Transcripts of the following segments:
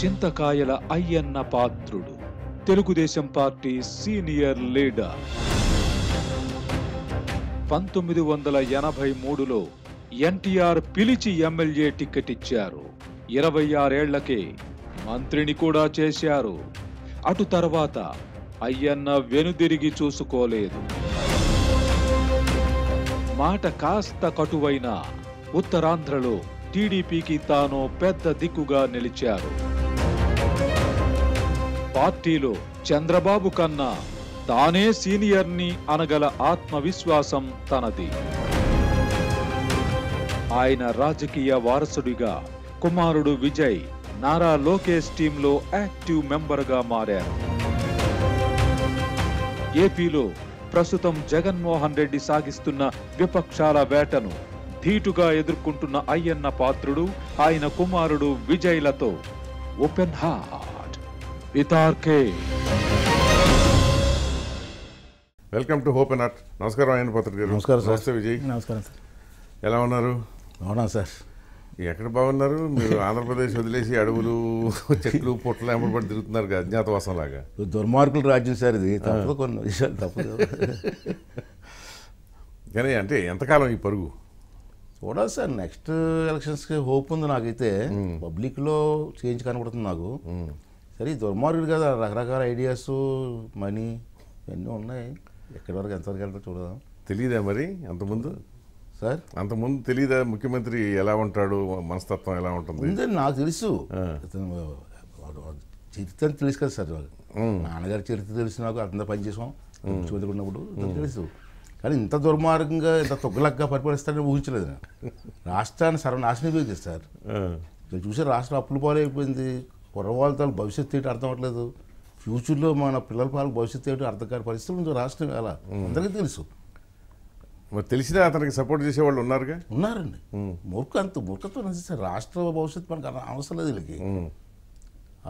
చింతకాయల Ayyanna Patrudu Telugu Desam party senior leader పంతొమ్మిది వందల ఎనభై మూడులో ఎన్టీఆర్ పిలిచి ఎమ్మెల్యే టికెట్ ఇచ్చారు ఇరవై ఆరేళ్లకే మంత్రిని కూడా చేశారు అటు తర్వాత అయ్యన్న వెనుదిరిగి చూసుకోలేదు మాట కాస్త కటువైన ఉత్తరాంధ్రలో టీడీపీకి తాను పెద్ద దిక్కుగా నిలిచారు పార్టీలో చంద్రబాబు కన్నా తానే సీనియర్ని అనగల ఆత్మవిశ్వాసం తనది ఆయన రాజకీయ వారసుడిగా కుమారుడు విజయ్ నారా లోకేష్ టీంలో యాక్టివ్ మెంబర్గా మారారు ఏపీలో ప్రస్తుతం జగన్మోహన్ రెడ్డి సాగిస్తున్న విపక్షాల వేటను ధీటుగా ఎదుర్కొంటున్న అయ్యన్న పాత్రుడు ఆయన కుమారుడు విజయ్లతో ఓపెన్ హా ఇతార్కే వెల్కమ్ టు హోప్ అట్ నమస్కారం ఆయన పత్రిక నమస్కారం నమస్తే విజయ్ నమస్కారం సార్ ఎలా ఉన్నారు అవునా సార్ ఎక్కడ బాగున్నారు మీరు ఆంధ్రప్రదేశ్ వదిలేసి అడవులు చెట్లు పొట్టలు ఎంబడి తిరుగుతున్నారు కదా అజ్ఞాతవాసం లాగా దుర్మార్గులు రాజ్యం సార్ ఇది తప్పదు కొన్ని విషయాలు తప్పదు కానీ అంటే ఎంతకాలం ఈ పరుగు చూడాలి సార్ నెక్స్ట్ ఎలక్షన్స్కి హోప్ ఉంది నాకైతే పబ్లిక్లో చేంజ్ కనబడుతుంది నాకు సరే దుర్మార్గుడు కదా రకరకాల ఐడియాస్ మనీ ఇవన్నీ ఉన్నాయి ఎక్కడి వరకు ఎంతవరకు వెళ్తా చూడదాం తెలియదా మరి అంతకుముందు సార్ అంతకుముందు తెలియదా ముఖ్యమంత్రి ఎలా ఉంటాడు మనస్తత్వం ఎలా ఉంటుంది నాకు తెలుసు చరిత్ర తెలుసు కదా సార్ నాన్నగారి చరిత్ర తెలుసు నాకు అంత పనిచేసాం ముఖ్యమంత్రి ఉన్నప్పుడు తెలుసు కానీ ఇంత దుర్మార్గంగా ఇంత తొగ్గులగ్గా పరిపాలిస్తారని ఊహించలేదు రాష్ట్రాన్ని సర్వనాశనం చేస్తారు చూసారు రాష్ట్రం అప్పులు పాలైపోయింది పొరవాళ్ళతో భవిష్యత్తు ఏంటి అర్థం అవ్వట్లేదు ఫ్యూచర్లో మన పిల్లల పాలకు భవిష్యత్తు ఏంటి అర్థం కాని పరిస్థితులు రాష్ట్రం అలా అందరికీ తెలుసు మరి తెలిసినా అతనికి సపోర్ట్ చేసే వాళ్ళు ఉన్నారుగా ఉన్నారండి మూర్ఖ అంత మూర్ఖత్వం రాష్ట్ర భవిష్యత్తు మనకు అవసరం లేదు వీళ్ళకి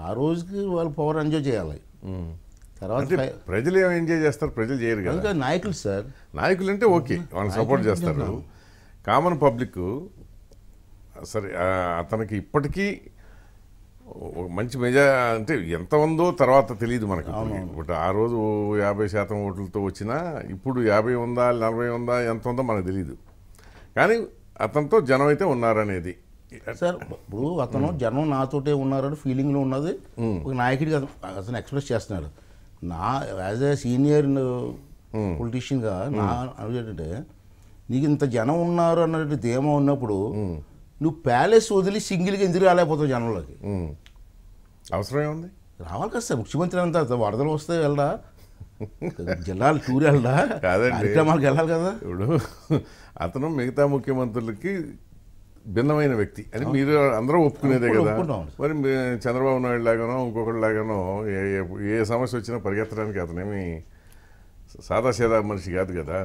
ఆ రోజుకి వాళ్ళు పవర్ ఎంజాయ్ చేయాలి తర్వాత ప్రజలు ఏం ఎంజాయ్ చేస్తారు ప్రజలు చేయరు కదా నాయకులు సార్ నాయకులు అంటే ఓకే వాళ్ళు సపోర్ట్ చేస్తారు కామన్ పబ్లిక్ సరే అతనికి ఇప్పటికీ ఒక మంచి మెజా అంటే ఎంత ఉందో తర్వాత తెలియదు మనకు బట్ ఆ రోజు యాభై శాతం ఓట్లతో వచ్చినా ఇప్పుడు యాభై ఉందా నలభై ఉందా ఎంత ఉందో మనకు తెలియదు కానీ అతనితో జనం అయితే ఉన్నారనేది సార్ ఇప్పుడు అతను జనం నాతోటే ఉన్నారని ఫీలింగ్లో ఉన్నది ఒక నాయకుడిగా అతను ఎక్స్ప్రెస్ చేస్తున్నాడు నా యాజ్ ఏ సీనియర్ పొలిటీషియన్గా నా అనుకుంటే నీకు ఇంత జనం ఉన్నారు అన్నట్టు ధీమ ఉన్నప్పుడు నువ్వు ప్యాలెస్ వదిలి సింగిల్గా ఎందుకు రాలేకపోతావు జనంలోకి అవసరం ఉంది రావాలి కదా సార్ ముఖ్యమంత్రి అంతా వరదలు వస్తే వెళ్ళరా జిల్లాలు టూర్ వెళ్ళరా కార్యక్రమాలకు వెళ్ళాలి కదా ఇప్పుడు అతను మిగతా ముఖ్యమంత్రులకి భిన్నమైన వ్యక్తి అని మీరు అందరూ ఒప్పుకునేదే కదా మరి చంద్రబాబు నాయుడు లాగానో ఇంకొకటి లాగానో ఏ సమస్య వచ్చినా పరిగెత్తడానికి అతనేమి సాదాసీదా మనిషి కాదు కదా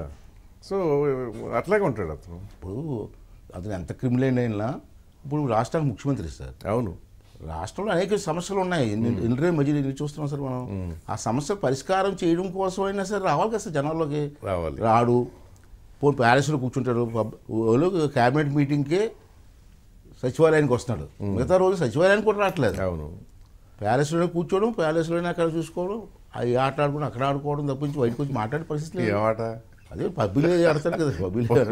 సో అట్లాగే ఉంటాడు అతను ఇప్పుడు అతను ఎంత క్రిమినల్ అయినా ఇప్పుడు రాష్ట్రానికి ముఖ్యమంత్రి సార్ అవును రాష్ట్రంలో అనేక సమస్యలు ఉన్నాయి ఎన్నిరే మధ్య ఎన్ని చూస్తున్నాం సార్ మనం ఆ సమస్య పరిష్కారం చేయడం కోసం అయినా సరే రావాలి కదా సార్ జనాల్లోకి రావాలి రాడు పోనీ ప్యాలెస్లో కూర్చుంటాడు క్యాబినెట్ మీటింగ్కే సచివాలయానికి వస్తున్నాడు మిగతా రోజు సచివాలయానికి కూడా రావట్లేదు అవును ప్యాలెస్లోనే కూర్చోవడం ప్యాలెస్లోనే అక్కడ చూసుకోవడం అవి ఆట ఆడుకుని అక్కడ ఆడుకోవడం తప్పించి బయటకు వచ్చి మాట్లాడే పరిస్థితి ఏమాట అదే పబ్బులే ఆడతారు కదా పబ్బులే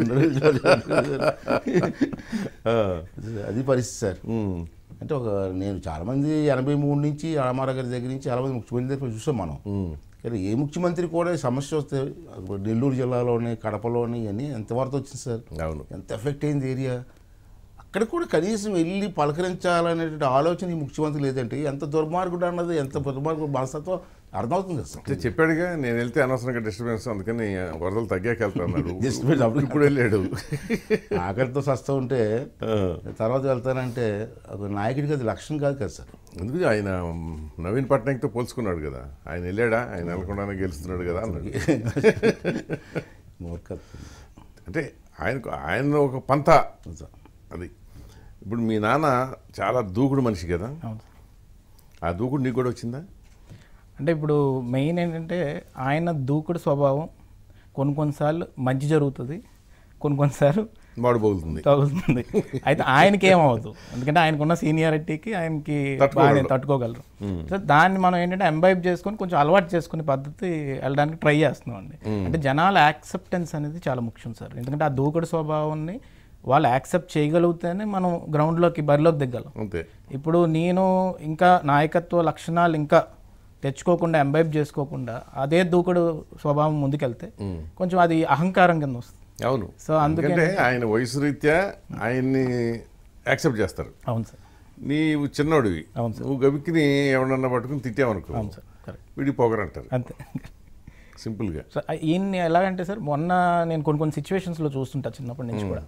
అది పరిస్థితి సార్ అంటే ఒక నేను చాలామంది ఎనభై మూడు నుంచి రామారావు గారి దగ్గర నుంచి చాలామంది ముఖ్యమంత్రి దగ్గర చూసాం మనం కానీ ఏ ముఖ్యమంత్రి కూడా సమస్య వస్తే నెల్లూరు జిల్లాలోని కడపలోని ఇవన్నీ ఎంతవరకు వచ్చింది సార్ అవును ఎంత ఎఫెక్ట్ అయింది ఏరియా అక్కడ కూడా కనీసం వెళ్ళి పలకరించాలనేటువంటి ఆలోచన ఈ ముఖ్యమంత్రి లేదంటే ఎంత దుర్మార్గుడు అన్నది ఎంత దుర్మార్గుడు మనసత్వం అర్థమవుతుంది అసలు చెప్పాడుగా నేను వెళ్తే అనవసరంగా డిస్టర్బెన్స్ అందుకని వరదలు తగ్గాక వెళ్తాను డిస్టర్బెన్స్ అప్పుడు ఇప్పుడు వెళ్ళాడు ఆఖరితో సస్తా ఉంటే తర్వాత వెళ్తానంటే ఒక నాయకుడికి అది లక్ష్యం కాదు కదా సార్ ఎందుకు ఆయన నవీన్ పట్నాయక్తో పోల్చుకున్నాడు కదా ఆయన వెళ్ళాడా ఆయన వెళ్ళకుండానే గెలుస్తున్నాడు కదా అన్నాడు అంటే ఆయనకు ఆయన ఒక పంత అది ఇప్పుడు మీ నాన్న చాలా దూకుడు మనిషి కదా ఆ దూకుడు నీకు కూడా వచ్చిందా అంటే ఇప్పుడు మెయిన్ ఏంటంటే ఆయన దూకుడు స్వభావం కొన్ని కొన్నిసార్లు మంచి జరుగుతుంది కొన్ని కొన్నిసార్లు వాడు తగులుతుంది అయితే ఆయనకి ఏమవుతుంది ఎందుకంటే ఆయనకున్న సీనియారిటీకి ఆయనకి తట్టుకోగలరు సో దాన్ని మనం ఏంటంటే ఎంబైబ్ చేసుకొని కొంచెం అలవాటు చేసుకునే పద్ధతి వెళ్ళడానికి ట్రై చేస్తున్నాం అండి అంటే జనాల యాక్సెప్టెన్స్ అనేది చాలా ముఖ్యం సార్ ఎందుకంటే ఆ దూకుడు స్వభావాన్ని వాళ్ళు యాక్సెప్ట్ చేయగలిగితేనే మనం గ్రౌండ్లోకి బరిలోకి దిగ్గలం ఇప్పుడు నేను ఇంకా నాయకత్వ లక్షణాలు ఇంకా తెచ్చుకోకుండా ఎంబైబ్ చేసుకోకుండా అదే దూకుడు స్వభావం ముందుకెళ్తే కొంచెం అది అహంకారం కింద వస్తుంది అవును సో అందుకంటే ఆయన వయసు రీత్యా ఆయన్ని యాక్సెప్ట్ చేస్తారు అవును సార్ నీవు చిన్నోడివి అవును సార్ నువ్వు గవికిని ఎవడన్నా పట్టుకుని తిట్టావనుకో అవును సార్ వీడి పొగరంటారు అంతే సింపుల్గా ఈయన్ని ఎలాగంటే సార్ మొన్న నేను కొన్ని కొన్ని సిచ్యువేషన్స్లో చూస్తుంటా చిన్నప్పటి నుంచి కూడా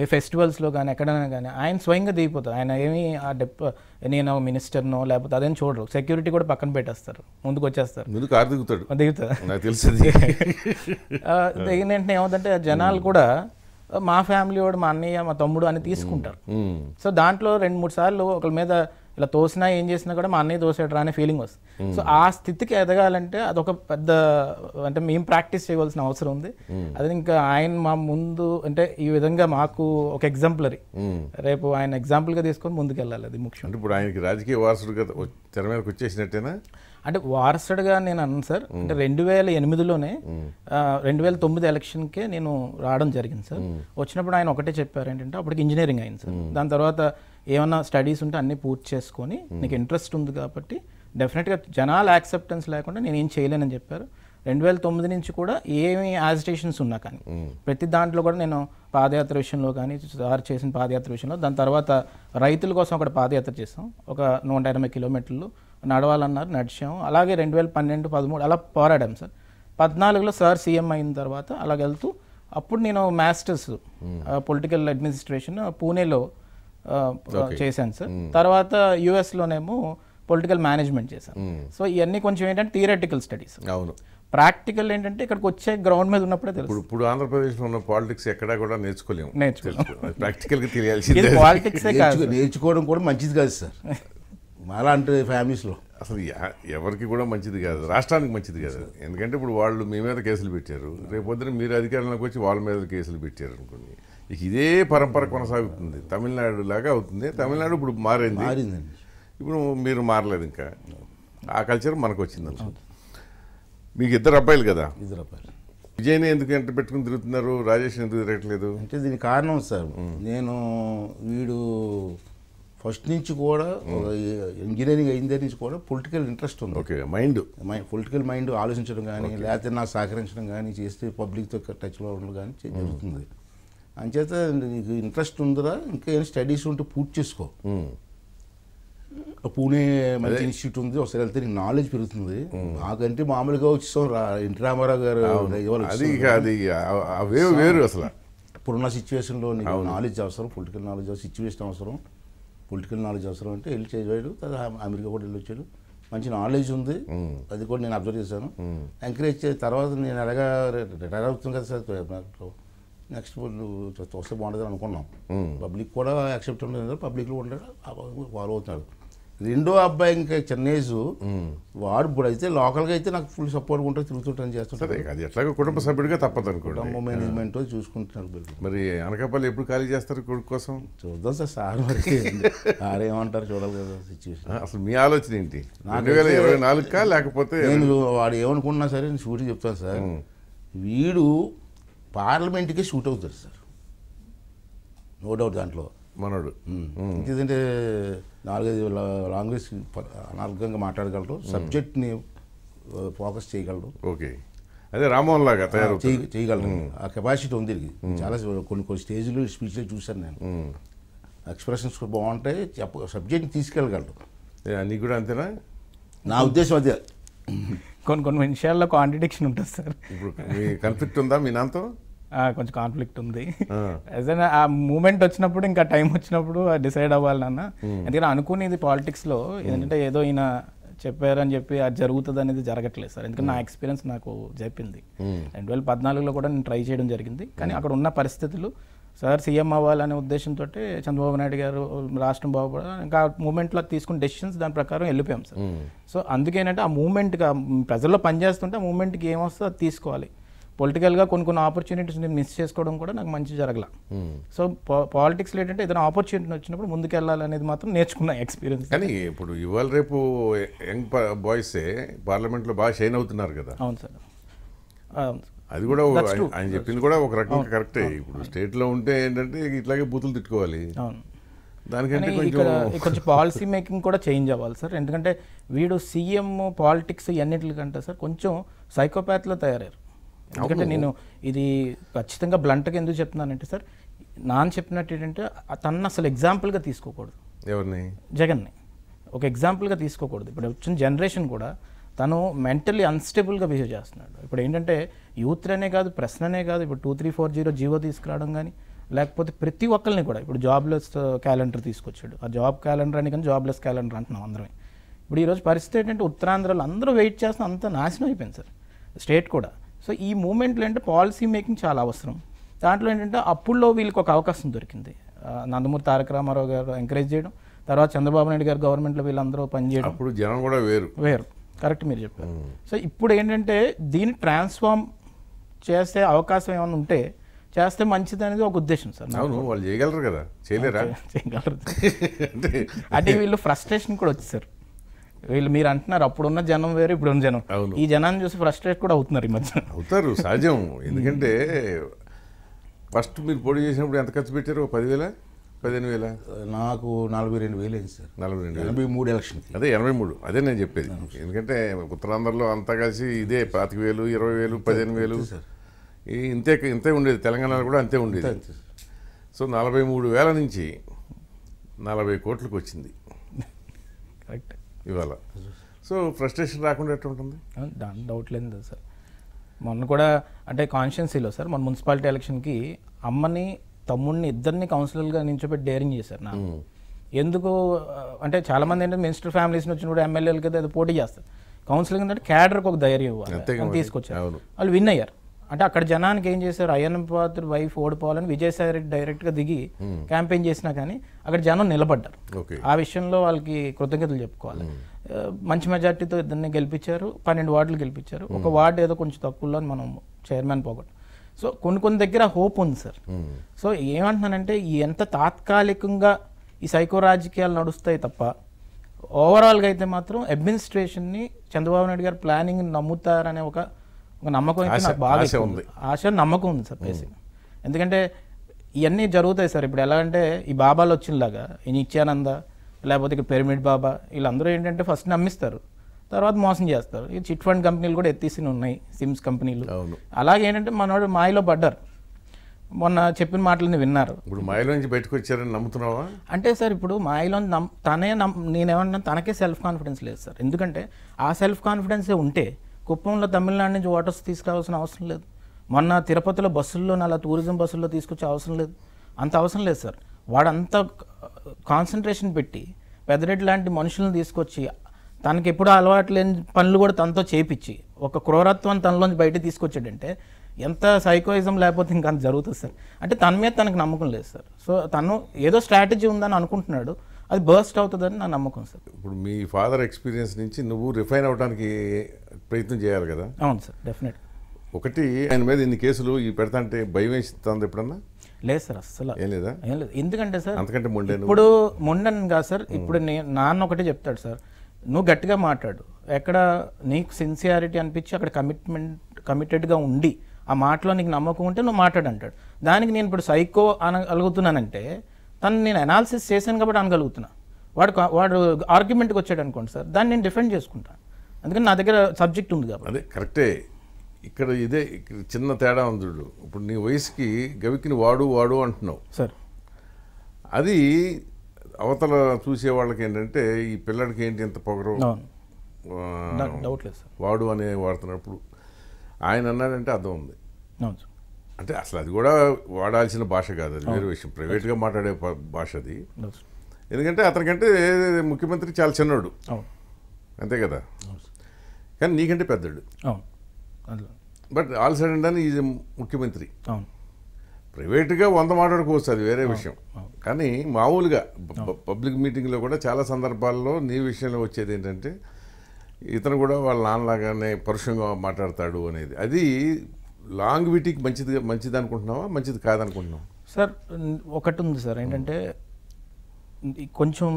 ఏ ఫెస్టివల్స్లో కానీ ఎక్కడైనా కానీ ఆయన స్వయంగా దిగిపోతారు ఆయన ఏమి ఆ డెప్ నేను మినిస్టర్నో లేకపోతే అదేం చూడరు సెక్యూరిటీ కూడా పక్కన పెట్టేస్తారు ముందుకు వచ్చేస్తారు ముందుకు ఆరు దిగుతాడు దిగుతారు దిగిన వెంటనే ఏమవుతుంటే జనాలు కూడా మా ఫ్యామిలీ వాడు మా అన్నయ్య మా తమ్ముడు అని తీసుకుంటారు సో దాంట్లో రెండు మూడు సార్లు ఒకరి మీద ఇలా తోసినా ఏం చేసినా కూడా మా అన్నయ్య తోసేటరా అనే ఫీలింగ్ వస్తుంది సో hmm. ఆ స్థితికి ఎదగాలంటే అదొక పెద్ద అంటే మేము ప్రాక్టీస్ చేయవలసిన అవసరం ఉంది hmm. అది ఇంకా ఆయన మా ముందు అంటే ఈ విధంగా మాకు ఒక ఎగ్జాంపులరీ hmm. రేపు ఆయన ఎగ్జాంపుల్గా తీసుకొని ముందుకెళ్ళాలి అది ముఖ్యం ఇప్పుడు ఆయనకి రాజకీయ వారసుడు తెర మీదకి వచ్చేసినట్టేనా అంటే వారసుడుగా నేను అన్నాను సార్ అంటే రెండు వేల ఎనిమిదిలోనే రెండు వేల తొమ్మిది ఎలక్షన్కే నేను రావడం జరిగింది సార్ వచ్చినప్పుడు ఆయన ఒకటే చెప్పారు ఏంటంటే అప్పటికి ఇంజనీరింగ్ అయింది సార్ దాని తర్వాత ఏమన్నా స్టడీస్ ఉంటే అన్నీ పూర్తి చేసుకొని hmm. నీకు ఇంట్రెస్ట్ ఉంది కాబట్టి డెఫినెట్గా జనాల యాక్సెప్టెన్స్ లేకుండా నేను ఏం చేయలేనని చెప్పారు రెండు వేల తొమ్మిది నుంచి కూడా ఏమి యాజిటేషన్స్ ఉన్నా కానీ hmm. ప్రతి దాంట్లో కూడా నేను పాదయాత్ర విషయంలో కానీ సార్ చేసిన పాదయాత్ర విషయంలో దాని తర్వాత రైతుల కోసం ఒకటి పాదయాత్ర చేసాం ఒక నూట ఎనభై కిలోమీటర్లు నడవాలన్నారు నడిచాము అలాగే రెండు వేల పన్నెండు పదమూడు అలా పోరాడాం సార్ పద్నాలుగులో సార్ సీఎం అయిన తర్వాత అలా వెళ్తూ అప్పుడు నేను మాస్టర్స్ పొలిటికల్ అడ్మినిస్ట్రేషన్ పూణేలో చేశాను సార్ hmm. తర్వాత యుఎస్లోనేమో పొలిటికల్ మేనేజ్మెంట్ చేశాను hmm. సో ఇవన్నీ కొంచెం ఏంటంటే థియరటికల్ స్టడీస్ అవును ప్రాక్టికల్ ఏంటంటే ఇక్కడికి వచ్చే గ్రౌండ్ మీద ఉన్నప్పుడే తెలుసు ఇప్పుడు ఆంధ్రప్రదేశ్లో ఉన్న పాలిటిక్స్ ఎక్కడా కూడా నేర్చుకోలేము నేర్చుకోలేము ప్రాక్టికల్గా తెలియాల్సింది పాలిటిక్స్ నేర్చుకోవడం కూడా మంచిది కాదు సార్ మాలాంటి ఫ్యామిలీస్లో అసలు ఎవరికి కూడా మంచిది కాదు రాష్ట్రానికి మంచిది కాదు ఎందుకంటే ఇప్పుడు వాళ్ళు మీ మీద కేసులు పెట్టారు రేపొద్దున మీరు అధికారంలోకి వచ్చి వాళ్ళ మీద కేసులు పెట్టారు అనుకోండి ఇక ఇదే పరంపర కొనసాగుతుంది తమిళనాడు లాగా అవుతుంది తమిళనాడు ఇప్పుడు మారింది మారిందండి ఇప్పుడు మీరు మారలేదు ఇంకా ఆ కల్చర్ మనకు వచ్చింది మీకు ఇద్దరు అబ్బాయిలు కదా ఇద్దరు అబ్బాయిలు విజయ్ని ఎందుకు ఎంటర్ పెట్టుకుని తిరుగుతున్నారు రాజేష్ ఎందుకు తిరగట్లేదు అంటే దీనికి కారణం సార్ నేను వీడు ఫస్ట్ నుంచి కూడా ఇంజనీరింగ్ అయిన దగ్గర నుంచి కూడా పొలిటికల్ ఇంట్రెస్ట్ ఉంది ఓకే మైండ్ పొలిటికల్ మైండ్ ఆలోచించడం కానీ లేకపోతే నాకు సహకరించడం కానీ చేస్తే పబ్లిక్తో టచ్లో ఉండడం కానీ జరుగుతుంది అంచేత నీకు ఇంట్రెస్ట్ ఉందిరా ఇంకా ఏమైనా స్టడీస్ ఉంటే పూర్తి చేసుకో పూణే మంచి ఇన్స్టిట్యూట్ ఉంది ఒకసారి వెళ్తే నీకు నాలెడ్జ్ పెరుగుతుంది నాకంటే మామూలుగా వచ్చేసాం రా ఎన్టీ రామారావు గారు అది అది వేరు వేరు అసలు ఇప్పుడున్న సిచ్యువేషన్లో నీకు నాలెడ్జ్ అవసరం పొలిటికల్ నాలెడ్జ్ సిచ్యువేషన్ అవసరం పొలిటికల్ నాలెడ్జ్ అవసరం అంటే వెళ్ళి చేయడు అమెరికా కూడా వెళ్ళి వచ్చాడు మంచి నాలెడ్జ్ ఉంది అది కూడా నేను అబ్జర్వ్ చేశాను ఎంకరేజ్ తర్వాత నేను ఎలాగా రిటైర్ అవుతుంది కదా సార్ నెక్స్ట్ నువ్వు చూస్తే బాగుంటుంది అనుకున్నాం పబ్లిక్ కూడా యాక్సెప్ట్ ఉండదు పబ్లిక్లో ఉండరు ఫాలో అవుతున్నారు రెండో అబ్బాయి ఇంకా చిన్న వాడు ఇప్పుడు అయితే లోకల్గా అయితే నాకు ఫుల్ సపోర్ట్ ఉంటుంది తిరుగుతుంటాను చేస్తుంటారు అది ఎట్లాగో కుటుంబ సభ్యుడిగా తప్పదు అనుకోండి కుటుంబ మేనేజ్మెంట్ చూసుకుంటున్నారు మరి అనకాపల్లి ఎప్పుడు ఖాళీ చేస్తారు కొడుకు కోసం చూద్దాం సార్ సార్ మరి ఆరేమంటారు చూడాలి కదా సిచ్యువేషన్ అసలు మీ ఆలోచన ఏంటి రెండు వేల ఇరవై నాలుగుకా లేకపోతే నేను వాడు ఏమనుకున్నా సరే నేను షూటింగ్ చెప్తాను సార్ వీడు పార్లమెంట్కే షూట్ అవుతుంది సార్ నో డౌట్ దాంట్లో మనడు ఇంకేదంటే నాలుగైదు లాంగ్వేజ్ అనార్గంగా మాట్లాడగలరు సబ్జెక్ట్ని ఫోకస్ చేయగలరు ఓకే అదే రామోహన్ లాగా తయారు చేయగలరు ఆ కెపాసిటీ ఉంది చాలా కొన్ని కొన్ని స్టేజ్లు స్పీచ్లు చూశాను నేను ఎక్స్ప్రెషన్స్ బాగుంటాయి చెప్ప సబ్జెక్ట్ని తీసుకెళ్ళగలరు నీకు కూడా అంతేనా నా ఉద్దేశం అదే కొన్ని కొన్ని విషయాల్లో కాంట్రడిక్షన్ ఉంటుంది సార్ ఇప్పుడు కన్ఫ్లిక్ట్ ఉందా మీ నాతో కొంచెం కాన్ఫ్లిక్ట్ ఉంది ఆ మూమెంట్ వచ్చినప్పుడు ఇంకా టైం వచ్చినప్పుడు డిసైడ్ అవ్వాలి నాన్న hmm. ఎందుకంటే అనుకునేది పాలిటిక్స్లో ఏంటంటే hmm. ఏదో ఈయన చెప్పారని చెప్పి అది జరుగుతుంది అనేది జరగట్లేదు సార్ ఎందుకంటే నా ఎక్స్పీరియన్స్ hmm. నాకు చెప్పింది రెండు వేల పద్నాలుగులో కూడా నేను ట్రై చేయడం జరిగింది కానీ అక్కడ ఉన్న పరిస్థితులు సార్ సీఎం అవ్వాలనే ఉద్దేశంతో చంద్రబాబు నాయుడు గారు రాష్ట్రం బాగుపడదు ఇంకా ఆ మూమెంట్లో తీసుకున్న డెసిషన్స్ దాని ప్రకారం వెళ్ళిపోయాం సార్ సో అందుకేనంటే ఆ మూమెంట్గా ప్రజల్లో పనిచేస్తుంటే ఆ మూమెంట్కి ఏమొస్తుందో అది తీసుకోవాలి పొలిటికల్గా కొన్ని కొన్ని ఆపర్చునిటీస్ నేను మిస్ చేసుకోవడం కూడా నాకు మంచి జరగల సో పాలిటిక్స్లో ఏంటంటే ఏదైనా ఆపర్చునిటీ వచ్చినప్పుడు ముందుకెళ్ళాలి అనేది మాత్రం నేర్చుకున్న ఎక్స్పీరియన్స్ కానీ ఇప్పుడు ఇవాళ రేపు యంగ్ బాయ్సే పార్లమెంట్లో బాగా షైన్ అవుతున్నారు కదా అవును సార్ అది కూడా ఆయన చెప్పింది కూడా ఒక రకంగా కరెక్టే ఇప్పుడు స్టేట్లో ఉంటే ఏంటంటే ఇట్లాగే బూతులు తిట్టుకోవాలి అవును దానికంటే ఇక్కడ కొంచెం పాలసీ మేకింగ్ కూడా చేంజ్ అవ్వాలి సార్ ఎందుకంటే వీడు సీఎం పాలిటిక్స్ ఇవన్నిటికంటే సార్ కొంచెం సైకోపాత్లో తయారయ్యారు ఎందుకంటే నేను ఇది ఖచ్చితంగా బ్లంట్గా ఎందుకు చెప్తున్నానంటే సార్ నాన్న చెప్పినట్టు ఏంటంటే తను అసలు ఎగ్జాంపుల్గా తీసుకోకూడదు ఎవరిని జగన్ని ఒక ఎగ్జాంపుల్గా తీసుకోకూడదు ఇప్పుడు వచ్చిన జనరేషన్ కూడా తను మెంటలీ అన్స్టేబుల్గా బిహేవ్ చేస్తున్నాడు ఇప్పుడు ఏంటంటే యూత్ అనే కాదు ప్రశ్ననే కాదు ఇప్పుడు two three four zero GO తీసుకురావడం కానీ లేకపోతే ప్రతి ఒక్కరిని కూడా ఇప్పుడు జాబ్లెస్ క్యాలెండర్ uh, తీసుకొచ్చాడు ఆ జాబ్ క్యాలెండర్ అని కానీ జాబ్లెస్ క్యాలెండర్ అంటున్నాం అందరం ఇప్పుడు ఈరోజు పరిస్థితి ఏంటంటే ఉత్తరాంధ్రలో అందరూ వెయిట్ చేస్తున్న అంత నాశనం అయిపోయింది సార్ స్టేట్ కూడా సో ఈ మూమెంట్లో ఏంటంటే పాలసీ మేకింగ్ చాలా అవసరం దాంట్లో ఏంటంటే అప్పుల్లో వీళ్ళకి ఒక అవకాశం దొరికింది నందమూరి తారక రామారావు గారు ఎంకరేజ్ చేయడం తర్వాత చంద్రబాబు నాయుడు గారు గవర్నమెంట్లో వీళ్ళందరూ పనిచేయడం అప్పుడు జనం కూడా వేరు వేరు కరెక్ట్ మీరు చెప్పారు సో ఇప్పుడు ఏంటంటే దీన్ని ట్రాన్స్ఫార్మ్ చేసే అవకాశం ఏమైనా ఉంటే చేస్తే మంచిది అనేది ఒక ఉద్దేశం సార్ అవును వాళ్ళు చేయగలరు కదా చేయలేరా చేయగలరు అంటే వీళ్ళు ఫ్రస్ట్రేషన్ కూడా వచ్చేసారు వీళ్ళు మీరు అంటున్నారు అప్పుడున్న జనం వేరు ఇప్పుడున్న జనం ఈ జనాన్ని చూసి ఫ్రస్ట్రేట్ కూడా అవుతున్నారు ఈ మధ్య అవుతారు సహజం ఎందుకంటే ఫస్ట్ మీరు పొడి చేసినప్పుడు ఎంత ఖర్చు పెట్టారు పదివేల పదిహేను వేల నాకు నలభై రెండు వేలు అయింది సార్ నలభై రెండు ఎనభై మూడు ఎలక్షన్ అదే ఎనభై మూడు అదే నేను చెప్పేది ఎందుకంటే ఉత్తరాంధ్రలో అంతా కలిసి ఇదే పాతిక వేలు ఇరవై వేలు పదిహేను వేలు ఇంతే ఇంతే ఉండేది తెలంగాణలో కూడా అంతే ఉండేది సో నలభై మూడు వేల నుంచి నలభై కోట్లకు వచ్చింది కరెక్ట్ ఇవాళ సో ఫ్రస్ట్రేషన్ రాకుండా ఎట్లా ఉంటుంది దాని డౌట్ లేదు సార్ మొన్న కూడా అంటే కాన్షియన్సీలో సార్ మన మున్సిపాలిటీ ఎలక్షన్కి అమ్మని తమ్ముడిని ఇద్దరిని కౌన్సిలర్గా నించోబెట్టి డేరింగ్ చేశారు నా ఎందుకు అంటే చాలామంది ఏంటంటే మినిస్టర్ ఫ్యామిలీస్ నుంచి కూడా ఎమ్మెల్యేలకి అది పోటీ చేస్తారు కౌన్సిలింగ్ ఏంటంటే క్యాడర్కి ఒక ధైర్యం ఇవ్వాలి తీసుకొచ్చారు వాళ్ళు విన్ అయ్యారు అంటే అక్కడ జనానికి ఏం చేశారు అయ్యన్న పాత్ర వైఫ్ ఓడిపోవాలని విజయసాయి రెడ్డి డైరెక్ట్గా దిగి క్యాంపెయిన్ hmm. చేసినా కానీ అక్కడ జనం నిలబడ్డారు ఆ విషయంలో వాళ్ళకి కృతజ్ఞతలు చెప్పుకోవాలి hmm. మంచి మెజార్టీతో ఇద్దరిని గెలిపించారు పన్నెండు వార్డులు గెలిపించారు ఒక hmm. వార్డు ఏదో కొంచెం తక్కువలో మనం చైర్మన్ పోగొట్టు సో కొన్ని కొన్ని దగ్గర హోప్ ఉంది సార్ సో ఏమంటున్నానంటే ఎంత తాత్కాలికంగా ఈ సైకో రాజకీయాలు నడుస్తాయి తప్ప ఓవరాల్గా అయితే మాత్రం అడ్మినిస్ట్రేషన్ని చంద్రబాబు నాయుడు గారు ప్లానింగ్ నమ్ముతారనే ఒక ఒక నమ్మకం అయితే నాకు బాగా ఉంది ఆశ నమ్మకం ఉంది సార్ బేసిక్ ఎందుకంటే ఇవన్నీ జరుగుతాయి సార్ ఇప్పుడు ఎలాగంటే అంటే ఈ బాబాలు వచ్చినలాగా ఈ నిత్యానంద లేకపోతే ఇక్కడ పిరమిడ్ బాబా వీళ్ళందరూ ఏంటంటే ఫస్ట్ నమ్మిస్తారు తర్వాత మోసం చేస్తారు ఈ చిట్ ఫండ్ కంపెనీలు కూడా ఎత్తేసి ఉన్నాయి సిమ్స్ కంపెనీలు అలాగే ఏంటంటే మనోడు మాయలో పడ్డారు మొన్న చెప్పిన మాటలని విన్నారు ఇప్పుడు నుంచి బయటకొచ్చారని నమ్ముతున్నావా అంటే సార్ ఇప్పుడు మాయలో తనే నమ్ నేనేమన్నా తనకే సెల్ఫ్ కాన్ఫిడెన్స్ లేదు సార్ ఎందుకంటే ఆ సెల్ఫ్ కాన్ఫిడెన్సే ఉంటే కుప్పంలో తమిళనాడు నుంచి వాటర్స్ తీసుకురావాల్సిన అవసరం లేదు మొన్న తిరుపతిలో బస్సుల్లో అలా టూరిజం బస్సుల్లో తీసుకొచ్చే అవసరం లేదు అంత అవసరం లేదు సార్ వాడంతా కాన్సన్ట్రేషన్ పెట్టి పెద్దరెడ్డి లాంటి మనుషులను తీసుకొచ్చి తనకి ఎప్పుడూ అలవాటు లేని పనులు కూడా తనతో చేపించి ఒక క్రూరత్వం తనలోంచి బయట తీసుకొచ్చాడంటే ఎంత సైకోయిజం లేకపోతే అంత జరుగుతుంది సార్ అంటే తన మీద తనకు నమ్మకం లేదు సార్ సో తను ఏదో స్ట్రాటజీ ఉందని అనుకుంటున్నాడు అది బర్స్ట్ అవుతుందని నా నమ్మకం సార్ ఇప్పుడు మీ ఫాదర్ ఎక్స్పీరియన్స్ నుంచి నువ్వు రిఫైన్ అవడానికి ప్రయత్నం చేయాలి కదా అవును సార్ డెఫినెట్ ఒకటి ఆయన మీద ఇన్ని కేసులు ఈ పెడతా అంటే భయం వేస్తుంది ఎప్పుడన్నా లేదు సార్ అస్సలు ఏం లేదా ఏం లేదు ఎందుకంటే సార్ అంతకంటే మొండే ఇప్పుడు ముండను కాదు సార్ ఇప్పుడు నేను నాన్న ఒకటే చెప్తాడు సార్ నువ్వు గట్టిగా మాట్లాడు ఎక్కడ నీకు సిన్సియారిటీ అనిపించి అక్కడ కమిట్మెంట్ కమిటెడ్గా ఉండి ఆ మాటలో నీకు నమ్మకం ఉంటే నువ్వు మాట్లాడు అంటాడు దానికి నేను ఇప్పుడు సైకో అనగలుగుతున్నానంటే తను నేను అనాలిసిస్ చేశాను కాబట్టి అనగలుగుతున్నా వాడు వాడు ఆర్గ్యుమెంట్కి వచ్చాడు అనుకోండి సార్ దాన్ని నేను డిఫెండ్ చేసుకుంటాను అందుకని నా దగ్గర సబ్జెక్ట్ ఉంది కాబట్టి అదే కరెక్టే ఇక్కడ ఇదే చిన్న తేడా ఉంది ఇప్పుడు నీ వయసుకి గవికిని వాడు వాడు అంటున్నావు సార్ అది అవతల చూసే వాళ్ళకి ఏంటంటే ఈ పిల్లడికి ఏంటి ఇంత పొగరు వాడు అనే వాడుతున్నప్పుడు ఆయన అన్నాడంటే అర్థం ఉంది అంటే అసలు అది కూడా వాడాల్సిన భాష కాదు అది వేరే విషయం ప్రైవేట్గా మాట్లాడే భాష అది ఎందుకంటే అతనికంటే ముఖ్యమంత్రి చాలా చిన్నోడు అంతే కదా కానీ నీకంటే పెద్దోడు బట్ ఆల్ సడన్ అని ఈజ్ ముఖ్యమంత్రి ప్రైవేట్గా వంద మాట్లాడుకోవచ్చు అది వేరే విషయం కానీ మామూలుగా పబ్లిక్ మీటింగ్లో కూడా చాలా సందర్భాల్లో నీ విషయంలో వచ్చేది ఏంటంటే ఇతను కూడా వాళ్ళ నాన్నలాగానే పరుషంగా మాట్లాడతాడు అనేది అది లాంగ్విటీకి మంచిది మంచిది అనుకుంటున్నావా మంచిది కాదనుకుంటున్నావు సార్ ఒకటి ఉంది సార్ ఏంటంటే కొంచెం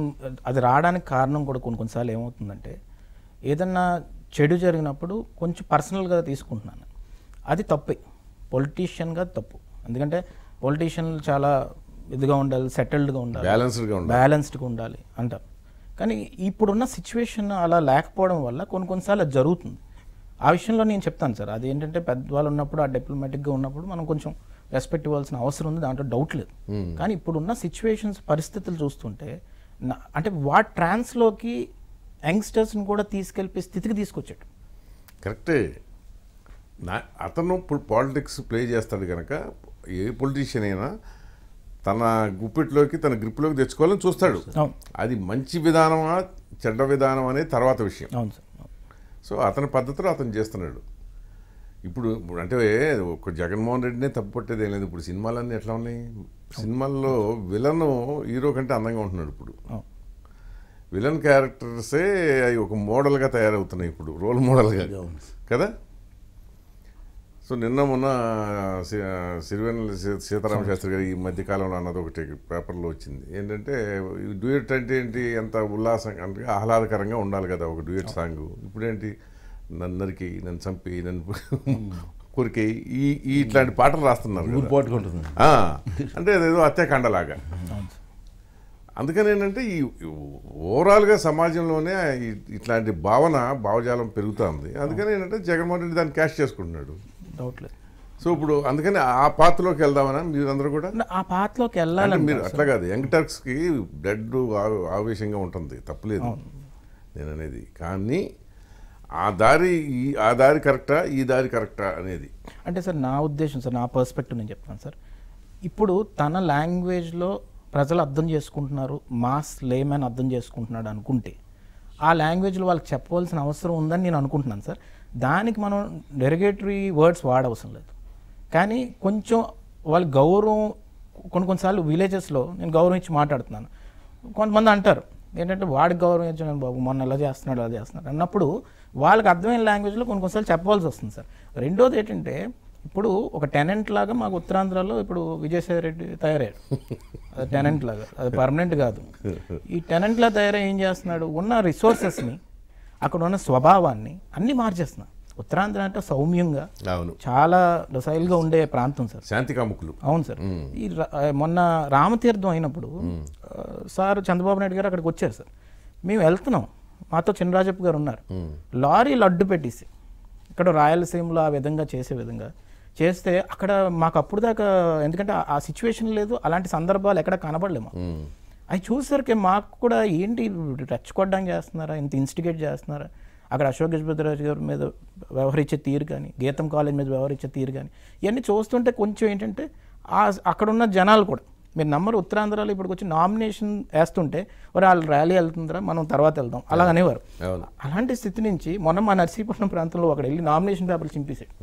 అది రావడానికి కారణం కూడా కొన్ని కొన్నిసార్లు ఏమవుతుందంటే ఏదన్నా చెడు జరిగినప్పుడు కొంచెం పర్సనల్గా తీసుకుంటున్నాను అది తప్పే పొలిటీషియన్గా తప్పు ఎందుకంటే పొలిటీషియన్లు చాలా ఇదిగా ఉండాలి సెటిల్డ్గా ఉండాలి బ్యాలెన్స్డ్గా ఉండాలి బ్యాలెన్స్డ్గా ఉండాలి అంటారు కానీ ఇప్పుడున్న సిచ్యువేషన్ అలా లేకపోవడం వల్ల కొన్ని కొన్నిసార్లు జరుగుతుంది ఆ విషయంలో నేను చెప్తాను సార్ అది ఏంటంటే పెద్దవాళ్ళు ఉన్నప్పుడు ఆ డిప్లొమాటిక్గా ఉన్నప్పుడు మనం కొంచెం రెస్పెక్ట్ ఇవ్వాల్సిన అవసరం ఉంది దాంట్లో డౌట్ లేదు hmm. కానీ ఇప్పుడున్న సిచ్యువేషన్స్ పరిస్థితులు చూస్తుంటే అంటే వాట్ ట్రాన్స్లోకి యంగ్స్టర్స్ని కూడా తీసుకెళ్ళే స్థితికి తీసుకొచ్చాడు కరెక్టే నా అతను ఇప్పుడు పాలిటిక్స్ ప్లే చేస్తాడు కనుక ఏ పొలిటీషియన్ అయినా తన గుప్పిట్లోకి తన గ్రిప్లోకి తెచ్చుకోవాలని చూస్తాడు అది మంచి విధానమా చెడ్డ విధానం అనేది తర్వాత విషయం అవును సార్ సో అతని పద్ధతిలో అతను చేస్తున్నాడు ఇప్పుడు అంటే ఒక జగన్మోహన్ రెడ్డినే తప్పు పట్టేది ఏం లేదు ఇప్పుడు సినిమాలన్నీ ఎట్లా ఉన్నాయి సినిమాల్లో విలన్ హీరో కంటే అందంగా ఉంటున్నాడు ఇప్పుడు విలన్ క్యారెక్టర్సే అవి ఒక మోడల్గా తయారవుతున్నాయి ఇప్పుడు రోల్ మోడల్గా కదా సో నిన్న మొన్న సిరివెన్నెల సీతారామ శాస్త్రి గారు ఈ మధ్యకాలంలో అన్నది ఒకటి పేపర్లో వచ్చింది ఏంటంటే డ్యూయట్ అంటే ఏంటి ఎంత ఉల్లాసం అంటే ఆహ్లాదకరంగా ఉండాలి కదా ఒక డ్యూయట్ సాంగ్ ఇప్పుడేంటి నన్ను నరికి నన్ను చంపి నన్ను కొరికే ఈ ఇట్లాంటి పాటలు రాస్తున్నారు అంటే అదేదో హత్యాకాండలాగా అందుకని ఏంటంటే ఈ ఓవరాల్గా సమాజంలోనే ఇట్లాంటి భావన భావజాలం పెరుగుతుంది అందుకని ఏంటంటే జగన్మోహన్ రెడ్డి దాన్ని క్యాష్ చేసుకుంటున్నాడు డౌట్ లేదు సో ఇప్పుడు అందుకని ఆ పాత్రలోకి వెళ్దామని మీరందరూ కూడా ఆ పాత్రలోకి వెళ్ళాలని మీరు అట్లా కాదు యంగ్ టర్క్స్కి బ్లడ్ ఆవేశంగా ఉంటుంది తప్పలేదు నేను అనేది కానీ ఆ దారి ఈ ఆ దారి కరెక్టా ఈ దారి కరెక్టా అనేది అంటే సార్ నా ఉద్దేశం సార్ నా పర్స్పెక్టివ్ నేను చెప్తాను సార్ ఇప్పుడు తన లాంగ్వేజ్లో ప్రజలు అర్థం చేసుకుంటున్నారు మాస్ లేమని అర్థం చేసుకుంటున్నాడు అనుకుంటే ఆ లాంగ్వేజ్లో వాళ్ళకి చెప్పవలసిన అవసరం ఉందని నేను అనుకుంటున్నాను సార్ దానికి మనం డెరిగేటరీ వర్డ్స్ వాడవసరం లేదు కానీ కొంచెం వాళ్ళ గౌరవం కొన్ని కొన్నిసార్లు విలేజెస్లో నేను గౌరవం ఇచ్చి మాట్లాడుతున్నాను కొంతమంది అంటారు ఏంటంటే వాడికి గౌరవం ఇచ్చాను బాబు మొన్న ఎలా చేస్తున్నాడు అలా చేస్తున్నాడు అన్నప్పుడు వాళ్ళకి అర్థమైన లాంగ్వేజ్లో కొన్ని కొన్నిసార్లు చెప్పవలసి వస్తుంది సార్ రెండోది ఏంటంటే ఇప్పుడు ఒక టెనెంట్ లాగా మాకు ఉత్తరాంధ్రలో ఇప్పుడు విజయసాయి రెడ్డి తయారయ్యాడు అది టెనెంట్ లాగా అది పర్మనెంట్ కాదు ఈ టెనెంట్లా తయారై ఏం చేస్తున్నాడు ఉన్న రిసోర్సెస్ని అక్కడ ఉన్న స్వభావాన్ని అన్ని మార్చేస్తున్నా ఉత్తరాంధ్ర అంటే సౌమ్యంగా అవును చాలా రసాయిలుగా ఉండే ప్రాంతం సార్ శాంతి కాముకులు అవును సార్ ఈ మొన్న రామతీర్థం అయినప్పుడు సార్ చంద్రబాబు నాయుడు గారు అక్కడికి వచ్చారు సార్ మేము వెళ్తున్నాం మాతో చినరాజప్ప గారు ఉన్నారు లారీలు అడ్డు పెట్టేసి ఇక్కడ రాయలసీమలో ఆ విధంగా చేసే విధంగా చేస్తే అక్కడ మాకు అప్పుడు దాకా ఎందుకంటే ఆ సిచ్యువేషన్ లేదు అలాంటి సందర్భాలు ఎక్కడ కనబడలేము అవి చూసరికి మాకు కూడా ఏంటి రెచ్చగొట్టడం చేస్తున్నారా ఇంత ఇన్స్టిగేట్ చేస్తున్నారా అక్కడ అశోక్ రాజు గారి మీద వ్యవహరించే తీరు కానీ గీతం కాలేజ్ మీద వ్యవహరించే తీరు కానీ ఇవన్నీ చూస్తుంటే కొంచెం ఏంటంటే అక్కడ ఉన్న జనాలు కూడా మీరు నమ్మరు ఉత్తరాంధ్రలో ఇప్పటికి వచ్చి నామినేషన్ వేస్తుంటే మరి వాళ్ళు ర్యాలీ వెళ్తుందిరా మనం తర్వాత వెళ్దాం అలా అనేవారు అలాంటి స్థితి నుంచి మొన్న మా నర్సీపట్నం ప్రాంతంలో అక్కడ వెళ్ళి నామినేషన్ పేపర్లు చింపేశాడు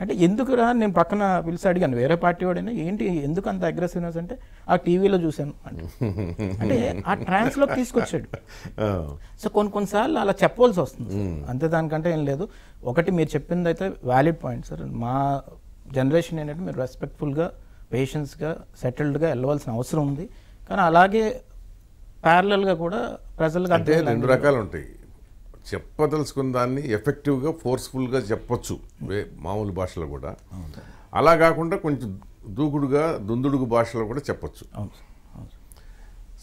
అంటే ఎందుకురా నేను పక్కన పిలిచి అడిగాను వేరే పార్టీ వాడైనా ఏంటి ఎందుకు అంత అగ్రెసివ్నెస్ అంటే ఆ టీవీలో చూశాను అంటే ఆ ట్రాన్స్లో తీసుకొచ్చాడు సో కొన్ని కొన్నిసార్లు అలా చెప్పవలసి వస్తుంది అంతే దానికంటే ఏం లేదు ఒకటి మీరు చెప్పింది అయితే వ్యాలిడ్ పాయింట్ సార్ మా జనరేషన్ ఏంటంటే మీరు రెస్పెక్ట్ఫుల్గా పేషెన్స్గా సెటిల్డ్గా వెళ్ళవలసిన అవసరం ఉంది కానీ అలాగే ప్యారలల్గా కూడా ప్రజలకు అంటే రెండు రకాలు ఉంటాయి చెప్పదలుచుకున్న దాన్ని ఎఫెక్టివ్గా ఫోర్స్ఫుల్గా చెప్పచ్చు మామూలు భాషలో కూడా అలా కాకుండా కొంచెం దూకుడుగా దుందుడుగు భాషలో కూడా చెప్పచ్చు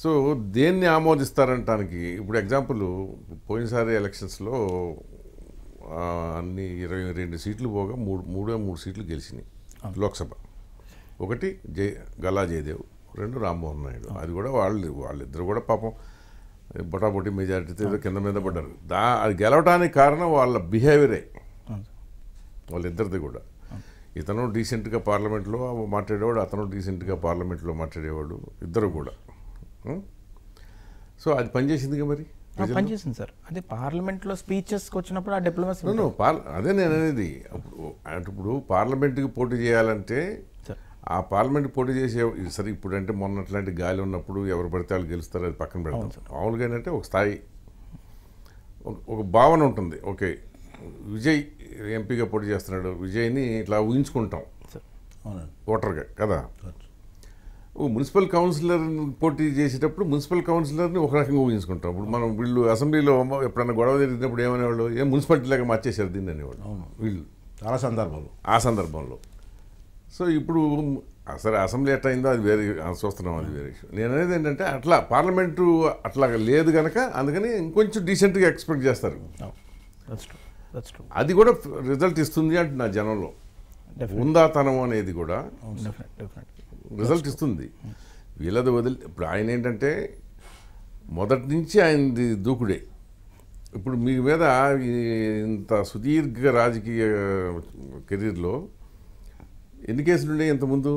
సో దేన్ని ఆమోదిస్తారంటానికి ఇప్పుడు ఎగ్జాంపుల్ పోయినసారి ఎలక్షన్స్లో అన్ని ఇరవై రెండు సీట్లు పోగా మూడు మూడే మూడు సీట్లు గెలిచినాయి లోక్సభ ఒకటి జయ గలా జయదేవ్ రెండు రామ్మోహన్ నాయుడు అది కూడా వాళ్ళు వాళ్ళిద్దరు కూడా పాపం బొటాబొటి మెజారిటీ ఏదో కింద మీద పడ్డారు దా అది గెలవటానికి కారణం వాళ్ళ బిహేవియరే వాళ్ళిద్దరిది కూడా ఇతను డీసెంట్గా పార్లమెంట్లో మాట్లాడేవాడు అతను డీసెంట్గా పార్లమెంట్లో మాట్లాడేవాడు ఇద్దరు కూడా సో అది పనిచేసిందిగా మరి పనిచేసింది సార్ అదే పార్లమెంట్లో స్పీచెస్కి వచ్చినప్పుడు ఆ డిప్లొమసీ అదే నేను అనేది అప్పుడు అంటే ఇప్పుడు పార్లమెంట్కి పోటీ చేయాలంటే ఆ పార్లమెంట్ పోటీ చేసే సరే ఇప్పుడు అంటే మొన్న అట్లాంటి గాలి ఉన్నప్పుడు ఎవరు పడితే వాళ్ళు గెలుస్తారు అది పక్కన పెడతాం మామూలుగా ఏంటంటే ఒక స్థాయి ఒక భావన ఉంటుంది ఓకే విజయ్ ఎంపీగా పోటీ చేస్తున్నాడు విజయ్ని ఇట్లా ఊహించుకుంటాం ఓటర్గా కదా మున్సిపల్ కౌన్సిలర్ పోటీ చేసేటప్పుడు మున్సిపల్ కౌన్సిలర్ని ఒక రకంగా ఊహించుకుంటాం ఇప్పుడు మనం వీళ్ళు అసెంబ్లీలో ఎప్పుడైనా గొడవ జరిగినప్పుడు ఏమనేవాళ్ళు ఏం మున్సిపాలిటీ లాగా మార్చేసారు దీన్ని అనేవాళ్ళు వీళ్ళు చాలా సందర్భంలో ఆ సందర్భంలో సో ఇప్పుడు సరే అసెంబ్లీ ఎట్లా అయిందో అది వేరే చూస్తున్నాం అది వేరే నేను అనేది ఏంటంటే అట్లా పార్లమెంటు అట్లా లేదు కనుక అందుకని ఇంకొంచెం డీసెంట్గా ఎక్స్పెక్ట్ చేస్తారు అది కూడా రిజల్ట్ ఇస్తుంది నా జనంలో ఉందాతనం అనేది కూడా రిజల్ట్ ఇస్తుంది వీళ్ళది వదిలి ఇప్పుడు ఆయన ఏంటంటే మొదటి నుంచి ఆయనది దూకుడే ఇప్పుడు మీ మీద ఇంత సుదీర్ఘ రాజకీయ కెరీర్లో ఎన్ని కేసులు ఇంత ముందు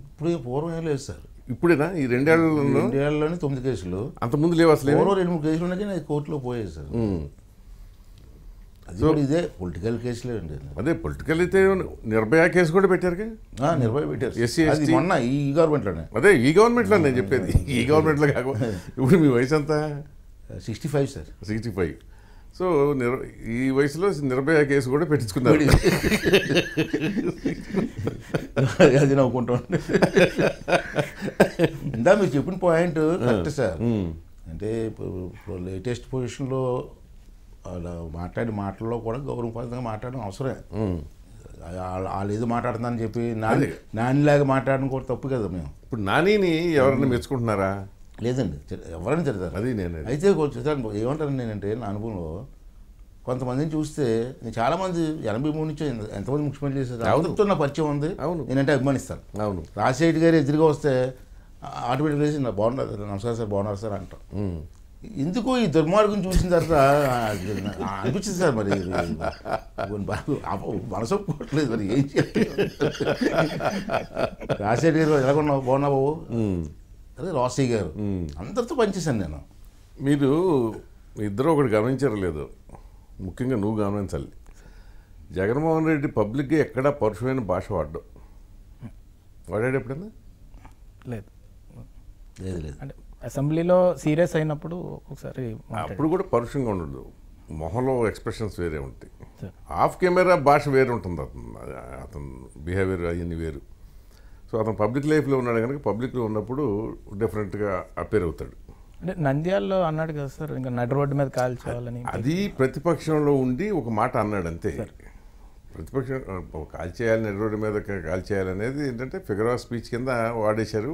ఇప్పుడు పూర్వం ఏం లేదు సార్ ఇప్పుడేనా ఈ రెండేళ్ళలో రెండేళ్లలోనే తొమ్మిది కేసులు అంతకుముందు లేవు అసలు పూర్వం రెండు మూడు కేసులు ఉన్నాయి కోర్టులో పోయాయి సార్ అది కూడా ఇదే పొలిటికల్ కేసులే అండి అదే పొలిటికల్ అయితే నిర్భయ కేసు కూడా పెట్టారు నిర్భయ పెట్టారు ఎస్సీ అది మొన్న ఈ గవర్నమెంట్లోనే అదే ఈ గవర్నమెంట్లో నేను చెప్పేది ఈ గవర్నమెంట్లో కాకుండా ఇప్పుడు మీ వయసు ఎంత sixty five sir sixty five so నిర్ ఈ వయసులో నిర్భయ కేసు కూడా పెట్టించుకున్నాడు అది నవ్వుకుంటాను ఇందా మీరు చెప్పిన పాయింట్ కరెక్ట్ సార్ అంటే ఇప్పుడు లేటెస్ట్ పొజిషన్లో మాట్లాడే మాటల్లో కూడా గౌరవపరంగా మాట్లాడడం అవసరమే వాళ్ళు ఏదో మాట్లాడుతుందని చెప్పి నాని నానిలాగా మాట్లాడడం కూడా తప్పు కదా మేము ఇప్పుడు నానిని ఎవరైనా మెచ్చుకుంటున్నారా లేదండి ఎవరైనా తిడతారు అది నేను అయితే చూసాను ఏమంటారు నేనంటే నా అనుభవంలో కొంతమందిని చూస్తే నేను చాలామంది ఎనభై మూడు నుంచి ఎంతమంది ముఖ్యమంత్రి చేశారు అవుతున్న పరిచయం ఉంది అవును నేనంటే అభిమానిస్తాను అవును రాజశేఖర్ గారు ఎదురుగా వస్తే ఆటోమేటిక్ వేసి బాగున్నారు నమస్కారం సార్ బాగున్నారు సార్ అంటాం ఎందుకు ఈ దుర్మార్గం చూసిన తర్వాత అనిపించింది సార్ మరి మనసు ఒప్పుకోవట్లేదు మరి ఏం చేయాలి రాజశేఖర్ గారు ఎలాగొన్నావు బాగున్నావు అదే రాసీ గారు అందరితో పనిచేశాను నేను మీరు ఇద్దరు ఒకటి గమనించరు లేదు ముఖ్యంగా నువ్వు గమనించాలి జగన్మోహన్ రెడ్డి పబ్లిక్గా ఎక్కడా పరుషమైన భాష వాడ్డు వాడాడు ఎప్పుడైనా లేదు లేదు లేదు అంటే అసెంబ్లీలో సీరియస్ అయినప్పుడు ఒకసారి అప్పుడు కూడా పరుషంగా ఉండదు మొహంలో ఎక్స్ప్రెషన్స్ వేరే ఉంటాయి ఆఫ్ కెమెరా భాష వేరే ఉంటుంది అతను అతను బిహేవియర్ అవన్నీ వేరు సో అతను పబ్లిక్ లైఫ్లో ఉన్నాడు కనుక పబ్లిక్లో ఉన్నప్పుడు డెఫినెట్గా అపేర్ అవుతాడు అంటే నంద్యాలలో అన్నాడు కదా సార్ ఇంకా నడు రోడ్డు మీద కాల్చేవాలని అది ప్రతిపక్షంలో ఉండి ఒక మాట అన్నాడు అంతే ప్రతిపక్షం కాల్చేయాలి నడు రోడ్డు మీద కాల్చేయాలనేది ఏంటంటే ఫిగర్ ఆఫ్ స్పీచ్ కింద వాడేశారు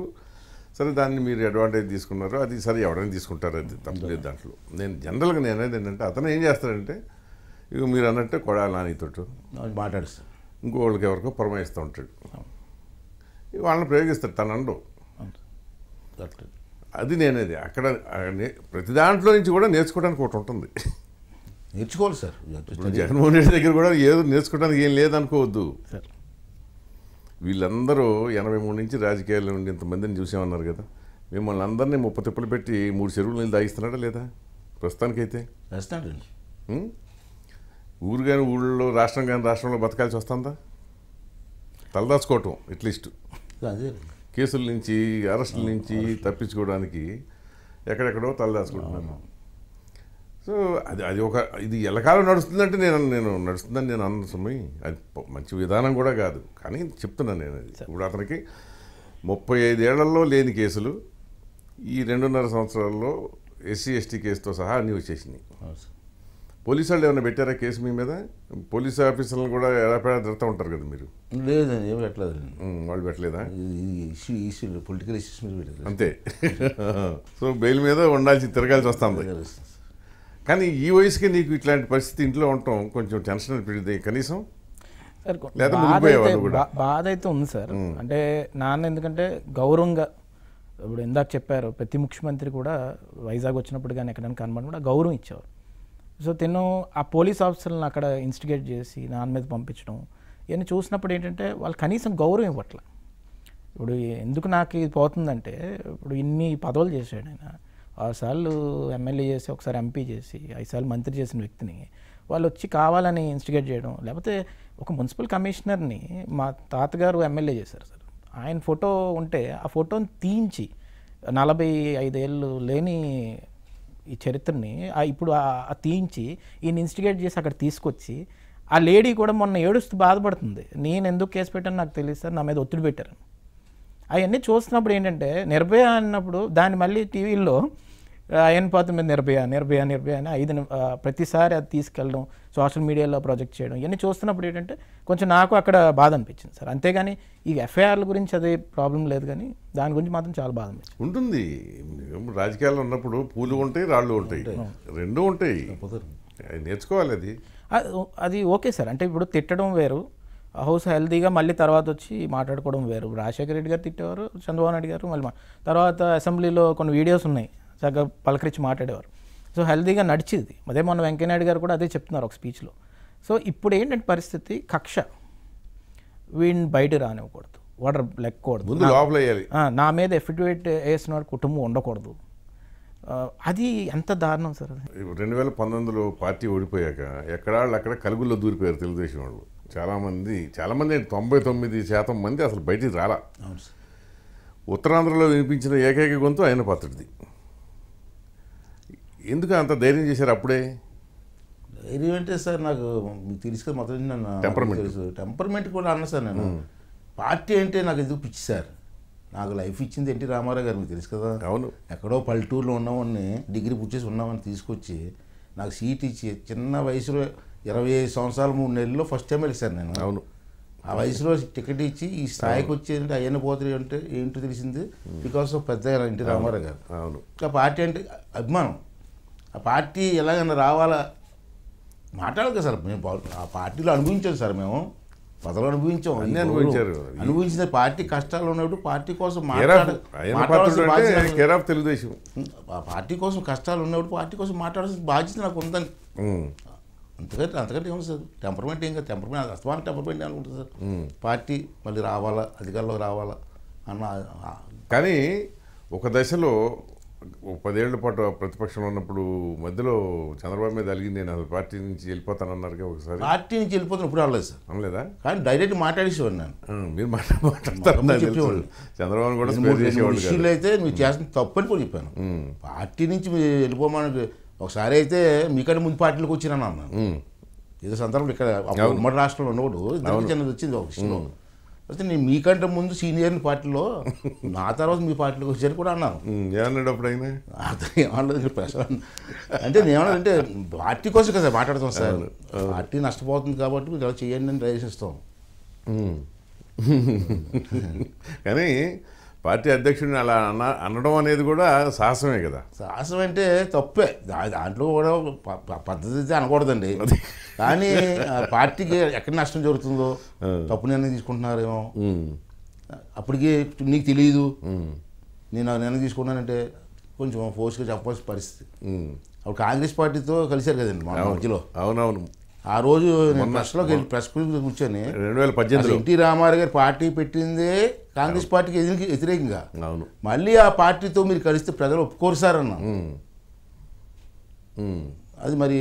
సరే దాన్ని మీరు అడ్వాంటేజ్ తీసుకున్నారు అది సరే ఎవరైనా తీసుకుంటారు అది తప్పలేదు దాంట్లో నేను జనరల్గా నేను అనేది ఏంటంటే అతను ఏం చేస్తాడంటే ఇక మీరు అన్నట్టు కొడాలి మాట్లాడుస్తాను ఇంకో వాళ్ళకి ఎవరికో పరమాయిస్తూ ఉంటాడు వాళ్ళని ప్రయోగిస్తారు తను అండు అది నేనేది అక్కడ ప్రతి దాంట్లో నుంచి కూడా నేర్చుకోవడానికి ఒకటి ఉంటుంది నేర్చుకోవాలి సార్ జగన్మోహన్ రెడ్డి దగ్గర కూడా ఏదో నేర్చుకోవడానికి ఏం లేదనుకోవద్దు వీళ్ళందరూ ఎనభై మూడు నుంచి రాజకీయాల్లో ఉండి ఇంతమందిని చూసామన్నారు కదా మిమ్మల్ని అందరినీ ముప్పై తిప్పలు పెట్టి మూడు చెరువులు నీళ్ళు తాగిస్తున్నాడా లేదా ప్రస్తుతానికైతే ఊరు కానీ ఊళ్ళో రాష్ట్రం కానీ రాష్ట్రంలో బతకాల్సి వస్తుందా తలదాచుకోవటం అట్లీస్ట్ కేసుల నుంచి అరెస్టుల నుంచి తప్పించుకోవడానికి ఎక్కడెక్కడో తలదాచుకుంటున్నాను సో అది అది ఒక ఇది ఎలకాలం నడుస్తుందంటే నేను నేను నడుస్తుందని నేను అన్న సుమి అది మంచి విధానం కూడా కాదు కానీ చెప్తున్నాను నేను అది ఇప్పుడు అతనికి ముప్పై ఐదేళ్లలో లేని కేసులు ఈ రెండున్నర సంవత్సరాల్లో ఎస్సీ ఎస్టీ కేసుతో సహా అన్నీ వచ్చేసినాయి పోలీసు వాళ్ళు ఏమైనా పెట్టారా కేసు మీ మీద పోలీస్ ఆఫీసర్లు కూడా ఎడపేడా తిడతా ఉంటారు కదా మీరు లేదండి ఏం పెట్టలేదు వాళ్ళు పెట్టలేదా ఇష్యూ ఇష్యూ పొలిటికల్ ఇష్యూస్ మీద పెట్టలేదు అంతే సో బెయిల్ మీద ఉండాల్సి తిరగాల్సి వస్తుంది కానీ ఈ వయసుకి నీకు ఇట్లాంటి పరిస్థితి ఇంట్లో ఉండటం కొంచెం టెన్షన్ అనిపించింది కనీసం బాధ అయితే ఉంది సార్ అంటే నాన్న ఎందుకంటే గౌరవంగా ఇప్పుడు ఇందాక చెప్పారు ప్రతి ముఖ్యమంత్రి కూడా వైజాగ్ వచ్చినప్పుడు కానీ ఎక్కడైనా కనబడి కూడా గౌరవం ఇచ్చేవారు సో తిను ఆ పోలీస్ ఆఫీసర్లను అక్కడ ఇన్స్టిగేట్ చేసి నాన్న మీద పంపించడం ఇవన్నీ చూసినప్పుడు ఏంటంటే వాళ్ళు కనీసం గౌరవం ఇవ్వట్లే ఇప్పుడు ఎందుకు నాకు ఇది పోతుందంటే ఇప్పుడు ఇన్ని పదవులు చేశాడు ఆయన ఆరుసార్లు ఎమ్మెల్యే చేసి ఒకసారి ఎంపీ చేసి ఐదుసార్లు మంత్రి చేసిన వ్యక్తిని వాళ్ళు వచ్చి కావాలని ఇన్స్టిగేట్ చేయడం లేకపోతే ఒక మున్సిపల్ కమిషనర్ని మా తాతగారు ఎమ్మెల్యే చేశారు సార్ ఆయన ఫోటో ఉంటే ఆ ఫోటోని తీయించి నలభై ఐదేళ్ళు లేని ఈ చరిత్రని ఇప్పుడు తీయించి ఈయన ఇన్స్టిగేట్ చేసి అక్కడ తీసుకొచ్చి ఆ లేడీ కూడా మొన్న ఏడుస్తూ బాధపడుతుంది నేను ఎందుకు కేసు పెట్టాను నాకు తెలియదు సార్ నా మీద ఒత్తిడి పెట్టారు అవన్నీ చూస్తున్నప్పుడు ఏంటంటే నిర్భయ అన్నప్పుడు దాన్ని మళ్ళీ టీవీల్లో ఆయన పాత్ర మీద నిర్భయ నిర్భయ నిర్భయ అని ఐదు ప్రతిసారి అది తీసుకెళ్ళడం సోషల్ మీడియాలో ప్రొజెక్ట్ చేయడం ఇవన్నీ చూస్తున్నప్పుడు ఏంటంటే కొంచెం నాకు అక్కడ బాధ అనిపించింది సార్ అంతేగాని ఈ ఎఫ్ఐఆర్ల గురించి అదే ప్రాబ్లం లేదు కానీ దాని గురించి మాత్రం చాలా బాధ అనిపించింది ఉంటుంది రాజకీయాల్లో ఉన్నప్పుడు పూలు ఉంటాయి రాళ్ళు ఉంటాయి రెండు ఉంటాయి నేర్చుకోవాలి అది అది ఓకే సార్ అంటే ఇప్పుడు తిట్టడం వేరు హౌస్ హెల్దీగా మళ్ళీ తర్వాత వచ్చి మాట్లాడుకోవడం వేరు రాజశేఖర రెడ్డి గారు తిట్టేవారు చంద్రబాబు నాయుడు గారు మళ్ళీ తర్వాత అసెంబ్లీలో కొన్ని వీడియోస్ ఉన్నాయి చక్కగా పలకరించి మాట్లాడేవారు సో హెల్దీగా నడిచేది అదే మొన్న వెంకయ్యనాయుడు గారు కూడా అదే చెప్తున్నారు ఒక స్పీచ్లో సో ఇప్పుడు ఏంటంటే పరిస్థితి కక్ష వీడిని బయట రానివ్వకూడదు వాటర్ లెక్కకూడదు నా మీద ఎఫిడవిట్ వేసిన వాడు కుటుంబం ఉండకూడదు అది ఎంత దారుణం సార్ రెండు వేల పంతొమ్మిదిలో పార్టీ ఓడిపోయాక ఎక్కడ అక్కడ కలుగుల్లో దూరిపోయారు తెలుగుదేశం వాళ్ళు చాలామంది చాలామంది తొంభై తొమ్మిది శాతం మంది అసలు బయటికి రాలా ఉత్తరాంధ్రలో వినిపించిన ఏకైక గొంతు ఆయన పాత్రది ఎందుకు అంత ధైర్యం చేశారు అప్పుడే ధైర్యం అంటే సార్ నాకు మీకు తెలుసు కదా మొత్తం నన్ను తెలుసు టెంపర్మెంట్ కూడా అన్న సార్ నేను hmm. పార్టీ అంటే నాకు ఎందుకు పిచ్చి సార్ నాకు లైఫ్ ఇచ్చింది ఎన్టీ రామారావు గారు మీకు తెలుసు కదా అవును ఎక్కడో పల్లెటూరులో ఉన్నామని డిగ్రీ పుచ్చేసి ఉన్నామని తీసుకొచ్చి నాకు సీట్ ఇచ్చి చిన్న వయసులో ఇరవై ఐదు సంవత్సరాలు మూడు నెలల్లో ఫస్ట్ టైం వెళ్ళాను నేను అవును ఆ వయసులో టికెట్ ఇచ్చి ఈ స్థాయికి వచ్చేది అయ్యన పోతుంది అంటే ఏంటో తెలిసింది బికాస్ hmm. ఆఫ్ పెద్ద ఎన్టీ రామారావు గారు అవును ఇంకా పార్టీ అంటే అభిమానం ఆ పార్టీ ఎలాగైనా రావాలా మాట్లాడక సార్ మేము ఆ పార్టీలో అనుభవించాం సార్ మేము పదవులు అనుభవించాం అన్నీ అనుభవించారు అనుభవించిన పార్టీ కష్టాలు ఉన్నప్పుడు పార్టీ కోసం మాట్లాడాలి తెలుగుదేశం పార్టీ కోసం కష్టాలు ఉన్నప్పుడు పార్టీ కోసం మాట్లాడాల్సిన బాధ్యత నాకు ఉందని అంతకంటే అంతకంటే ఏమి సార్ టెంపర్మెంట్ ఇంకా టెంపర్మెంట్ అస్తమానం టెంపర్మెంట్ అనుకుంటుంది సార్ పార్టీ మళ్ళీ రావాలా అధికారంలోకి రావాలా అన్న కానీ ఒక దశలో పదేళ్ల పాటు ప్రతిపక్షంలో ఉన్నప్పుడు మధ్యలో చంద్రబాబు మీద అలిగింది నేను పార్టీ నుంచి వెళ్ళిపోతానన్నారుగా ఒకసారి పార్టీ నుంచి వెళ్ళిపోతాను ఇప్పుడు రాలేదు సార్ అనలేదా కానీ డైరెక్ట్ మాట్లాడేసేవాడు నేను మీరు మాట్లాడతారు చంద్రబాబు కూడా అయితే మీరు చేసిన తప్పని కూడా చెప్పాను పార్టీ నుంచి మీరు వెళ్ళిపోమని ఒకసారి అయితే మీకంటే ముందు పార్టీలోకి వచ్చినాను అన్నాను ఏదో సందర్భంలో ఇక్కడ ఉమ్మడి రాష్ట్రంలో ఉన్నప్పుడు చిన్నది వచ్చింది ఒక అయితే నేను మీకంటే ముందు సీనియర్ పార్టీలో నా తర్వాత మీ పార్టీలోకి వచ్చారు కూడా అన్నాను ఏమన్నాడు అప్పుడు ఆయన అతను ఏమన్నది ప్రశ్న అంటే నేను అంటే పార్టీ కోసం కదా మాట్లాడతాం సార్ పార్టీ నష్టపోతుంది కాబట్టి మీరు ఎలా చేయండి అని ప్రయత్నిస్తాం కానీ పార్టీ అధ్యక్షుడిని అలా అన అనడం అనేది కూడా సాహసమే కదా సాహసం అంటే తప్పే దాంట్లో కూడా పద్ధతి అనకూడదండి కానీ పార్టీకి ఎక్కడ నష్టం జరుగుతుందో తప్పు నిర్ణయం తీసుకుంటున్నారేమో అప్పటికి నీకు తెలియదు నేను నిర్ణయం తీసుకున్నానంటే కొంచెం ఫోర్స్గా చెప్పాల్సిన పరిస్థితి అప్పుడు కాంగ్రెస్ పార్టీతో కలిశారు కదండి మా మధ్యలో అవునవును ఆ రోజు నేను ప్రెస్లోకి ప్రెస్ కూర్చొని రెండు వేల పద్దెనిమిది ఎన్టీ రామారావు గారు పార్టీ పెట్టిందే కాంగ్రెస్ పార్టీకి వ్యతిరేకంగా అవును మళ్ళీ ఆ పార్టీతో మీరు కలిస్తే ప్రజలు ఒప్పుకోరు సార్ అన్న అది మరి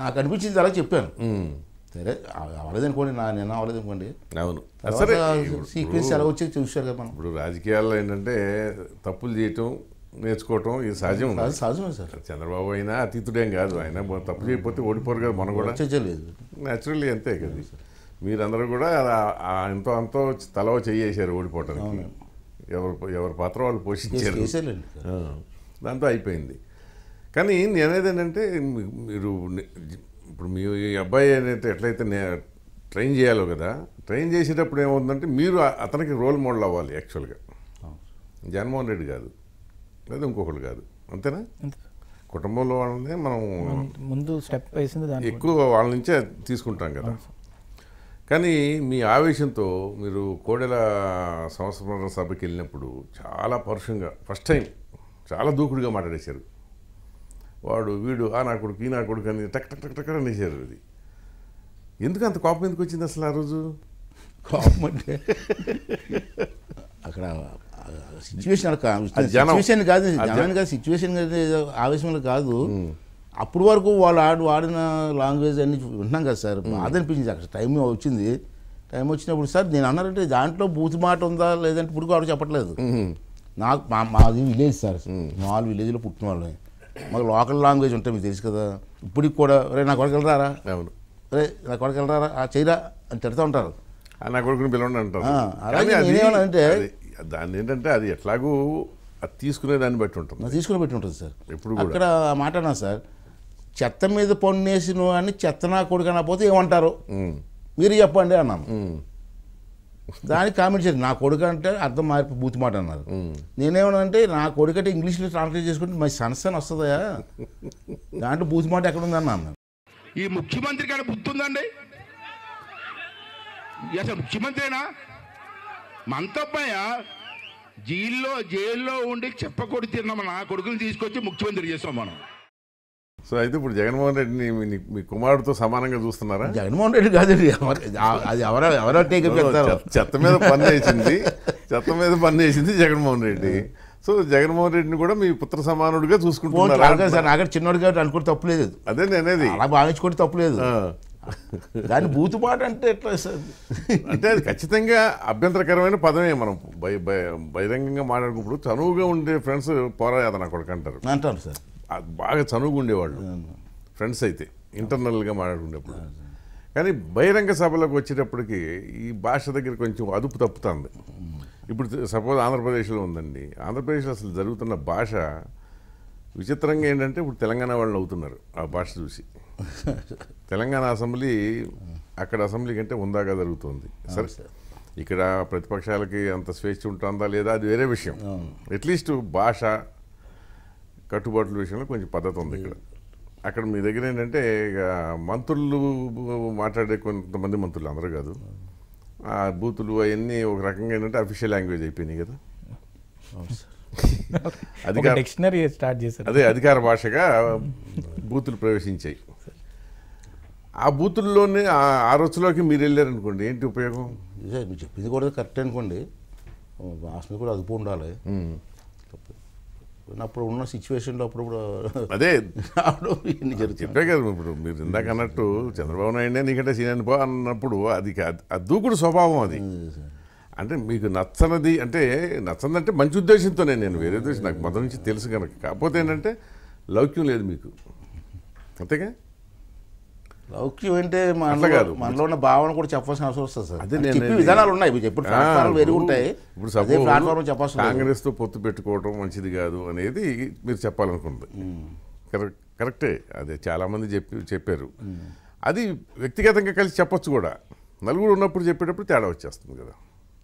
నాకు అనిపించింది అలా చెప్పాను సరే అవ్వలేదనుకోండి నా నిన్న అవ్వలేదనుకోండి అవును సీక్వెన్స్ ఎలా వచ్చి చూశారు కదా మనం ఇప్పుడు రాజకీయాల్లో ఏంటంటే తప్పులు చేయటం నేర్చుకోవటం ఇది సహజం సహజమే సార్ చంద్రబాబు అయినా అతీతుడేం కాదు ఆయన తప్పు చేయకపోతే ఓడిపోరు కదా మనం కూడా చేయలేదు న్యాచురల్లీ అంతే కదా మీరందరూ కూడా ఎంతో అంతో తలవ చేయేశారు ఓడిపోవటానికి ఎవరు ఎవరి పాత్ర వాళ్ళు పోషించారు దాంతో అయిపోయింది కానీ నేనేది ఏంటంటే మీరు ఇప్పుడు మీ అబ్బాయి అనేది ఎట్లయితే నే ట్రైన్ చేయాలో కదా ట్రైన్ చేసేటప్పుడు ఏమవుతుందంటే మీరు అతనికి రోల్ మోడల్ అవ్వాలి యాక్చువల్గా జగన్మోహన్ రెడ్డి కాదు లేదు ఇంకొకళ్ళు కాదు అంతేనా కుటుంబంలో వాళ్ళని మనం ముందు స్టెప్ వేసింది ఎక్కువ వాళ్ళ నుంచే తీసుకుంటాం కదా కానీ మీ ఆవేశంతో మీరు కోడెల సంవత్సరం సభకి వెళ్ళినప్పుడు చాలా పరుషంగా ఫస్ట్ టైం చాలా దూకుడుగా మాట్లాడేశారు వాడు వీడు ఆ నా కొడుకు ఈ నా కొడుకు అని టక్ టక్ టక్ టక్ అనేసారు అది ఎందుకు అంత కోపం ఎందుకు వచ్చింది అసలు ఆ రోజు కోపం అంటే అక్కడ సిచ్యువేషన్ సిచ్యువేషన్ కాదు జనాన్ని కాదు సిచ్యువేషన్ ఆవేశంలో కాదు అప్పుడు వరకు వాళ్ళు ఆడు వాడిన లాంగ్వేజ్ అన్ని వింటున్నాం కదా సార్ బాధ అనిపించింది అక్కడ టైం వచ్చింది టైం వచ్చినప్పుడు సార్ నేను అన్నారంటే దాంట్లో బూతి మాట ఉందా లేదంటే ఇప్పుడు ఆడు చెప్పట్లేదు నాకు మాది విలేజ్ సార్ నాలుగు విలేజ్లో పుట్టిన వాళ్ళని మాకు లోకల్ లాంగ్వేజ్ ఉంటాయి మీకు తెలుసు కదా ఇప్పటికి కూడా రే నా కొడుకు వెళ్ళరా రే నా కొడుకు వెళ్ళరా చేయరా అని తిడతా ఉంటారు నా అలాగే అంటే దాన్ని ఏంటంటే అది ఎట్లాగూ అది తీసుకునే దాన్ని బట్టి ఉంటుంది తీసుకునే బట్టి ఉంటుంది సార్ ఇప్పుడు అక్కడ మాట అన్నా సార్ చెత్త మీద పన్నేసిన అని చెత్త నా కొడుకనా పోతే ఏమంటారు మీరు చెప్పండి అన్నాను దానికి కామెంట్ చేసి నా కొడుకు అంటే అర్థం మారిపో బూతి మాట అన్నారు అంటే నా కొడుకు అంటే ఇంగ్లీష్లో ట్రాన్స్లేట్ చేసుకుంటే మా సన్సన్ వస్తుందా దాంట్లో బూతి మాట ఎక్కడ ఉందన్న అన్నాను ఈ ముఖ్యమంత్రి కానీ బుద్ధి ఉందండి ముఖ్యమంత్రినా మంతప్పయ్య జైల్లో జైల్లో ఉండి చెప్పకొడి తిన్నాం నా కొడుకుని తీసుకొచ్చి ముఖ్యమంత్రి చేస్తాం మనం సో అయితే ఇప్పుడు జగన్మోహన్ రెడ్డిని మీ కుమారుడితో సమానంగా చూస్తున్నారా జగన్మోహన్ రెడ్డి కాదు అది ఎవరో ఎవరో టేకప్ చెత్త మీద పని చేసింది చెత్త మీద పని చేసింది జగన్మోహన్ రెడ్డి సో జగన్మోహన్ రెడ్డిని కూడా మీ పుత్ర సమానుడిగా చూసుకుంటున్నారు సార్ నాకు చిన్నోడు కాబట్టి అనుకుంటే తప్పులేదు అదే నేనేది అలా భావించుకుంటే తప్పులేదు దాని బూతుపాటు అంటే ఎట్లా సార్ అంటే అది ఖచ్చితంగా అభ్యంతరకరమైన పదమే మనం బై బహిరంగంగా మాట్లాడుకున్నప్పుడు చనువుగా ఉండే ఫ్రెండ్స్ పోరాయాత నా అంటారు అంటారు సార్ బాగా చనువుగా ఉండేవాళ్ళు ఫ్రెండ్స్ అయితే ఇంటర్నల్గా మాట్లాడుకునేప్పుడు కానీ బహిరంగ సభలకు వచ్చేటప్పటికి ఈ భాష దగ్గర కొంచెం అదుపు తప్పుతుంది ఇప్పుడు సపోజ్ ఆంధ్రప్రదేశ్లో ఉందండి ఆంధ్రప్రదేశ్లో అసలు జరుగుతున్న భాష విచిత్రంగా ఏంటంటే ఇప్పుడు తెలంగాణ వాళ్ళు అవుతున్నారు ఆ భాష చూసి తెలంగాణ అసెంబ్లీ అక్కడ అసెంబ్లీ కంటే ఉందాగా జరుగుతుంది సరే ఇక్కడ ప్రతిపక్షాలకి అంత స్వేచ్ఛ ఉంటుందా లేదా అది వేరే విషయం అట్లీస్ట్ భాష కట్టుబాట్ల విషయంలో కొంచెం పద్ధతి ఉంది ఇక్కడ అక్కడ మీ దగ్గర ఏంటంటే ఇక మంత్రులు మాట్లాడే కొంతమంది మంత్రులు అందరూ కాదు ఆ బూతులు అవన్నీ ఒక రకంగా ఏంటంటే అఫీషియల్ లాంగ్వేజ్ అయిపోయినాయి కదా అధికార డిక్షనరీ స్టార్ట్ చేశారు అదే అధికార భాషగా బూతులు ప్రవేశించాయి ఆ బూతుల్లోనే ఆ రోజులోకి మీరు వెళ్ళారనుకోండి ఏంటి ఉపయోగం ఇదే మీరు చెప్పింది కూడా కరెక్ట్ అనుకోండి వాసన కూడా అదుపు ఉండాలి అప్పుడు ఉన్న సిచ్యువేషన్లో అప్పుడు అదే చెప్పే కదా ఇప్పుడు మీరు ఇందాక అన్నట్టు చంద్రబాబు నాయుడు నీకంటే సీనియర్ పో అన్నప్పుడు అది దూకుడు స్వభావం అది అంటే మీకు నచ్చనది అంటే నచ్చదంటే మంచి ఉద్దేశంతోనే నేను వేరే ఉద్దేశం నాకు మొదటి నుంచి తెలుసు కనుక కాకపోతే ఏంటంటే లౌక్యం లేదు మీకు అంతేగా లౌక్యం అంటే మనలో కాదు మనలో ఉన్న భావన కూడా చెప్పాల్సిన అవసరం వస్తుంది సార్ అదే నేను విధానాలు ఉన్నాయి ఇప్పుడు చెప్పిన ప్లాట్ఫామ్లు ఉంటాయి ఇప్పుడు సపోజ్ ప్లాట్ఫామ్ చెప్పాల్సిన కాంగ్రెస్తో పొత్తు పెట్టుకోవడం మంచిది కాదు అనేది మీరు చెప్పాలనుకుంది కరెక్ట్ కరెక్టే అదే చాలా మంది చెప్పి చెప్పారు అది వ్యక్తిగతంగా కలిసి చెప్పొచ్చు కూడా నలుగురు ఉన్నప్పుడు చెప్పేటప్పుడు తేడా వచ్చేస్తుంది కదా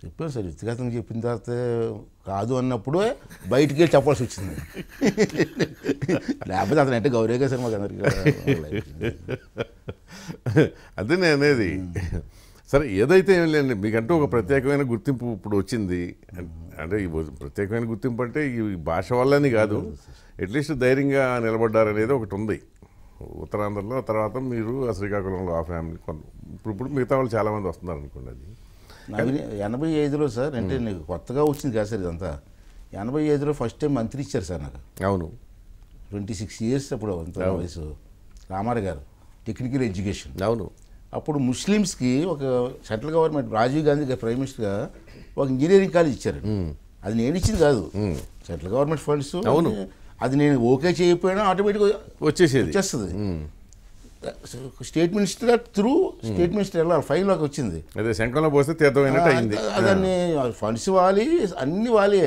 చెప్పాను సార్ వ్యక్తిగతం చెప్పిన తర్వాత కాదు అన్నప్పుడు బయటికి వెళ్ళి చెప్పాల్సి వచ్చింది లేకపోతే అతను అంటే గౌరవ సార్ మాకు అందరికీ అదే నేను అనేది సరే ఏదైతే ఏం లేదండి మీకంటూ ఒక ప్రత్యేకమైన గుర్తింపు ఇప్పుడు వచ్చింది అంటే ఈ ప్రత్యేకమైన గుర్తింపు అంటే ఈ భాష వల్లని కాదు అట్లీస్ట్ ధైర్యంగా నిలబడ్డారనేది ఒకటి ఉంది ఉత్తరాంధ్రలో తర్వాత మీరు శ్రీకాకుళంలో ఆ ఫ్యామిలీ ఇప్పుడు ఇప్పుడు మిగతా వాళ్ళు చాలామంది వస్తున్నారు అనుకోండి అది ఎనభై ఐదులో సార్ అంటే నీకు కొత్తగా వచ్చింది కదా సార్ ఇదంతా ఎనభై ఐదులో ఫస్ట్ టైం మంత్రి ఇచ్చారు సార్ నాకు అవును ట్వంటీ సిక్స్ ఇయర్స్ అప్పుడు అంత వయసు రామారావు గారు టెక్నికల్ ఎడ్యుకేషన్ అవును అప్పుడు ముస్లిమ్స్కి ఒక సెంట్రల్ గవర్నమెంట్ రాజీవ్ గాంధీ గారు ప్రైమ్ మినిస్టర్గా ఒక ఇంజనీరింగ్ కాలేజ్ ఇచ్చారు అది నేను ఇచ్చింది కాదు సెంట్రల్ గవర్నమెంట్ ఫండ్స్ అవును అది నేను ఓకే చేయకపోయినా ఆటోమేటిక్గా వచ్చేసేది వచ్చేస్తుంది state minister through state minister వెళ్ళాలి లోకి వచ్చింది అదే శంఖంలో పోస్తే తీర్థమైనట్టు అయింది దాన్ని ఫండ్స్ వాలి అన్ని వాలి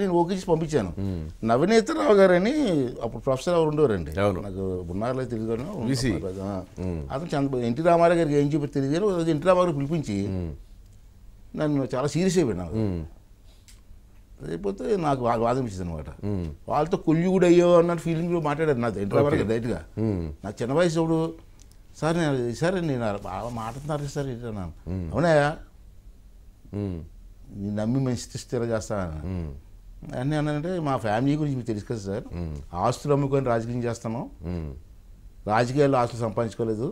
నేను ఓకేసి పంపించాను నవనేతరావు గారని అప్పుడు ప్రొఫెసర్ ఎవరు ఉండేవారండి నాకు ఉన్నారులే తెలియదు అతను చంద్ర ఎన్టీ రామారావు గారికి ఏం చెప్పి తెలియదు ఎన్టీ రామారావు పిలిపించి నన్ను చాలా సీరియస్ అయిపోయినా లేకపోతే నాకు వాళ్ళు వాదం ఇచ్చింది అనమాట వాళ్ళతో కూడా అయ్యో అన్న ఫీలింగ్లో మాట్లాడారు నాతో ఇంటర్ వరకు డైట్గా నాకు చిన్న వయసు ఇప్పుడు సార్ నేను సార్ నేను బాగా మాట్లాడుతున్నారు సార్ అన్నాను అవునా నేను నమ్మి మంచి స్థిర చేస్తాను అన్నీ అన్నానంటే మా ఫ్యామిలీ గురించి మీకు తెలుసు కదా సార్ ఆస్తులు అమ్ముకొని రాజకీయం చేస్తాను రాజకీయాల్లో ఆస్తులు సంపాదించుకోలేదు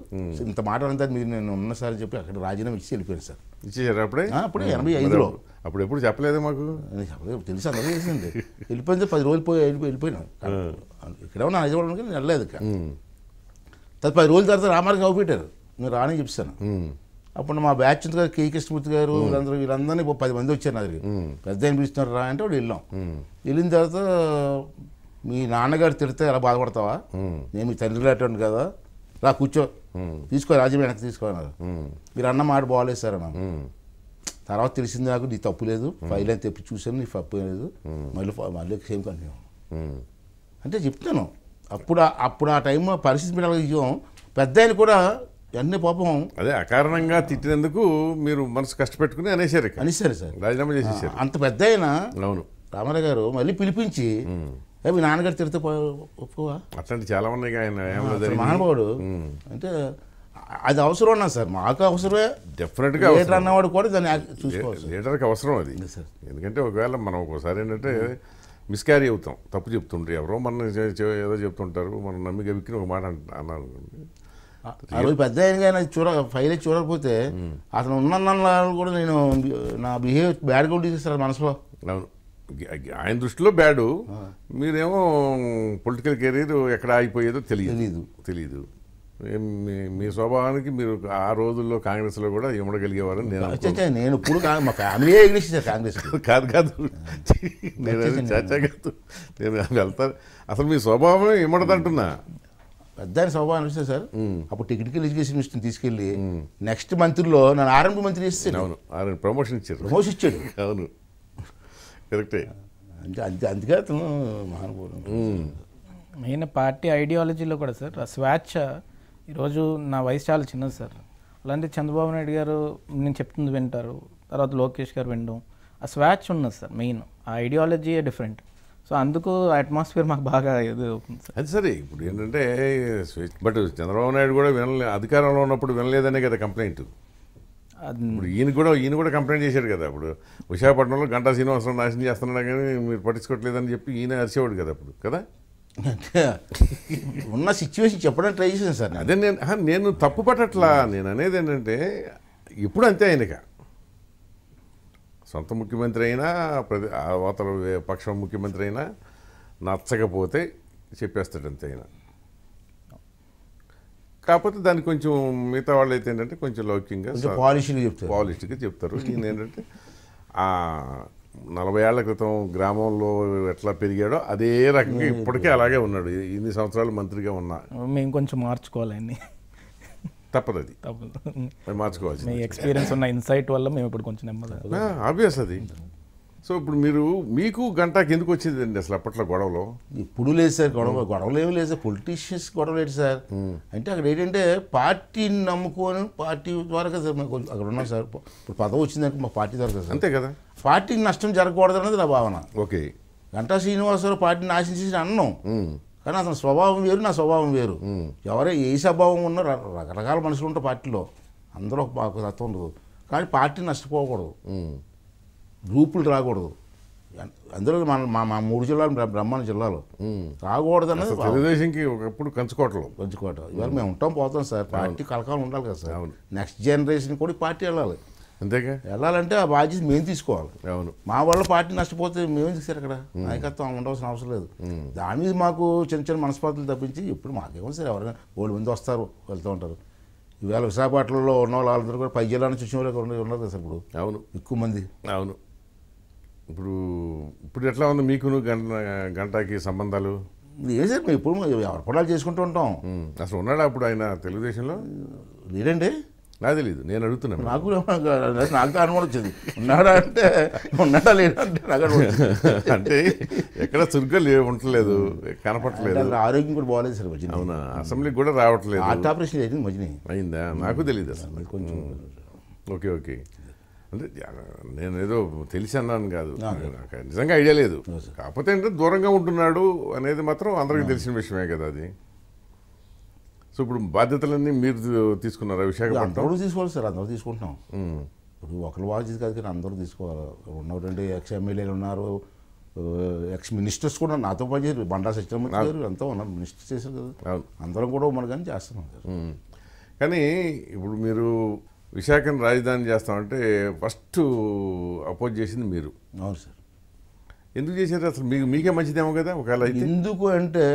ఇంత మాట అంతా మీరు నేను ఉన్న సార్ చెప్పి అక్కడ రాజీనామా ఇచ్చి వెళ్ళిపోయాను సార్ ఇచ్చేసారు అప్పుడే అప్పుడే ఎనభై ఐదులో అప్పుడు ఎప్పుడు చెప్పలేదు మాకు చెప్పలేదు తెలిసి అందరూ తెలిసింది వెళ్ళిపోయింది పది రోజులు పోయి వెళ్ళిపోయినాం ఇక్కడ ఉన్న నిజవడానికి నేను వెళ్ళలేదు ఇక్కడ తర్వాత పది రోజుల తర్వాత రామారికి అవ్వపెట్టారు నేను రాని చెప్తాను అప్పుడు మా బ్యాచ్ ఉంది కదా కృష్ణమూర్తి గారు వీళ్ళందరూ వీళ్ళందరినీ పది మంది వచ్చారు నా దగ్గర పెద్ద ఏం పిలుస్తున్నారు రా అంటే వాళ్ళు వెళ్ళాం వెళ్ళిన తర్వాత మీ నాన్నగారు తిడితే ఎలా బాధపడతావా నేను మీ తండ్రి లాంటి కదా రా కూర్చో తీసుకో రాజ్యం వెనక్కి తీసుకోవాలి మీరు అన్న మాట బాగోలేదు సార్ అన్న తర్వాత తెలిసింది నాకు నీ తప్పు లేదు ఫైల్ అని తెప్పి చూసాను నీ తప్పు లేదు మళ్ళీ మళ్ళీ సేమ్ కంటిన్యూ అంటే చెప్తాను అప్పుడు అప్పుడు ఆ టైం పరిస్థితి పెట్టాలి పెద్ద ఆయన కూడా అన్ని పాపం అదే అకారణంగా తిట్టినందుకు మీరు మనసు కష్టపెట్టుకుని అనేసారు అనేసారు సార్ రాజీనామా చేసేసారు అంత పెద్ద అయినా అవును రామారావు గారు మళ్ళీ పిలిపించి మీ నాన్నగారు తిడితే ఒప్పుకోవా అట్లాంటి చాలా ఉన్నాయి ఆయన మహానుభావుడు అంటే అది అవసరం అన్నా సార్ మాకు అవసరమే గా లీటర్ అన్నవాడు కూడా దాన్ని చూసుకోవాలి అవసరం అది ఎందుకంటే ఒకవేళ మనం ఒకసారి ఏంటంటే మిస్క్యారీ అవుతాం తప్పు చెప్తుంటారు ఎవరో మన ఏదో చెప్తుంటారు మనం నమ్మి గవిక్కిన ఒక మాట అన్నారు ఆ పెద్ద ఆయన చూడ ఫైల్ చూడకపోతే అతను ఉన్న కూడా నేను నా బిహేవ్ బ్యాడ్గా ఉండేది సార్ మనసులో అవును ఆయన దృష్టిలో బ్యాడు మీరేమో పొలిటికల్ కెరీర్ ఎక్కడ ఆగిపోయేదో తెలియదు తెలియదు మీ స్వభావానికి మీరు ఆ రోజుల్లో కాంగ్రెస్ లో కూడా ఇమ్మడగలిగేవారు నేను నేను ఇప్పుడు మా ఫ్యామిలీ ఇంగ్లీష్ కాంగ్రెస్ కాదు కాదు నేను చాచా కాదు నేను వెళ్తాను అసలు మీ స్వభావం ఇమ్మడదంటున్నా పెద్దాని స్వభావం అనిపిస్తుంది సార్ అప్పుడు టెక్నికల్ ఎడ్యుకేషన్ మినిస్టర్ తీసుకెళ్ళి నెక్స్ట్ మంత్రిలో నన్ను ఆరంభ మంత్రి ఇస్తే అవును ప్రమోషన్ ఇచ్చారు ప్రమోషన్ ఇచ్చాడు అవును కరెక్టే అంటే అందుకే అతను మహానుభావుడు మెయిన్ పార్టీ ఐడియాలజీలో కూడా సార్ ఆ స్వేచ్ఛ ఈరోజు నా వయసు చాలా చిన్నది సార్ అలాంటి చంద్రబాబు నాయుడు గారు నేను చెప్తుంది వింటారు తర్వాత లోకేష్ గారు వినడం ఆ స్వాచ్ ఉన్నది సార్ మెయిన్ ఆ ఐడియాలజీ డిఫరెంట్ సో అందుకు అట్మాస్ఫియర్ మాకు బాగా ఇది అవుతుంది సార్ అది సరే ఇప్పుడు ఏంటంటే బట్ చంద్రబాబు నాయుడు కూడా వినలే అధికారంలో ఉన్నప్పుడు వినలేదనే కదా కంప్లైంట్ ఇప్పుడు ఈయన కూడా ఈయన కూడా కంప్లైంట్ చేశాడు కదా ఇప్పుడు విశాఖపట్నంలో గంటా శ్రీనివాసరావు నాశనం చేస్తున్నాడు కానీ మీరు పట్టించుకోవట్లేదని చెప్పి ఈయన అరిచేవాడు కదా అప్పుడు కదా ఉన్న సిచ్యువేషన్ చెప్పడానికి ట్రై చేశాను సార్ అదే నేను నేను తప్పు పట్టట్లా నేను అనేది ఏంటంటే ఇప్పుడు అంతే ఆయనక సొంత ముఖ్యమంత్రి అయినా ప్రతి అవతల పక్షం ముఖ్యమంత్రి అయినా నచ్చకపోతే చెప్పేస్తాడు అంతే అయినా కాకపోతే దాన్ని కొంచెం మిగతా వాళ్ళు అయితే ఏంటంటే కొంచెం లౌక్యంగా పాలిష్గా చెప్తారు పాలిష్గా చెప్తారు ఈయన ఏంటంటే నలభై ఏళ్ల క్రితం గ్రామంలో ఎట్లా పెరిగాడో అదే రకంగా hmm. ఇప్పటికే అలాగే ఉన్నాడు ఇన్ని సంవత్సరాలు మంత్రిగా ఉన్నా మేము కొంచెం మార్చుకోవాలని తప్పదు అది తప్పదు మార్చుకోవాల్సి ఎక్స్పీరియన్స్ ఉన్న ఇన్సైట్ వల్ల మేము ఇప్పుడు కొంచెం నెమ్మది ఆబ్వియస్ అది hmm. సో ఇప్పుడు మీరు మీకు గంటకి ఎందుకు వచ్చిందండి అసలు అప్పట్లో గొడవలో ఇప్పుడు లేదు సార్ గొడవ గొడవలు ఏమి లేదు సార్ పొలిటీషియన్స్ గొడవ లేదు సార్ hmm. అంటే అక్కడ ఏంటంటే పార్టీని నమ్ముకొని పార్టీ ద్వారా సార్ అక్కడ ఉన్నాం సార్ ఇప్పుడు పదవి వచ్చిందంటే మా పార్టీ ద్వారా సార్ అంతే కదా పార్టీకి నష్టం జరగకూడదు అన్నది నా భావన ఓకే గంటా శ్రీనివాసరావు పార్టీని ఆశించేసి అన్నం hmm. కానీ అతని స్వభావం వేరు నా స్వభావం వేరు hmm. ఎవరే ఏ స్వభావం ఉన్నా రకరకాల మనుషులు ఉంటారు పార్టీలో అందరూ ఒక తత్వం ఉండదు కానీ పార్టీ నష్టపోకూడదు గ్రూపులు రాకూడదు అందులో మన మా మా మూడు జిల్లాలు బ్రహ్మాండ జిల్లాలో రాకూడదని తెలుగుదేశంకి ఒకప్పుడు కంచుకోవటం కంచుకోవటం ఇవాళ మేము ఉంటాం పోతాం సార్ పార్టీ కలకాలం ఉండాలి కదా సార్ నెక్స్ట్ జనరేషన్ కూడా పార్టీ వెళ్ళాలి అంతేగా వెళ్ళాలంటే ఆ బాధ్యత మేము తీసుకోవాలి అవును మా వల్ల పార్టీ నష్టపోతే మేము తీసారు అక్కడ నాయకత్వం ఉండవలసిన అవసరం లేదు దాని మీద మాకు చిన్న చిన్న మనస్పాతులు తప్పించి ఇప్పుడు మాకేమో సరే ఎవరైనా ఓడి మంది వస్తారు వెళ్తూ ఉంటారు ఈవేళ విశాఖపట్నంలో ఉన్న వాళ్ళందరూ కూడా పై జిల్లా నుంచి వచ్చిన వాళ్ళు ఉన్నారు కదా సార్ ఇప్పుడు అవును ఎక్కువ మంది అవును ఇప్పుడు ఇప్పుడు ఎట్లా ఉంది మీకు గంట గంటకి సంబంధాలు ఏం సార్ మేము ఇప్పుడు ఎవరు పొడాలు చేసుకుంటూ ఉంటాం అసలు ఉన్నాడా అప్పుడు ఆయన తెలుగుదేశంలో లేడండి నాకు తెలియదు నేను అడుగుతున్నాను నాకు నాకు అనుమానం వచ్చింది ఉన్నాడా అంటే ఉన్నాడా లేడా అంటే నాకు అంటే ఎక్కడ చురుగ్గా లేవు ఉండట్లేదు కనపడలేదు ఆరోగ్యం కూడా బాగాలేదు సార్ మధ్య అవునా అసెంబ్లీకి కూడా రావట్లేదు ఆపరేషన్ అయింది మధ్యనే అయిందా నాకు తెలియదు అసలు కొంచెం ఓకే ఓకే అంటే నేను ఏదో తెలిసి అన్నాను కాదు నాకు నిజంగా ఐడియా లేదు కాకపోతే ఏంటంటే దూరంగా ఉంటున్నాడు అనేది మాత్రం అందరికీ తెలిసిన విషయమే కదా అది సో ఇప్పుడు బాధ్యతలన్నీ మీరు తీసుకున్నారా విశాఖపట్నం తీసుకోవాలి సార్ అందరూ తీసుకుంటున్నాం ఇప్పుడు ఒకరు బాధ్యత కాదు కానీ అందరూ తీసుకోవాలి ఉన్నటువంటి ఎక్స్ ఎమ్మెల్యేలు ఉన్నారు ఎక్స్ మినిస్టర్స్ కూడా నాతో పనిచేసారు బండా సత్యనారాయణ గారు అంతా ఉన్నారు మినిస్టర్ చేశారు కదా అందరం కూడా ఉన్నారు కానీ చేస్తున్నాం కానీ ఇప్పుడు మీరు విశాఖను రాజధాని చేస్తామంటే ఫస్ట్ అపోజ్ చేసింది మీరు అవును సార్ ఎందుకు చేశారు అసలు మీకు మీకే మంచిదేమో కదా ఒకవేళ ఎందుకు అంటే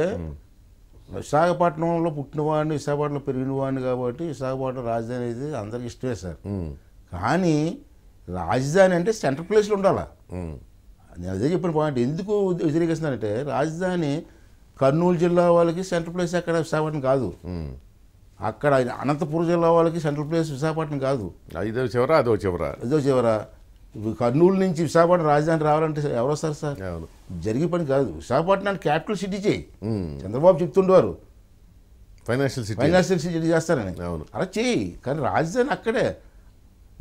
విశాఖపట్నంలో పుట్టినవాడిని విశాఖపట్నంలో పెరిగినవాడిని కాబట్టి విశాఖపట్నం రాజధాని అయితే అందరికి ఇష్టమే సార్ కానీ రాజధాని అంటే సెంటర్ ప్లేస్లో ఉండాలా నేను అదే చెప్పిన పాయింట్ ఎందుకు వ్యతిరేకిస్తున్నానంటే రాజధాని కర్నూలు జిల్లా వాళ్ళకి సెంటర్ ప్లేస్ అక్కడ విశాఖపట్నం కాదు అక్కడ అనంతపురం జిల్లా వాళ్ళకి సెంట్రల్ ప్లేస్ విశాఖపట్నం కాదు ఇదో చివరా అదో చివరా ఇదో చివరా కర్నూలు నుంచి విశాఖపట్నం రాజధాని రావాలంటే ఎవరు వస్తారు సార్ జరిగే పని కాదు విశాఖపట్నాన్ని క్యాపిటల్ సిటీ చేయి చంద్రబాబు చెప్తుండేవారు ఫైనాన్షియల్ సిటీ ఫైనాన్షియల్ సిటీ చేస్తారని అలా చేయి కానీ రాజధాని అక్కడే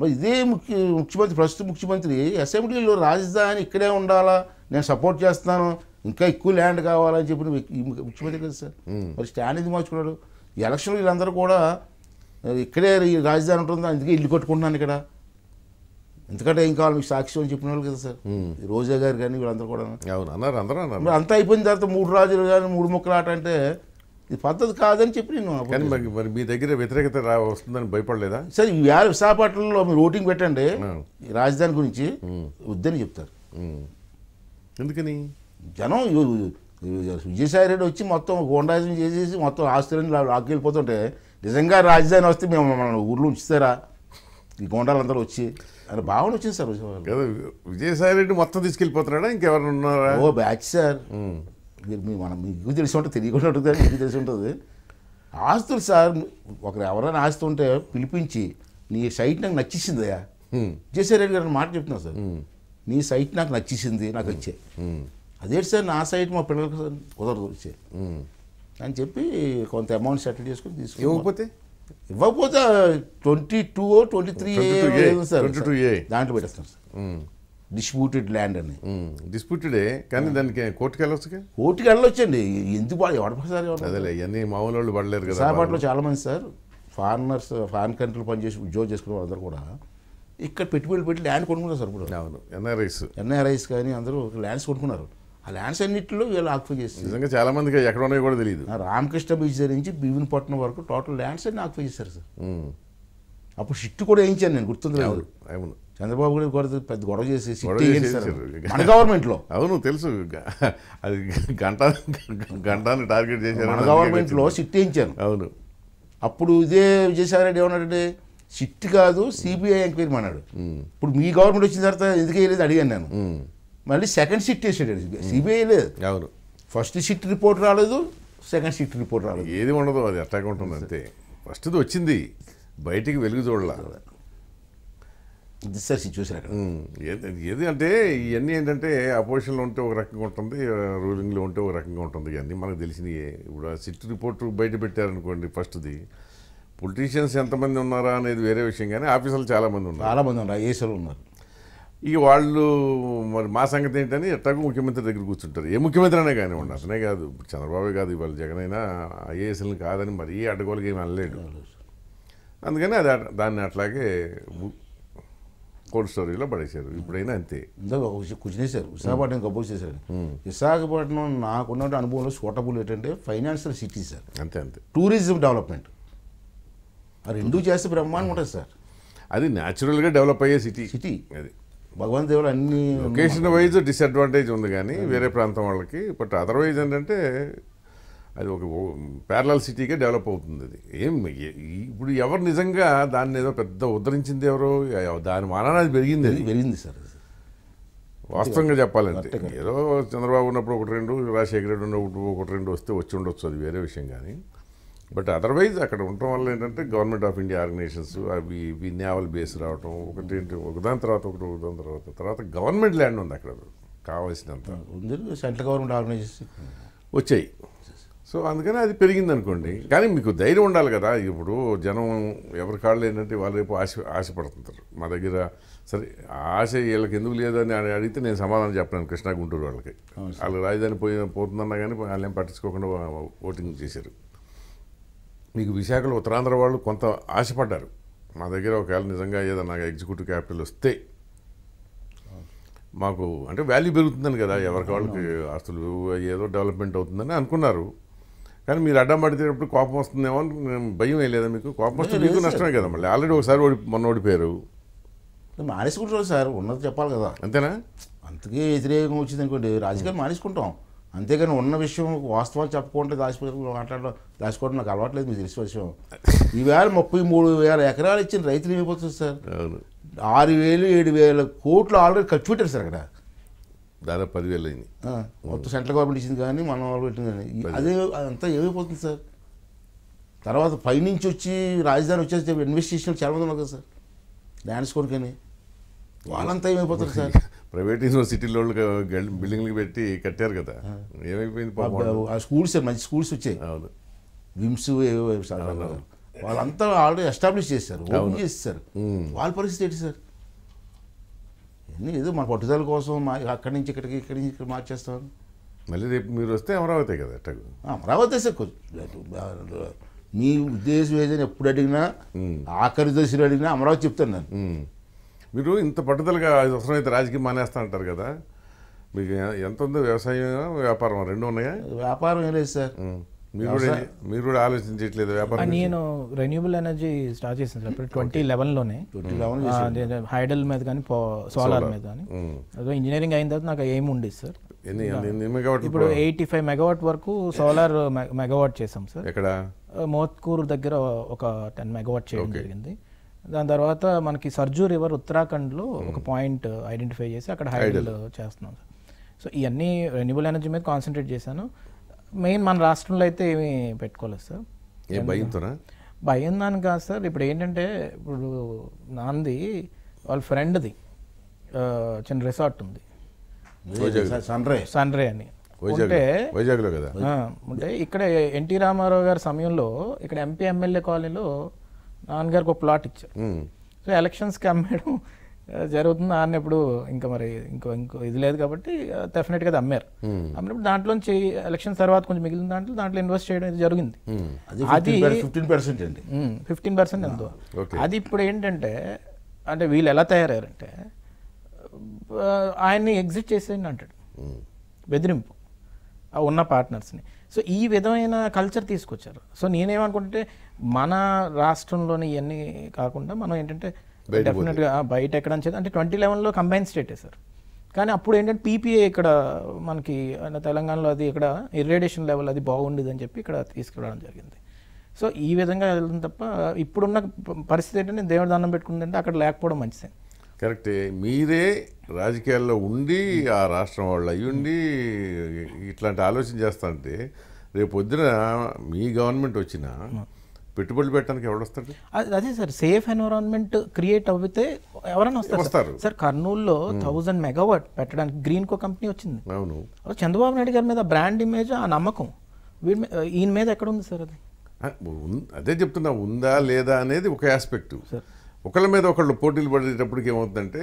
మరి ఇదే ముఖ్య ముఖ్యమంత్రి ప్రస్తుత ముఖ్యమంత్రి అసెంబ్లీలో రాజధాని ఇక్కడే ఉండాలా నేను సపోర్ట్ చేస్తాను ఇంకా ఎక్కువ ల్యాండ్ కావాలని చెప్పి ముఖ్యమంత్రి కదా సార్ మరి స్టాండ్ ఇది మార్చుకున్నాడు ఈ ఎలక్షన్లు వీళ్ళందరూ కూడా ఇక్కడే ఈ రాజధాని ఉంటుంది అందుకే ఇల్లు కట్టుకుంటున్నాను ఇక్కడ ఎందుకంటే ఏం కావాలి మీకు సాక్షి అని చెప్పిన వాళ్ళు కదా సార్ రోజా గారు కానీ వీళ్ళందరూ కూడా అన్నారు అందరూ అంతా అయిపోయిన తర్వాత మూడు రాజులు కానీ మూడు మొక్కలు ఆట అంటే ఇది పద్ధతి కాదని చెప్పి నేను కానీ మరి మీ దగ్గర వ్యతిరేకత వస్తుందని భయపడలేదా సరే ఈ విశాఖపట్నంలో మీరు ఓటింగ్ పెట్టండి రాజధాని గురించి వద్దని చెప్తారు ఎందుకని జనం విజయసాయి రెడ్డి వచ్చి మొత్తం గోండాయిజం చేసేసి మొత్తం ఆస్తులన్నీ లాక్కెళ్ళిపోతుంటే నిజంగా రాజధాని వస్తే మేము మన ఊర్లో ఉంచుతారా ఈ గోండాలందరూ వచ్చి అని భావన వచ్చింది సార్ విజయసాయి రెడ్డి మొత్తం తీసుకెళ్ళిపోతున్నాడా ఇంకెవరు ఉన్నారా ఓ బ్యాచ్ సార్ మనం మీకు తెలిసి ఉంటుంది తెలియకుండా ఉంటుంది మీకు తెలిసి ఉంటుంది ఆస్తులు సార్ ఒకరు ఎవరైనా ఆస్తి ఉంటే పిలిపించి నీ సైట్ నాకు నచ్చేసిందయ్యా రెడ్డి గారు మాట చెప్తున్నావు సార్ నీ సైట్ నాకు నచ్చేసింది నాకు వచ్చే అదేంటి సార్ నా సైడ్ మా పిల్లలకి కుదరదు వచ్చే అని చెప్పి కొంత అమౌంట్ సెటిల్ చేసుకుని తీసుకుని ఇవ్వకపోతే ఇవ్వకపోతే twenty two twenty three sir దాంట్లో పెట్టేస్తాం సార్ డిస్ప్యూటెడ్ ల్యాండ్ అని డిస్ప్యూటెడే కానీ దానికి కోర్టుకి వెళ్ళొచ్చు కోర్టుకి వెళ్ళొచ్చండి ఎందుకు వాడు ఎవడపసారి అదేలే ఇవన్నీ మామూలు వాళ్ళు పడలేరు కదా చాలా చాలామంది సార్ ఫారినర్స్ ఫారిన్ కంట్రీలు పనిచేసి ఉద్యోగం చేసుకునే వాళ్ళందరూ కూడా ఇక్కడ పెట్టుబడులు పెట్టి ల్యాండ్ కొనుక్కున్నారు సార్ ఇప్పుడు ఎన్ఆర్ఐస్ ఎన్ఆర్ఐస్ కానీ అందరూ ల్యాండ్స్ కొనుక్కున్నారు ఆ ల్యాండ్స్ అన్నింటిలో వీళ్ళు ఆక్యుపై చేస్తారు నిజంగా చాలా మందికి ఎక్కడ ఉన్నాయో కూడా తెలియదు రామకృష్ణ బీచ్ నుంచి బీవినపట్నం వరకు టోటల్ ల్యాండ్స్ అన్ని ఆక్యుపై చేశారు సార్ అప్పుడు షిట్ కూడా వేయించాను నేను గుర్తుంది అవును చంద్రబాబు గారు కూడా పెద్ద గొడవ చేసేసి మన గవర్నమెంట్లో అవును తెలుసు అది గంట గంటాన్ని టార్గెట్ చేశారు మన గవర్నమెంట్లో షిట్ వేయించాను అవును అప్పుడు ఇదే విజయసాయిరెడ్డి ఏమన్నాడంటే షిట్ కాదు సిబిఐ ఎంక్వైరీ అన్నాడు ఇప్పుడు మీ గవర్నమెంట్ వచ్చిన తర్వాత ఎందుకు వేయలేదు అడిగాను నేను మళ్ళీ సెకండ్ షిఫ్ట్ వేసాడు సిబిఐ లేదు ఫస్ట్ షిఫ్ట్ రిపోర్ట్ రాలేదు సెకండ్ షిఫ్ట్ రిపోర్ట్ రాలేదు ఏది ఉండదు అది అట్టాగా ఉంటుంది అంతే ఫస్ట్ది వచ్చింది బయటికి వెలుగు చూడలా సార్ సిచ్యువేషన్ ఏది ఏది అంటే ఇవన్నీ ఏంటంటే అపోజిషన్లో ఉంటే ఒక రకంగా ఉంటుంది రూలింగ్లో ఉంటే ఒక రకంగా ఉంటుంది ఇవన్నీ మనకు తెలిసినవి ఇప్పుడు ఆ సిట్ రిపోర్ట్ బయట పెట్టారనుకోండి ఫస్ట్ది పొలిటీషియన్స్ ఎంతమంది ఉన్నారా అనేది వేరే విషయం కానీ ఆఫీసర్లు చాలామంది ఉన్నారు చాలామంది ఉన్నారు ఏసీలు ఉన్నారు ఇక వాళ్ళు మరి మా సంగతి ఏంటని ఎట్టాకు ముఖ్యమంత్రి దగ్గర కూర్చుంటారు ఏ ముఖ్యమంత్రి అనే కానివ్వండి అతనే కాదు చంద్రబాబు కాదు ఇవాళ జగన్ అయినా ఐఏఎస్ఎల్ని కాదని మరీ అడ్డగోలకి ఏమి అనలేడు అందుకని అది దాన్ని అట్లాగే కోల్డ్ స్టోరీలో పడేశారు ఇప్పుడైనా అంతే ఇందాక కుచినేశారు విశాఖపట్నం కబోర్ చేశారు విశాఖపట్నం నాకున్న అనుభవంలో సూటబుల్ ఏంటంటే ఫైనాన్షియల్ సిటీ సార్ అంతే అంతే టూరిజం డెవలప్మెంట్ రెండు చేస్తే బ్రహ్మాండం ఉంటుంది సార్ అది న్యాచురల్గా డెవలప్ అయ్యే సిటీ సిటీ అది భగవంత్ దేవుడు అన్ని లొకేషన్ వైజ్ డిసడ్వాంటేజ్ ఉంది కానీ వేరే ప్రాంతం వాళ్ళకి బట్ అదర్వైజ్ ఏంటంటే అది ఒక ప్యారలల్ సిటీగా డెవలప్ అవుతుంది అది ఏం ఇప్పుడు ఎవరు నిజంగా దాన్ని ఏదో పెద్ద ఉద్ధరించింది ఎవరు దాని మానాన్ని పెరిగింది అది పెరిగింది సార్ వాస్తవంగా చెప్పాలంటే ఏదో చంద్రబాబు ఉన్నప్పుడు ఒకటి రెండు రాజశేఖర రెడ్డి ఉన్నప్పుడు ఒకటి రెండు వస్తే వచ్చి ఉండొచ్చు అది వేరే విషయం కానీ బట్ అదర్వైజ్ అక్కడ ఉండటం వల్ల ఏంటంటే గవర్నమెంట్ ఆఫ్ ఇండియా ఆర్గనైజేషన్స్ అవి ఇవి నేవల్ బేస్ రావటం ఒకటి ఒకదాని తర్వాత ఒకటి ఒకదాని తర్వాత తర్వాత గవర్నమెంట్ ల్యాండ్ ఉంది అక్కడ కావాల్సినంత ఉంది సెంట్రల్ గవర్నమెంట్ ఆర్గనైజేషన్ వచ్చాయి సో అందుకని అది పెరిగింది అనుకోండి కానీ మీకు ధైర్యం ఉండాలి కదా ఇప్పుడు జనం ఎవరి కాళ్ళు ఏంటంటే వాళ్ళు రేపు ఆశ ఆశపడుతుంటారు మా దగ్గర సరే ఆశ వీళ్ళకి ఎందుకు లేదని అడిగితే నేను సమాధానం చెప్పాను కృష్ణా గుంటూరు వాళ్ళకి వాళ్ళు రాజధాని పోయి పోతుందన్నా కానీ వాళ్ళేం పట్టించుకోకుండా ఓటింగ్ చేశారు మీకు విశాఖలో ఉత్తరాంధ్ర వాళ్ళు కొంత ఆశపడ్డారు మా దగ్గర ఒకవేళ నిజంగా ఏదన్నా ఎగ్జిక్యూటివ్ క్యాపిటల్ వస్తే మాకు అంటే వాల్యూ పెరుగుతుందని కదా ఎవరికి వాళ్ళకి ఆస్తులు ఏదో డెవలప్మెంట్ అవుతుందని అనుకున్నారు కానీ మీరు అడ్డం పడితేటప్పుడు కోపం వస్తుందేమో అని భయం వేయలేదా మీకు కోపం వస్తే మీకు నష్టమే కదా మళ్ళీ ఆల్రెడీ ఒకసారి ఓడి మొన్న ఓడిపోయారు మానేసుకుంటారు సార్ ఉన్నది చెప్పాలి కదా అంతేనా అంతకే వ్యతిరేకంగా వచ్చింది అనుకోండి రాజకీయాలు మానేసుకుంటాం అంతేగాని ఉన్న విషయం వాస్తవాలు చెప్పుకుంటే దాచిపోయి మాట్లాడడం దాచుకోవడం నాకు అలవాట్లేదు మీకు తెలిసిన విషయం ఈవేళ ముప్పై మూడు వేల ఎకరాలు ఇచ్చిన రైతులు ఏమైపోతుంది సార్ ఆరు వేలు ఏడు వేల కోట్లు ఆల్రెడీ ఖర్చు పెట్టారు సార్ అక్కడ దాదాపు పదివేలు అయింది మొత్తం సెంట్రల్ గవర్నమెంట్ ఇచ్చింది కానీ మనం వాళ్ళు పెట్టింది కానీ అదే అంతా ఏమైపోతుంది సార్ తర్వాత పైనుంచి వచ్చి రాజధాని వచ్చేసి ఇన్వెస్టిగేషన్ చాలా మంది ఉన్నారు కదా సార్ డ్యాన్స్ కొనుకని వాళ్ళంతా ఏమైపోతారు సార్ ప్రైవేట్ యూనివర్సిటీలో బిల్డింగ్లు పెట్టి కట్టారు కదా ఏమైపోయింది స్కూల్స్ మంచి స్కూల్స్ వచ్చాయి అవును విమ్స్ వాళ్ళంతా ఆల్రెడీ ఎస్టాబ్లిష్ చేశారు చేస్తారు వాళ్ళ పరిస్థితి ఏంటి సార్ ఏదో మా పట్టుదల కోసం మా అక్కడి నుంచి ఇక్కడికి ఇక్కడి నుంచి ఇక్కడ మార్చేస్తాను మళ్ళీ రేపు మీరు వస్తే అమరావతి కదా అట్ట అమరావతి సార్ మీ ఉద్దేశం ఏదైనా ఎప్పుడు అడిగినా ఆఖరి దశలు అడిగినా అమరావతి చెప్తాను నేను మీరు ఇంత పట్టుదలగా అది అవసరమైతే రాజకీయం మానేస్తా అంటారు కదా మీకు ఎంత ఉంది వ్యవసాయం వ్యాపారం రెండు ఉన్నాయా వ్యాపారం ఏం లేదు సార్ మీరు కూడా మీరు కూడా ఆలోచించట్లేదు వ్యాపారం నేను రెన్యూబుల్ ఎనర్జీ స్టార్ట్ చేసిన సార్ ఇప్పుడు ట్వంటీ లెవెన్లోనే హైడల్ మీద కానీ సోలార్ మీద కానీ అదే ఇంజనీరింగ్ అయిన తర్వాత నాకు ఏమి ఉండేది సార్ ఇప్పుడు ఎయిటీ ఫైవ్ మెగావాట్ వరకు సోలార్ మెగావాట్ చేసాం సార్ ఇక్కడ మోత్కూరు దగ్గర ఒక టెన్ మెగావాట్ చేయడం జరిగింది దాని తర్వాత మనకి సర్జూ రివర్ ఉత్తరాఖండ్లో ఒక పాయింట్ ఐడెంటిఫై చేసి అక్కడ హైడల్ చేస్తున్నాం సో ఇవన్నీ రెన్యూబుల్ ఎనర్జీ మీద కాన్సన్ట్రేట్ చేశాను మెయిన్ మన రాష్ట్రంలో అయితే ఏమీ పెట్టుకోలేదు సార్ భయం దాని కాదు సార్ ఇప్పుడు ఏంటంటే ఇప్పుడు నాంది వాళ్ళ ఫ్రెండ్ది చిన్న రిసార్ట్ ఉంది సన్ రే అని అంటే ఇక్కడ ఎన్టీ రామారావు గారి సమయంలో ఇక్కడ ఎంపీ ఎమ్మెల్యే కాలనీలో నాన్నగారికి ఒక ప్లాట్ ఇచ్చారు సో ఎలక్షన్స్ అమ్మేయడం జరుగుతుంది ఆయన ఇప్పుడు ఇంకా మరి ఇంకో ఇంకో ఇది లేదు కాబట్టి డెఫినెట్గా అది అమ్మారు అమ్మినప్పుడు దాంట్లో ఎలక్షన్ తర్వాత కొంచెం మిగిలిన దాంట్లో దాంట్లో ఇన్వెస్ట్ చేయడం జరిగింది అది ఫిఫ్టీన్ పర్సెంట్ అండి ఫిఫ్టీన్ పర్సెంట్ ఎంతో అది ఇప్పుడు ఏంటంటే అంటే వీళ్ళు ఎలా తయారయ్యారంటే ఆయన్ని ఎగ్జిట్ చేసేయండి అంటాడు బెదిరింపు ఉన్న పార్ట్నర్స్ని సో ఈ విధమైన కల్చర్ తీసుకొచ్చారు సో నేనేమనుకుంటే మన రాష్ట్రంలోని ఇవన్నీ కాకుండా మనం ఏంటంటే డెఫినెట్గా బయట ఎక్కడ అంటే ట్వంటీ లెవెన్లో కంబైన్ స్టేటే సార్ కానీ అప్పుడు ఏంటంటే పీపీఏ ఇక్కడ మనకి తెలంగాణలో అది ఇక్కడ ఇర్రేడియేషన్ లెవెల్ అది బాగుండేదని చెప్పి ఇక్కడ తీసుకురావడం జరిగింది సో ఈ విధంగా వెళ్తుంది తప్ప ఇప్పుడున్న పరిస్థితి ఏంటంటే దేవుడి దండం పెట్టుకుందంటే అక్కడ లేకపోవడం మంచిదే కరెక్టే మీరే రాజకీయాల్లో ఉండి ఆ రాష్ట్రం వాళ్ళు అయ్యి ఉండి ఇట్లాంటి ఆలోచన చేస్తా అంటే రేపు పొద్దున మీ గవర్నమెంట్ వచ్చినా పెట్టుబడులు పెట్టడానికి ఎవరు వస్తారు అదే సార్ సేఫ్ ఎన్విరాన్మెంట్ క్రియేట్ అవుతే ఎవరైనా వస్తారు సార్ కర్నూలులో థౌజండ్ మెగావాట్ పెట్టడానికి గ్రీన్ కో కంపెనీ వచ్చింది అవును చంద్రబాబు నాయుడు గారి మీద బ్రాండ్ ఇమేజ్ ఆ నమ్మకం వీడి ఈయన మీద ఎక్కడ ఉంది సార్ అది అదే చెప్తున్నా ఉందా లేదా అనేది ఒక ఆస్పెక్ట్ ఒకళ్ళ మీద ఒకళ్ళు పోటీలు పడేటప్పటికి ఏమవుతుందంటే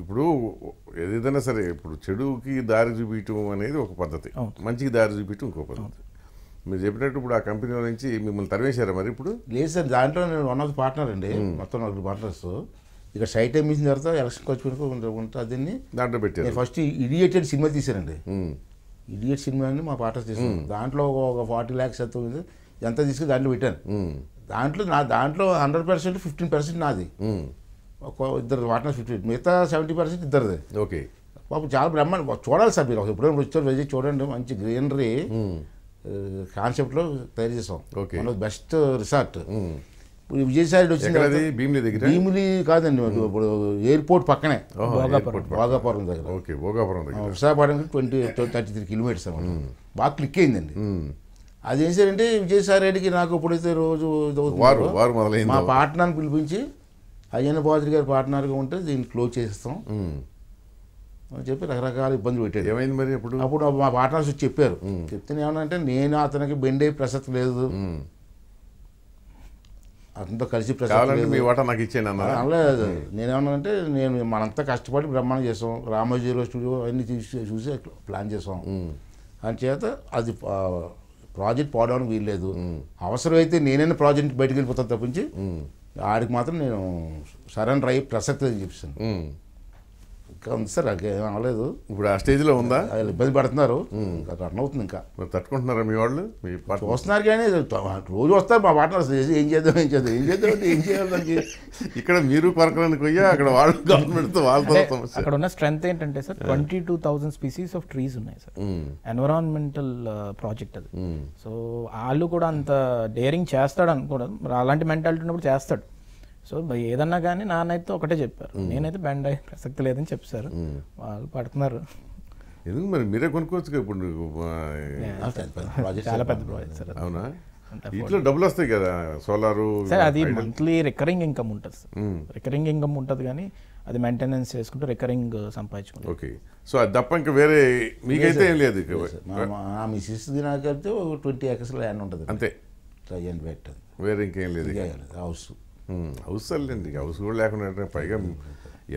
ఇప్పుడు ఏదైనా సరే ఇప్పుడు చెడుకి దారి చూపించడం అనేది ఒక పద్ధతి మంచికి దారి చూపించడం ఇంకో పద్ధతి మీరు చెప్పినట్టు ఇప్పుడు ఆ కంపెనీ నుంచి మిమ్మల్ని తరివేశారా మరి ఇప్పుడు లేదు సార్ దాంట్లో నేను వన్ ఆఫ్ ది పార్ట్నర్ అండి hmm. మొత్తం నలుగురు పార్ట్నర్స్ ఇక సైట్ ఏం ఇచ్చిన తర్వాత ఎలక్షన్కి వచ్చిన ఉంటుంది దీన్ని దాంట్లో పెట్టారు ఫస్ట్ ఇడియేటెడ్ సినిమా తీశానండి ఇడియట్ hmm. సినిమాని మా పార్ట్నర్స్ తీసుకున్నాం hmm. దాంట్లో ఒక ఫార్టీ ల్యాక్స్ ఎంత తీసుకుని దాంట్లో పెట్టాను దాంట్లో నా దాంట్లో హండ్రెడ్ పర్సెంట్ ఫిఫ్టీన్ పర్సెంట్ నాది ఒక ఇద్దరు పార్ట్నర్స్ ఫిఫ్టీ మిగతా సెవెంటీ పర్సెంట్ ఇద్దరుది ఓకే పాపం చాలా బ్రహ్మాండ చూడాలి సార్ మీరు ఎప్పుడైనా వచ్చారు చూడండి మంచి గ్రీనరీ కాన్సెప్ట్లో తయారు చేసాం ఓకే బెస్ట్ రిసార్ట్ ఇప్పుడు విజయసాయి వచ్చింది భీమిలి దగ్గర భీమిలి కాదండి ఇప్పుడు ఎయిర్పోర్ట్ పక్కనే భోగాపురం దగ్గర ఓకే భోగాపురం దగ్గర Visakhapatnam twenty thirty three kilometres అనమాట బాగా క్లిక్ అయిందండి అది ఏం చేశారంటే విజయసాయి రెడ్డికి నాకు ఎప్పుడైతే రోజు మా పార్ట్నర్ని పిలిపించి అయ్యన్న పాత్రి గారి పార్ట్నర్గా ఉంటే దీన్ని క్లోజ్ చేస్తాం చెప్పి రకరకాల ఇబ్బంది పెట్టాడు ఏమైంది మరి అప్పుడు అప్పుడు మా పార్ట్నర్స్ చెప్పారు చెప్తే ఏమన్నా నేను అతనికి బెండ్ అయ్యి ప్రసక్తి లేదు అతనితో కలిసి మీ వాటా నాకు ఇచ్చాను నేను మనంతా కష్టపడి బ్రహ్మాండం చేసాం రామోజీరావు స్టూడియో అన్నీ చూసి చూసి ప్లాన్ చేసాం అని చేత అది ప్రాజెక్ట్ పోవడానికి వీల్లేదు అవసరమైతే నేనైనా ప్రాజెక్ట్ బయటకు వెళ్ళిపోతాను తప్పించి ఆడికి మాత్రం నేను సరెండర్ అయ్యి ప్రసక్తి అని చెప్పాను సార్ నాకేం అవ్వలేదు ఇప్పుడు ఆ స్టేజ్లో ఉందా వాళ్ళు ఇబ్బంది పడుతున్నారు రన్ అవుతుంది ఇంకా మీరు తట్టుకుంటున్నారా మీ వాళ్ళు మీ పార్టీ వస్తున్నారు కానీ రోజు వస్తారు మా పార్ట్నర్స్ ఏం చేద్దాం ఏం చేద్దాం ఏం చేద్దాం ఏం చేయాలి దానికి ఇక్కడ మీరు కొరకడానికి పోయా అక్కడ వాళ్ళు గవర్నమెంట్తో వాళ్ళతో సమస్య అక్కడ ఉన్న స్ట్రెంత్ ఏంటంటే sir twenty two thousand species of trees ఉన్నాయి సార్ ఎన్విరాన్మెంటల్ ప్రాజెక్ట్ అది సో వాళ్ళు కూడా అంత డేరింగ్ చేస్తాడు అనుకోవడం అలాంటి మెంటాలిటీ ఉన్నప్పుడు చేస్తాడు సో ఏదన్నా కానీ నాన్నైతే ఒకటే చెప్పారు నేనైతే బ్యాండ్ అయ్యే ప్రసక్తి లేదని చెప్పారు వాళ్ళు పడుతున్నారు ఎందుకు మరి మీరే కొనుక్కోవచ్చు ఇప్పుడు చాలా పెద్ద ప్రాజెక్ట్ సార్ అవునా ఇట్లా డబ్బులు వస్తాయి కదా సోలారు సార్ అది మంత్లీ రికరింగ్ ఇన్కమ్ ఉంటుంది రికరింగ్ ఇన్కమ్ ఉంటుంది కానీ అది మెయింటెనెన్స్ చేసుకుంటూ రికరింగ్ సంపాదించుకుంటుంది ఓకే సో అది తప్ప ఇంకా వేరే మీకైతే ఏం లేదు ఆ శిశు దినాకైతే ట్వంటీ ఎకర్స్ ల్యాండ్ ఉంటుంది అంతే ట్రై అండ్ పెట్టదు వేరే ఇంకేం లేదు హౌస్ అవసరం లేండి అవసరం కూడా లేకుండా పైగా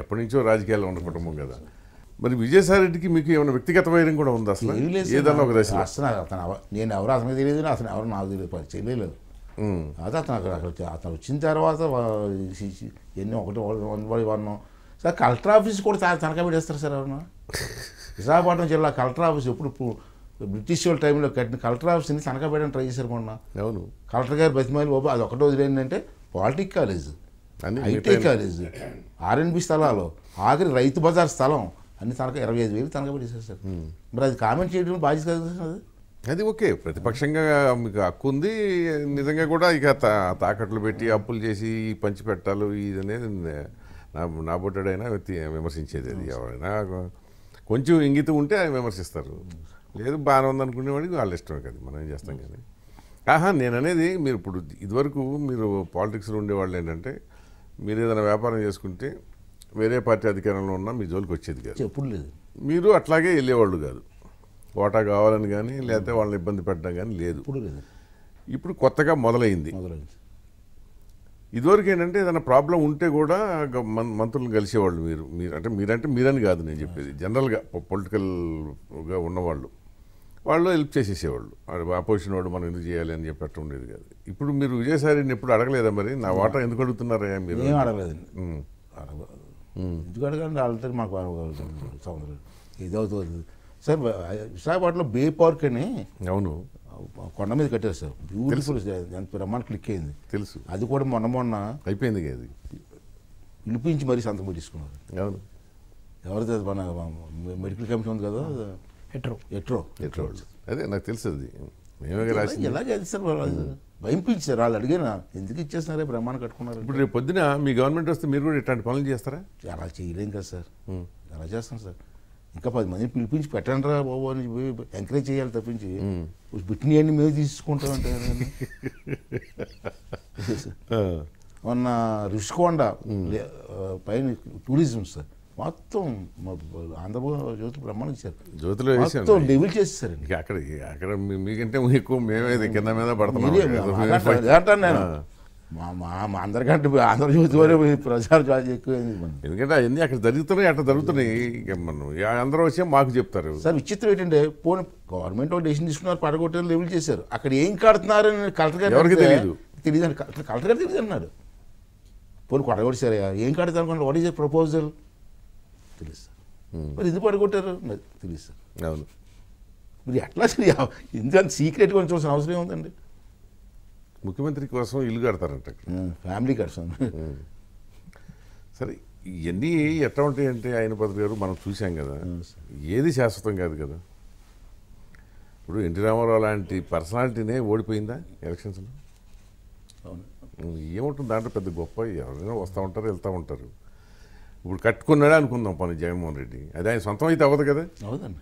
ఎప్పటి నుంచో రాజకీయాల్లో ఉన్న కుటుంబం కదా మరి రెడ్డికి మీకు ఏమైనా వ్యక్తిగత వైరం కూడా ఉంది అసలు ఏదన్నా ఒక దశ అసలు అతను నేను ఎవరు అతనికి తెలియదు అతను ఎవరు నాకు తెలియదు పరిచయం అదే అతను అక్కడ అతను వచ్చిన తర్వాత ఎన్నో ఒకటి one by sir collector office కూడా తనకా పెట్టేస్తారు సార్ ఎవరన్నా విశాఖపట్నం జిల్లా కలెక్టర్ ఆఫీస్ ఎప్పుడు బ్రిటిష్ వాళ్ళ టైంలో కట్టిన కలెక్టర్ ఆఫీస్ని తనకా పెట్టడానికి ట్రై చేశారు మొన్న ఎవరు కలెక్టర్ గారు బతిమాలి బాబు అది ఒకటో వదిలేందంటే polytechnic college IT college RNB స్థలాలు ఆఖరి రైతు బజార్ స్థలం అన్ని తనఖా ఇరవై ఐదు వేలు తనఖా పెట్టేసేసారు మరి అది కామెంట్ చేయడం బాధ్యత కదా అది ఓకే ప్రతిపక్షంగా మీకు హక్కు ఉంది నిజంగా కూడా ఇక తాకట్లు పెట్టి అప్పులు చేసి పంచి పెట్టాలు ఇది అనేది నా నా బొట్టడైనా విమర్శించేది అది ఎవరైనా కొంచెం ఇంగితం ఉంటే ఆయన విమర్శిస్తారు లేదు బాగానే అనుకునేవాడికి వాళ్ళ ఇష్టం కదా మనం ఏం చేస్తాం కానీ ఆహా నేను అనేది మీరు ఇప్పుడు ఇదివరకు మీరు పాలిటిక్స్లో ఉండేవాళ్ళు ఏంటంటే మీరు ఏదైనా వ్యాపారం చేసుకుంటే వేరే పార్టీ అధికారంలో ఉన్నా మీ జోలికి వచ్చేది కాదు ఎప్పుడు లేదు మీరు అట్లాగే వెళ్ళేవాళ్ళు కాదు వాటా కావాలని కానీ లేకపోతే వాళ్ళని ఇబ్బంది పెట్టడం కానీ లేదు ఇప్పుడు లేదు ఇప్పుడు కొత్తగా మొదలైంది మొదలైంది ఇదివరకు ఏంటంటే ఏదైనా ప్రాబ్లం ఉంటే కూడా మంత్రులను కలిసేవాళ్ళు మీరు మీరు అంటే మీరంటే మీరని కాదు నేను చెప్పేది జనరల్గా పొలిటికల్గా ఉన్నవాళ్ళు వాళ్ళు హెల్ప్ చేసేసేవాళ్ళు ఆపోజిషన్ వాడు మనం ఎందుకు చేయాలి అని చెప్పి అట్లా ఉండేది కాదు ఇప్పుడు మీరు విజయసాయిని ఎప్పుడు అడగలేదా మరి నా వాటర్ ఎందుకు అడుగుతున్నారయ్యా మీరు ఏం అడగలేదండి అడగలేదు ఎందుకు అడగండి వాళ్ళతో మాకు సంవత్సరాలు ఇదవుతుంది సార్ విశాఖపట్నంలో బే పార్క్ అని అవును కొండ మీద కట్టారు సార్ బ్యూటిఫుల్ ఎంత ప్రమాణం క్లిక్ అయింది తెలుసు అది కూడా మొన్న మొన్న అయిపోయింది అది పిలిపించి మరీ సంతకం తీసుకున్నారు అవును ఎవరిది మన మెడికల్ కమిషన్ ఉంది కదా ఎట్రో ఎట్రో ఎట్రో అదే నాకు తెలిసింది మేమే రాసి ఎలా చేస్తారు వాళ్ళు అడిగినా ఎందుకు ఇచ్చేస్తున్నారే బ్రహ్మాండ కట్టుకున్నారు ఇప్పుడు రేపు పొద్దున మీ గవర్నమెంట్ వస్తే మీరు కూడా ఇట్లాంటి పనులు చేస్తారా అలా చేయలేం కదా సార్ అలా చేస్తాం సార్ ఇంకా పది మందిని పిలిపించి పెట్టండి రా బాబు అని ఎంకరేజ్ చేయాలి తప్పించి బిట్ని అన్ని మేము తీసుకుంటామంటే మొన్న రుషికొండ పైన టూరిజం సార్ మొత్తం ఆంధ్రప్రదేశ్ జ్యోతులు బ్రహ్మాండం ఇచ్చారు జ్యోతిలో మొత్తం డెవిల్ చేసేసారు అక్కడ అక్కడ మీకంటే ఎక్కువ మేమే కింద మీద పడతాం నేను మా మా అందరికంటే అందరి జ్యోతి ప్రచారం ఎక్కువైంది ఎందుకంటే అవన్నీ అక్కడ జరుగుతున్నాయి అట్లా జరుగుతున్నాయి మనం అందరూ వచ్చి మాకు చెప్తారు సార్ విచిత్రం ఏంటంటే పోని గవర్నమెంట్ ఒక డెసిషన్ తీసుకున్నారు పడగొట్టే లెవెల్ చేశారు అక్కడ ఏం కడుతున్నారు అని కలెక్టర్ గారు ఎవరికి తెలియదు తెలియదు కలెక్టర్ గారు తెలియదు అన్నారు పోనీ కొడగొట్టారు ఏం కడతారు అనుకున్నారు వాట్ ఈజ్ ప్రపోజల్ మరి ఎందుకు పడగొట్టారు తెలియదు తెలుసు అవును మరి ఎట్లా అసలు ఎందుకంత సీక్రెట్ కొంచెం అవసరం ఏముందండి ముఖ్యమంత్రి కోసం ఇల్లు కడతారంట ఫ్యామిలీ కోసం సరే ఇవన్నీ ఎట్లా ఉంటాయి అంటే ఆయన పదవి గారు మనం చూసాం కదా ఏది శాశ్వతం కాదు కదా ఇప్పుడు ఎన్టీ రామారావు లాంటి పర్సనాలిటీనే ఓడిపోయిందా ఎలక్షన్స్లో అవును ఏముంటుంది దాంట్లో పెద్ద గొప్ప ఎవరైనా వస్తూ ఉంటారు వెళ్తూ ఉంటారు ఇప్పుడు కట్టుకున్నాడే అనుకుందాం పని జగన్మోహన్ రెడ్డి అది ఆయన సొంతం అయితే అవ్వదు కదా అవునండి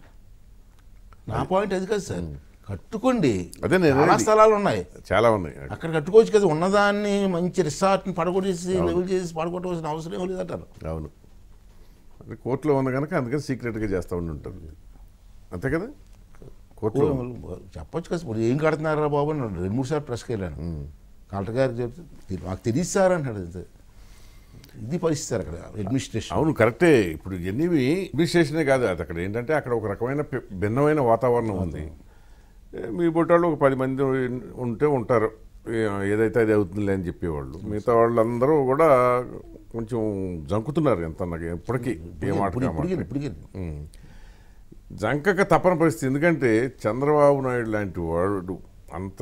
నా పాయింట్ అది కాదు సార్ కట్టుకోండి అదే చాలా స్థలాలు ఉన్నాయి చాలా ఉన్నాయి అక్కడ కట్టుకోవచ్చు కదా ఉన్నదాన్ని మంచి రిసార్ట్ని పడగొట్టేసి లెవెల్ చేసి పడగొట్టవలసిన అవసరం ఏం లేదంటారు అవును అది కోర్టులో ఉంది కనుక అందుకని సీక్రెట్గా చేస్తూ ఉండి ఉంటారు అంతే కదా కోర్టులో చెప్పొచ్చు కదా ఇప్పుడు ఏం కడుతున్నారా బాబు రెండు మూడు సార్లు ప్రెస్కి వెళ్ళాను కలెక్టర్ గారు చెప్తే నాకు తెలియదు సార్ అంటాడు ఇది పరిస్థితి అక్కడ అడ్మినిస్ట్రేషన్ అవును కరెక్టే ఇప్పుడు ఎన్నివి అడ్మినిస్ట్రేషనే కాదు అది అక్కడ ఏంటంటే అక్కడ ఒక రకమైన భిన్నమైన వాతావరణం ఉంది మీ బొట్టాళ్ళు ఒక పది మంది ఉంటే ఉంటారు ఏదైతే అది అవుతుందిలే అని చెప్పేవాళ్ళు మిగతా వాళ్ళందరూ కూడా కొంచెం జంకుతున్నారు ఎంత నాకు ఇప్పటికీ ఇప్పటికీ జంకక తప్పని పరిస్థితి ఎందుకంటే చంద్రబాబు నాయుడు లాంటి వాడు అంత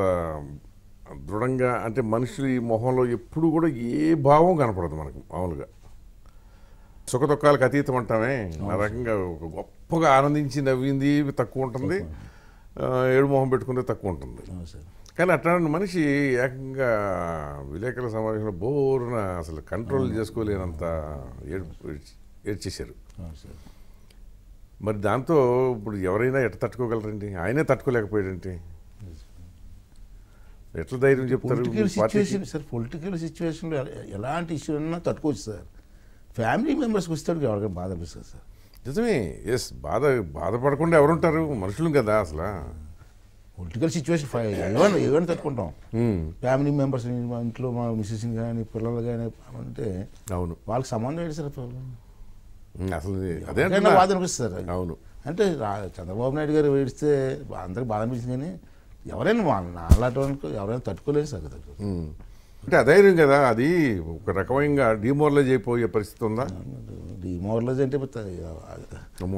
దృఢంగా అంటే మనుషులు ఈ మొహంలో ఎప్పుడు కూడా ఏ భావం కనపడదు మనకు మామూలుగా సుఖదుఖాలకు అతీతం అంటామే ఆ రకంగా గొప్పగా ఆనందించి నవ్వింది తక్కువ ఉంటుంది ఏడు మొహం పెట్టుకుంటే తక్కువ ఉంటుంది కానీ అట్లాంటి మనిషి ఏకంగా విలేకరుల సమావేశంలో బోరున అసలు కంట్రోల్ చేసుకోలేనంత ఏడు ఏడ్చేశారు మరి దాంతో ఇప్పుడు ఎవరైనా ఎట్ట తట్టుకోగలరండి ఆయనే తట్టుకోలేకపోయాడంటే ఎట్లా ధైర్యం చెప్తారు సార్ పొలిటికల్ సిచ్యువేషన్లో ఎలాంటి ఇష్యూ ఉన్నా తట్టుకోవచ్చు సార్ ఫ్యామిలీ మెంబర్స్కి వస్తాడు ఎవరికైనా బాధ అనిపిస్తుంది సార్ నిజమే ఎస్ బాధ బాధపడకుండా ఎవరుంటారు మనుషులు కదా అసలు పొలిటికల్ సిచ్యువేషన్ ఏమైనా ఏమైనా తట్టుకుంటాం ఫ్యామిలీ hmm. మెంబర్స్ మా ఇంట్లో మా మిసెస్ని కానీ పిల్లలు కానీ అంటే అవును వాళ్ళకి సంబంధం ఏంటి సార్ hmm, అసలు అదే బాధ అనిపిస్తుంది సార్ అవును అంటే చంద్రబాబు నాయుడు గారు ఏడిస్తే అందరికి బాధ అనిపిస్తుంది కానీ ఎవరైనా వాళ్ళ అలాంటి ఎవరైనా తట్టుకోలేదు సార్ అంటే అధైర్యం కదా అది ఒక రకమైన డిమోరలైజ్ అయిపోయే పరిస్థితి ఉందా డిమోరలైజ్ అంటే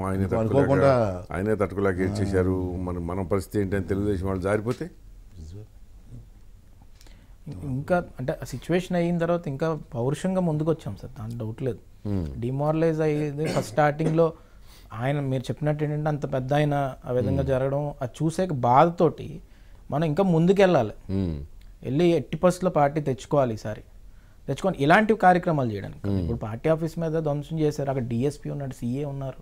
ఆయన అనుకోకుండా ఆయనే తట్టుకోలేక ఇచ్చేశారు మన మన పరిస్థితి ఏంటని తెలుగుదేశం వాళ్ళు జారిపోతే ఇంకా అంటే సిచ్యువేషన్ అయిన తర్వాత ఇంకా పౌరుషంగా ముందుకు వచ్చాం సార్ దాని డౌట్ లేదు డిమారలైజ్ అయ్యేది ఫస్ట్ స్టార్టింగ్లో ఆయన మీరు చెప్పినట్టు ఏంటంటే అంత పెద్ద ఆయన ఆ విధంగా జరగడం అది చూసే బాధతోటి మనం ఇంకా ముందుకెళ్ళాలి వెళ్ళి ఎట్టి పర్సెంట్లో పార్టీ తెచ్చుకోవాలి ఈసారి తెచ్చుకొని ఇలాంటి కార్యక్రమాలు చేయడానికి ఇప్పుడు పార్టీ ఆఫీస్ మీద ధ్వంసం చేశారు అక్కడ డిఎస్పీ ఉన్నాడు సీఏ ఉన్నారు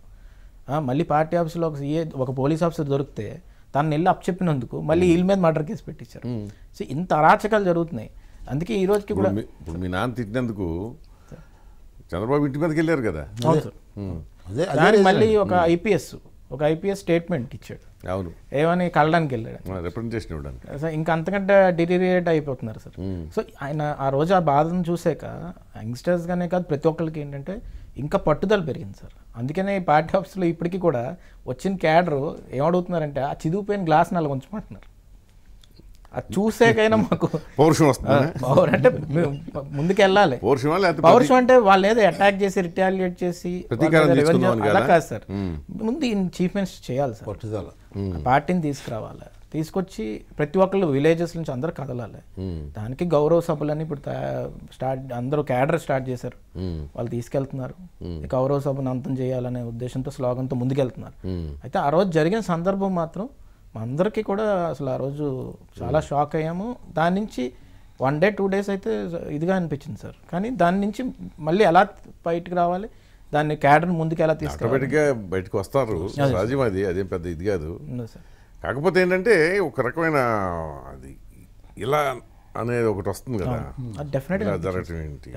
మళ్ళీ పార్టీ ఆఫీస్లో ఒక సీఏ ఒక పోలీస్ ఆఫీసర్ దొరికితే తను వెళ్ళి అప్పచెప్పినందుకు మళ్ళీ వీళ్ళ మీద మర్డర్ కేసు పెట్టించారు సో ఇంత అరాచకాలు జరుగుతున్నాయి అందుకే ఈ రోజుకి కూడా ఇప్పుడు మీ నాన్న తిట్టినందుకు చంద్రబాబు ఇంటి మీదకి వెళ్ళారు కదా మళ్ళీ ఒక ఐపీఎస్ ఒక ఐపీఎస్ స్టేట్మెంట్ ఇచ్చాడు అవును ఏమని కలడానికి వెళ్ళాడు ఇంకా అంతకంటే డిటీరియేట్ అయిపోతున్నారు సార్ సో ఆయన ఆ రోజు ఆ బాధను చూసాక యంగ్స్టర్స్ కానీ కాదు ప్రతి ఒక్కరికి ఏంటంటే ఇంకా పట్టుదల పెరిగింది సార్ అందుకనే ఈ పార్టీ ఆఫీస్లో ఇప్పటికీ కూడా వచ్చిన క్యాడరు ఏమడుగుతున్నారంటే ఆ చిదిగిపోయిన గ్లాస్ నెల ఉంచుకుంటున్నారు అది చూసేకైనా మాకు పౌరుషం వస్తుంది పౌరు అంటే ముందుకు వెళ్ళాలి పౌరుషం అంటే వాళ్ళు ఏదో అటాక్ చేసి రిటాలియేట్ చేసి కాదు సార్ ముందు చీఫ్ మినిస్టర్ చేయాలి సార్ పార్టీని తీసుకురావాలి తీసుకొచ్చి ప్రతి ఒక్కళ్ళు విలేజెస్ నుంచి అందరు కదలాలి దానికి గౌరవ సభలని ఇప్పుడు స్టార్ట్ అందరూ క్యాడర్ స్టార్ట్ చేశారు వాళ్ళు తీసుకెళ్తున్నారు గౌరవ సభను అంతం చేయాలనే ఉద్దేశంతో స్లోగన్తో ముందుకెళ్తున్నారు అయితే ఆ రోజు జరిగిన సందర్భం మాత్రం అందరికీ కూడా అసలు ఆ రోజు చాలా షాక్ అయ్యాము దాని నుంచి వన్ డే టూ డేస్ అయితే ఇదిగా అనిపించింది సార్ కానీ దాని నుంచి మళ్ళీ ఎలా బయటకు రావాలి దాన్ని క్యాడర్ ముందుకు ఎలా తీసుకు బయటకు వస్తారు రాజ్యం అది అదేం పెద్ద ఇది కాదు కాకపోతే ఏంటంటే ఒక రకమైన అది ఇలా అనేది ఒకటి వస్తుంది కదా జరగటం ఏంటి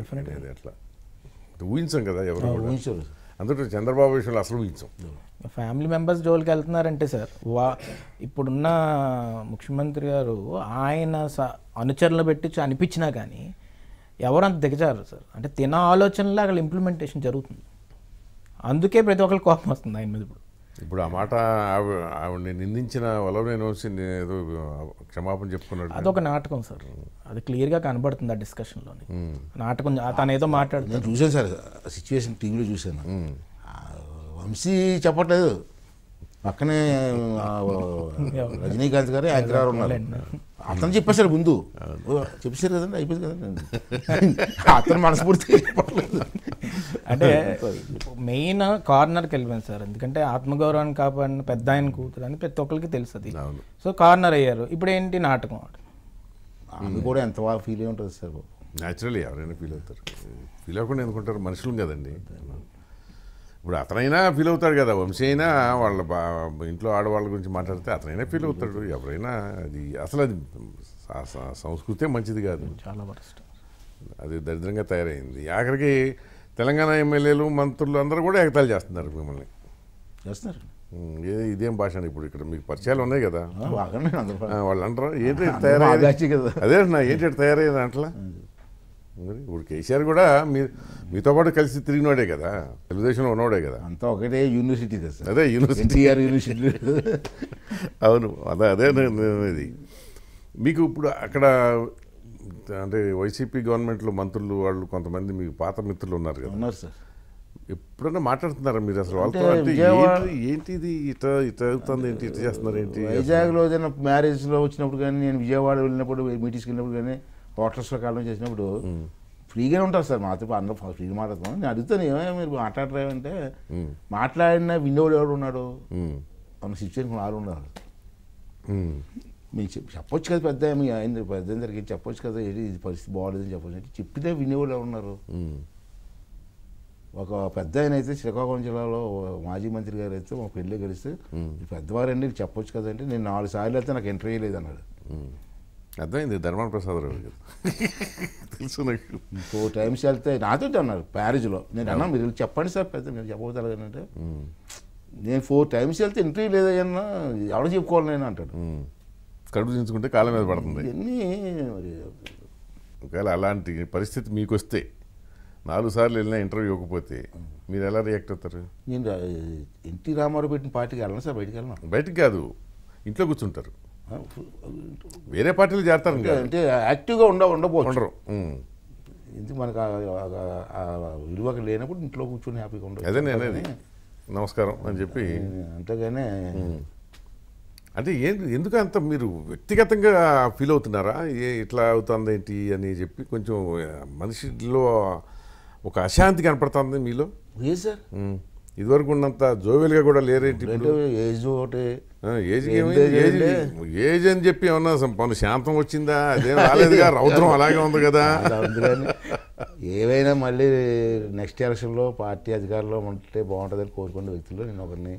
అట్లా ఊహించాం కదా ఎవరు అందుకే చంద్రబాబు విషయంలో అసలు ఊహించాం ఫ్యామిలీ మెంబర్స్ జోలికి వెళ్తున్నారంటే సార్ వా ఇప్పుడున్న ముఖ్యమంత్రి గారు ఆయన స అనుచరులు పెట్టి అనిపించినా కానీ ఎవరంత దిగజారు సార్ అంటే తిన ఆలోచనలో అక్కడ ఇంప్లిమెంటేషన్ జరుగుతుంది అందుకే ప్రతి ఒక్కరికి కోపం వస్తుంది ఆయన మీద ఇప్పుడు ఇప్పుడు ఆ మాట ఆవిడ నిందించిన వలవలేని ఏదో క్షమాపణ చెప్పుకున్నాడు అదొక నాటకం సార్ అది క్లియర్గా కనబడుతుంది ఆ డిస్కషన్లోని నాటకం తను ఏదో మాట్లాడుతుంది చూసాను సార్ సిచ్యువేషన్ టీవీలో చూశాను వంశీ చెప్పట్లేదు పక్కనే రజనీకాంత్ గారే యాంకర్ ఉన్నారు అతను చెప్పేశారు ముందు చెప్పేశారు కదండి అయిపోయింది కదండి అతను మనస్ఫూర్తి అంటే మెయిన్ కార్నర్కి వెళ్ళిపోయింది సార్ ఎందుకంటే ఆత్మగౌరవాన్ని కాపాడిన పెద్ద ఆయన కూతురు అని ప్రతి ఒక్కరికి తెలుసు సో కార్నర్ అయ్యారు ఇప్పుడు ఏంటి నాటకం అది కూడా ఎంత బాగా ఫీల్ అయి ఉంటుంది సార్ న్యాచురల్లీ ఎవరైనా ఫీల్ అవుతారు ఫీల్ అవ్వకుండా ఎందుకుంటారు మనుషులు కదండి ఇప్పుడు అతనైనా ఫీల్ అవుతాడు కదా వంశీ అయినా వాళ్ళ ఇంట్లో ఆడవాళ్ళ గురించి మాట్లాడితే అతనైనా ఫీల్ అవుతాడు ఎవరైనా అది అసలు అది సంస్కృతే మంచిది కాదు చాలా వరస్ట్ అది దరిద్రంగా తయారైంది ఆఖరికి తెలంగాణ ఎమ్మెల్యేలు మంత్రులు అందరూ కూడా ఎగతాలు చేస్తున్నారు మిమ్మల్ని చేస్తున్నారు ఇదేం భాష అండి ఇప్పుడు ఇక్కడ మీకు పరిచయాలు ఉన్నాయి కదా వాళ్ళు అంటారు ఏంటి కదా అదే ఏంటి తయారయ్యే దాంట్లో మరి ఇప్పుడు కేసీఆర్ కూడా మీ మీతో పాటు కలిసి తిరిగినోడే కదా తెలుగుదేశంలో ఉన్నవాడే కదా అంతా ఒకటే యూనివర్సిటీ కదా అదే యూనివర్సిటీ యూనివర్సిటీ అవును అదే అదే ఇది మీకు ఇప్పుడు అక్కడ అంటే వైసీపీ గవర్నమెంట్లో మంత్రులు వాళ్ళు కొంతమంది మీకు పాత మిత్రులు ఉన్నారు కదా ఉన్నారు సార్ ఎప్పుడన్నా మాట్లాడుతున్నారా మీరు అసలు వాళ్ళతో ఏంటి ఇది ఇట ఇట అవుతుంది ఏంటి ఇట చేస్తున్నారు ఏంటి వైజాగ్లో ఏదైనా మ్యారేజ్లో వచ్చినప్పుడు కానీ నేను విజయవాడ వెళ్ళినప్పుడు మీటింగ్స్కి వెళ్ళినప్పుడు కానీ హోటల్స్లో కాలం చేసినప్పుడు ఫ్రీగా ఉంటారు సార్ మాతో అందరూ ఫ్రీగా మాట్లాడుతాం నేను అడుగుతాను ఏమైనా మీరు అంటే మాట్లాడిన విన్నోడు ఎవరు ఉన్నాడు అన్న సిచ్యువేషన్ ఆరు ఉన్నారు మీరు చెప్పొచ్చు కదా పెద్ద మీ ఆయన పెద్ద దగ్గరికి చెప్పొచ్చు కదా ఏంటి ఇది పరిస్థితి బాగోలేదని చెప్పొచ్చు అంటే చెప్పితే వినేవాళ్ళు ఎవరు ఉన్నారు ఒక పెద్ద ఆయన అయితే శ్రీకాకుళం జిల్లాలో మాజీ మంత్రి గారు అయితే మా పెళ్ళి కలిస్తే పెద్దవారండి చెప్పొచ్చు కదంటే నేను నాలుగు సార్లు అయితే నాకు ఇంటర్వ్యూ లేదన్నాడు అర్థమైంది ధర్మాన రావు గారు తెలుసు నాకు టూ టైమ్స్ వెళ్తే నాతో అన్నారు ప్యారేజ్లో నేను అన్నా మీరు చెప్పండి సార్ పెద్ద మీరు చెప్పబోతారు అంటే నేను ఫోర్ టైమ్స్ వెళ్తే ఇంటర్వ్యూ లేదయ్యన్నా ఎవడ చెప్పుకోవాలి నేను అంటాడు కడుపు దించుకుంటే కాలం మీద పడుతుంది ఇవన్నీ మరి ఒకవేళ అలాంటి పరిస్థితి మీకు వస్తే నాలుగు సార్లు వెళ్ళినా ఇంటర్వ్యూ ఇవ్వకపోతే మీరు ఎలా రియాక్ట్ అవుతారు నేను ఎన్టీ రామారావు పెట్టిన పార్టీకి వెళ్ళను సార్ బయటికి వెళ్ళను బయటికి కాదు ఇంట్లో కూర్చుంటారు వేరే పార్టీలు చేస్తారు అంటే యాక్టివ్గా ఉండ ఉండబోతుండరు ఉండరు ఎందుకు మనకు విలువక లేనప్పుడు ఇంట్లో కూర్చొని హ్యాపీగా ఉండదు అదే నమస్కారం అని చెప్పి అంతేగానే అంటే ఎందుకు అంత మీరు వ్యక్తిగతంగా ఫీల్ అవుతున్నారా ఏ ఇట్లా అవుతుంది ఏంటి అని చెప్పి కొంచెం మనిషిలో ఒక అశాంతి కనపడుతుంది మీలో ఏ సార్ ఇదివరకు ఉన్నంత జోవెల్గా కూడా లేరేంటి ఏజ్ ఒకటి ఏజ్ అని చెప్పి ఏమన్నా పను శాంతం వచ్చిందా అదేం రాలేదుగా రౌద్రం అలాగే ఉంది కదా ఏవైనా మళ్ళీ నెక్స్ట్ ఎలక్షన్లో పార్టీ అధికారంలో ఉంటే బాగుంటుందని కోరుకునే వ్యక్తులు నేను ఒకరిని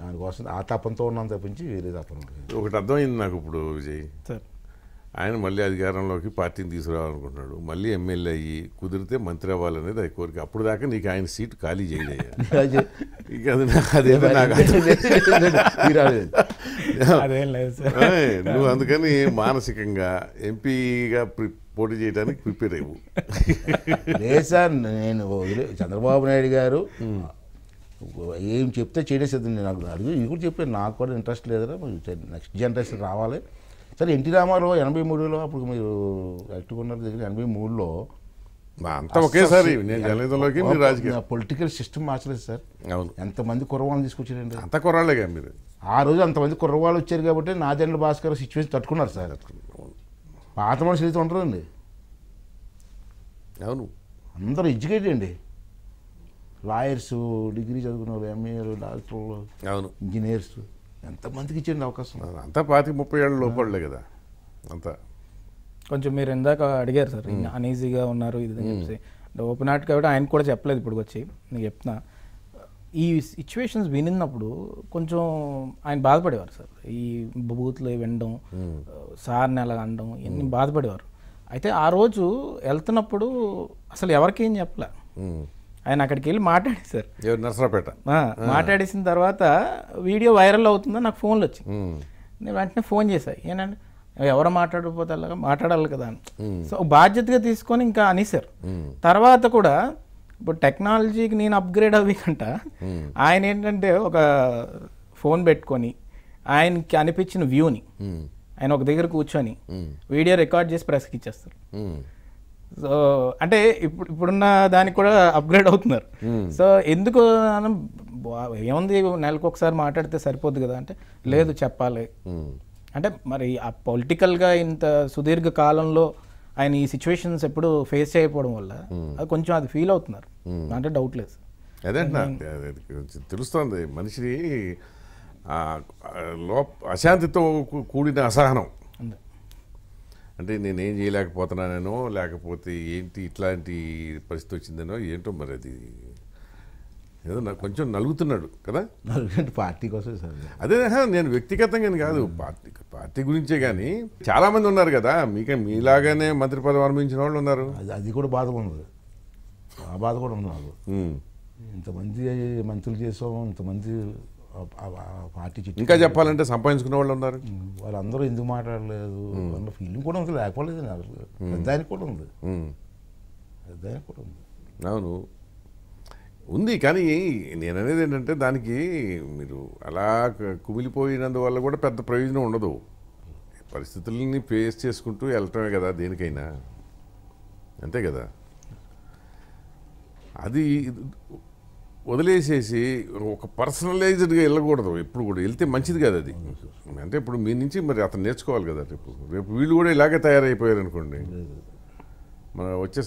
దానికోసం ఆ తప్పంతో ఉన్నాను తప్పించి వేరే తపన ఒకటి అర్థమైంది నాకు ఇప్పుడు విజయ్ ఆయన మళ్ళీ అధికారంలోకి పార్టీని తీసుకురావాలనుకుంటున్నాడు మళ్ళీ ఎమ్మెల్యే అయ్యి కుదిరితే మంత్రి అవ్వాలనేది అది కోరిక అప్పుడు దాకా నీకు ఆయన సీట్ ఖాళీ చేయలేదు అది నాకు నువ్వు అందుకని మానసికంగా ఎంపీగా పోటీ చేయడానికి ప్రిపేర్ అయ్యవు లేదు సార్ నేను చంద్రబాబు నాయుడు గారు ఏం చెప్తే చేసేది నాకు అడుగు ఇప్పుడు కూడా చెప్పాను నాకు కూడా ఇంట్రెస్ట్ లేదురా నెక్స్ట్ జనరేషన్ రావాలి సరే ఎన్టీ రామారావు ఎనభై మూడులో అప్పుడు మీరు యాక్టివ్ దగ్గర ఎనభై మూడులో ఒకేసారి నేను రాజకీయ పొలిటికల్ సిస్టమ్ మార్చలేదు సార్ ఎంతమంది కుర్రవాళ్ళని తీసుకొచ్చారండి అంత కుర్రాళ్ళేగా మీరు ఆ రోజు అంతమంది కుర్రవాళ్ళు వచ్చారు కాబట్టి నాదెండ్ల భాస్కర్ సిచ్యువేషన్ తట్టుకున్నారు సార్ పాత మనుషులు అయితే అండి అవును అందరూ ఎడ్యుకేటెడ్ అండి లాయర్సు డిగ్రీ చదువుకున్న ఎంఏలు డాక్టర్లు ఇంజనీర్స్ ఎంతమందికి ఇచ్చింది అవకాశం అంతా పాతికి ముప్పై ఏళ్ళ లోపలే కదా అంతా కొంచెం మీరు ఇందాక అడిగారు సార్ అన్ఈజీగా ఉన్నారు ఇది అని చెప్పేసి ఓపెన్ ఆర్ట్ కాబట్టి ఆయన కూడా చెప్పలేదు ఇప్పుడు వచ్చి నేను చెప్తున్నా ఈ సిచ్యువేషన్స్ వినిన్నప్పుడు కొంచెం ఆయన బాధపడేవారు సార్ ఈ బూత్లు వినడం సార్ని అలా అనడం ఇవన్నీ బాధపడేవారు అయితే ఆ రోజు వెళ్తున్నప్పుడు అసలు ఎవరికేం చెప్పలే ఆయన అక్కడికి వెళ్ళి మాట్లాడేశారు నర్సరాపేట మాట్లాడేసిన తర్వాత వీడియో వైరల్ అవుతుందని నాకు ఫోన్లు వచ్చి నేను వెంటనే ఫోన్ చేశాను ఏంటంటే ఎవరు మాట్లాడకపోతే అలాగా మాట్లాడాలి కదా అని సో బాధ్యతగా తీసుకొని ఇంకా అనేసారు తర్వాత కూడా ఇప్పుడు టెక్నాలజీకి నేను అప్గ్రేడ్ కంట ఆయన ఏంటంటే ఒక ఫోన్ పెట్టుకొని ఆయనకి అనిపించిన వ్యూని ఆయన ఒక దగ్గర కూర్చొని వీడియో రికార్డ్ చేసి ప్రెస్కి ఇచ్చేస్తారు సో అంటే ఇప్పుడు ఇప్పుడున్న దానికి కూడా అప్గ్రేడ్ అవుతున్నారు hmm. సో ఎందుకు ఏముంది నెలకు ఒకసారి మాట్లాడితే సరిపోద్ది కదా అంటే లేదు చెప్పాలి hmm. అంటే మరి ఆ పొలిటికల్గా ఇంత సుదీర్ఘ కాలంలో ఆయన ఈ సిచ్యువేషన్స్ ఎప్పుడు ఫేస్ చేయకపోవడం వల్ల hmm. అది కొంచెం అది ఫీల్ అవుతున్నారు అంటే డౌట్ లేదు అదే తెలుస్తుంది మనిషి లో అశాంతితో కూడిన అసహనం అంటే నేనేం చేయలేకపోతున్నానో లేకపోతే ఏంటి ఇట్లాంటి పరిస్థితి వచ్చిందనో ఏంటో మరి అది ఏదో నాకు కొంచెం నలుగుతున్నాడు కదా పార్టీ కోసం సార్ అదే నేను వ్యక్తిగతంగా కాదు పార్టీ పార్టీ గురించే కానీ చాలామంది ఉన్నారు కదా మీకే మీలాగానే మంత్రి పదవి అనుభవించిన వాళ్ళు ఉన్నారు అది కూడా బాధ ఉన్నది ఆ బాధ కూడా ఉన్నారు ఇంతమంది మంత్రులు చేసాము ఇంతమంది పార్టీ ఇంకా చెప్పాలంటే సంపాదించుకునే వాళ్ళు ఉన్నారు వాళ్ళందరూ ఎందుకు మాట్లాడలేదు అన్న ఫీలింగ్ కూడా ఉంది లేకపోలేదు అసలు దానికి కూడా ఉంది దానికి కూడా ఉంది అవును ఉంది కానీ నేను అనేది ఏంటంటే దానికి మీరు అలా కుమిలిపోయినందువల్ల కూడా పెద్ద ప్రయోజనం ఉండదు పరిస్థితులని ఫేస్ చేసుకుంటూ వెళ్ళటమే కదా దేనికైనా అంతే కదా అది వదిలేసేసి ఒక పర్సనలైజ్డ్గా వెళ్ళకూడదు ఎప్పుడు కూడా వెళ్తే మంచిది కాదు అది అంటే ఇప్పుడు మీ నుంచి మరి అతను నేర్చుకోవాలి కదా రేపు రేపు వీళ్ళు కూడా ఇలాగే తయారైపోయారు అనుకోండి మన వచ్చే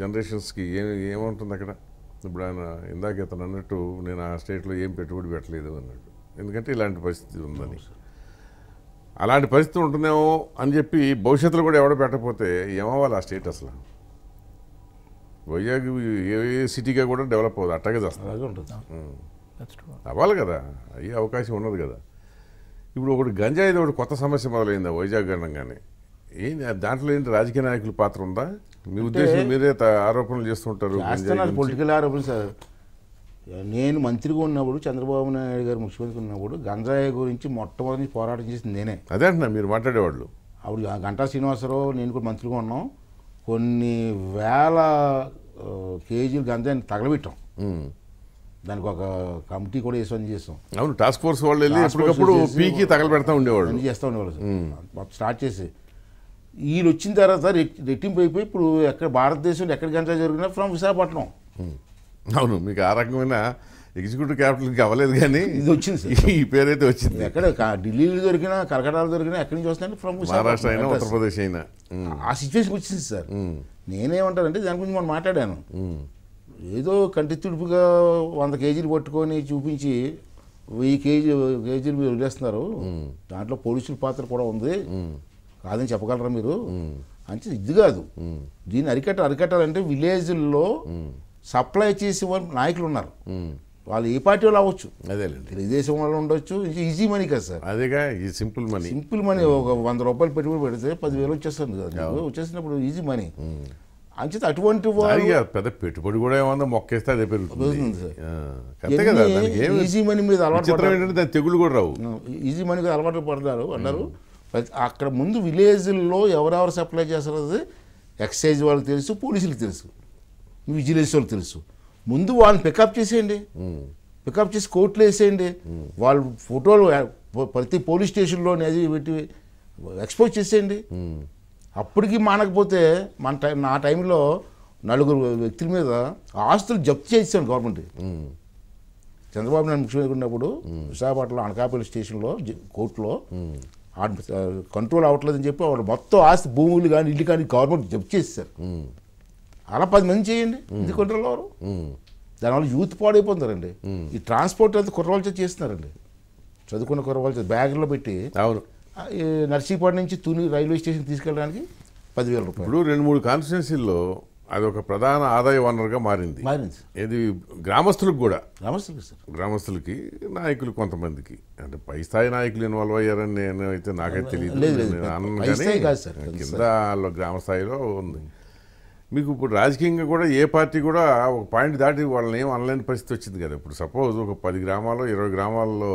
జనరేషన్స్కి ఏ ఏముంటుంది అక్కడ ఇప్పుడు ఆయన ఇందాక అతను అన్నట్టు నేను ఆ స్టేట్లో ఏం పెట్టుబడి పెట్టలేదు అన్నట్టు ఎందుకంటే ఇలాంటి పరిస్థితి ఉందని అలాంటి పరిస్థితి ఉంటుందేమో అని చెప్పి భవిష్యత్తులో కూడా ఎవడ పెట్టకపోతే ఏమవ్వాలి ఆ స్టేట్ అసలు వైజాగ్ ఏ సిటీగా కూడా డెవలప్ అవుతుంది అట్టగా చేస్తుంది అవ్వాలి కదా అయ్యే అవకాశం ఉన్నది కదా ఇప్పుడు ఒకటి గంజాయిది ఒకటి కొత్త సమస్య మొదలైందా వైజాగ్ అనగానే ఏంటి దాంట్లో ఏంటి రాజకీయ నాయకుల పాత్ర ఉందా మీ ఉద్దేశం మీరే ఆరోపణలు చేస్తుంటారు పొలిటికల్ ఆరోపణలు సార్ నేను మంత్రిగా ఉన్నప్పుడు చంద్రబాబు నాయుడు గారు ముఖ్యమంత్రి ఉన్నప్పుడు గంజాయి గురించి మొట్టమొదటి పోరాటం చేసింది నేనే అదే అంటున్నా మీరు మాట్లాడేవాళ్ళు అప్పుడు గంటా శ్రీనివాసరావు నేను కూడా మంత్రిగా ఉన్నాం కొన్ని వేల కేజీలు గంజాన్ని తగలబెట్టాం దానికి ఒక కమిటీ కూడా వేసి చేస్తాం అవును టాస్క్ ఫోర్స్ వాళ్ళు వెళ్ళి ఎప్పటికప్పుడు పీకి తగలబెడతా ఉండేవాళ్ళు చేస్తూ ఉండేవాళ్ళు స్టార్ట్ చేసి వీళ్ళు వచ్చిన తర్వాత రెట్టింపు అయిపోయి ఇప్పుడు ఎక్కడ భారతదేశంలో ఎక్కడ గంజా జరిగినా ఫ్రమ్ విశాఖపట్నం అవును మీకు ఆ రకమైన ఎగ్జిక్యూటివ్ క్యాపిటల్ ఇంకా అవ్వలేదు కానీ ఇది వచ్చింది ఈ పేరు అయితే వచ్చింది ఎక్కడ ఢిల్లీలో దొరికినా కలకటాలో దొరికినా ఎక్కడి నుంచి వస్తాయంటే ఫ్రమ్ మహారాష్ట్ర అయినా ఉత్తరప్రదేశ్ అయినా ఆ సిచ్యువేషన్ వచ్చింది సార్ నేనేమంటానంటే దాని గురించి మనం మాట్లాడాను ఏదో కంటి తుడుపుగా వంద కేజీలు పట్టుకొని చూపించి వెయ్యి కేజీ కేజీలు మీరు వదిలేస్తున్నారు దాంట్లో పోలీసుల పాత్ర కూడా ఉంది కాదని చెప్పగలరా మీరు అంటే ఇది కాదు దీన్ని అరికట్ట అరికట్టాలంటే విలేజ్లో సప్లై చేసే నాయకులు ఉన్నారు వాళ్ళు ఏ పార్టీ వాళ్ళు అవ్వచ్చు అదేలేండి తెలుగుదేశం వాళ్ళు ఉండొచ్చు ఈజీ మనీ కదా సార్ అదేగా ఈ సింపుల్ మనీ సింపుల్ మనీ ఒక వంద రూపాయలు పెట్టుబడి పెడితే పదివేలు వచ్చేస్తుంది కదా వచ్చేసినప్పుడు ఈజీ మనీ అంచేత అటువంటి పెద్ద పెట్టుబడి కూడా ఏమన్నా మొక్కేస్తే అదే పెరుగుతుంది కదా ఈజీ మనీ మీద అలవాటు తెగులు కూడా రావు ఈజీ మనీ మీద అలవాటు పడతారు అన్నారు అక్కడ ముందు విలేజ్ల్లో ఎవరెవరు సప్లై చేస్తారు ఎక్సైజ్ వాళ్ళకి తెలుసు పోలీసులకు తెలుసు విజిలెన్స్ వాళ్ళకి తెలుసు ముందు వాళ్ళని పికప్ చేసేయండి పికప్ చేసి కోర్టులో వేసేయండి వాళ్ళ ఫోటోలు ప్రతి పోలీస్ స్టేషన్లో అది పెట్టి ఎక్స్పోజ్ చేసేయండి అప్పటికి మానకపోతే మన టైం నా టైంలో నలుగురు వ్యక్తుల మీద ఆస్తులు జప్తు చేసాను గవర్నమెంట్ చంద్రబాబు నాయుడు ముఖ్యమంత్రి ఉన్నప్పుడు విశాఖపట్నంలో అనకాపల్లి స్టేషన్లో కోర్టులో కంట్రోల్ అవ్వట్లేదని చెప్పి వాళ్ళు మొత్తం ఆస్తి భూములు కానీ ఇల్లు కానీ గవర్నమెంట్ జప్తు చేస్తారు అలా పది మంది చేయండి ఇది కంట్రోల్ అవరు దానివల్ల యూత్ పాడైపోతారండి ఈ ట్రాన్స్పోర్ట్ అయితే కుర్రవాల్చే చేస్తున్నారండి చదువుకున్న కుర్రవాల్చే బ్యాగ్లో పెట్టి నర్సీపాడు నుంచి తుని రైల్వే స్టేషన్ తీసుకెళ్ళడానికి పదివేల రూపాయలు ఇప్పుడు రెండు మూడు కాన్స్టిట్యున్సీల్లో అది ఒక ప్రధాన ఆదాయ వనరుగా మారింది మారింది ఇది గ్రామస్తులకు కూడా గ్రామస్తులకి సార్ గ్రామస్తులకి నాయకులు కొంతమందికి అంటే పై స్థాయి నాయకులు ఇన్వాల్వ్ అయ్యారని నేను అయితే నాకైతే తెలియదు కింద గ్రామ స్థాయిలో ఉంది మీకు ఇప్పుడు రాజకీయంగా కూడా ఏ పార్టీ కూడా ఒక పాయింట్ దాటి వాళ్ళని ఏం అనలేని పరిస్థితి వచ్చింది కదా ఇప్పుడు సపోజ్ ఒక పది గ్రామాల్లో ఇరవై గ్రామాల్లో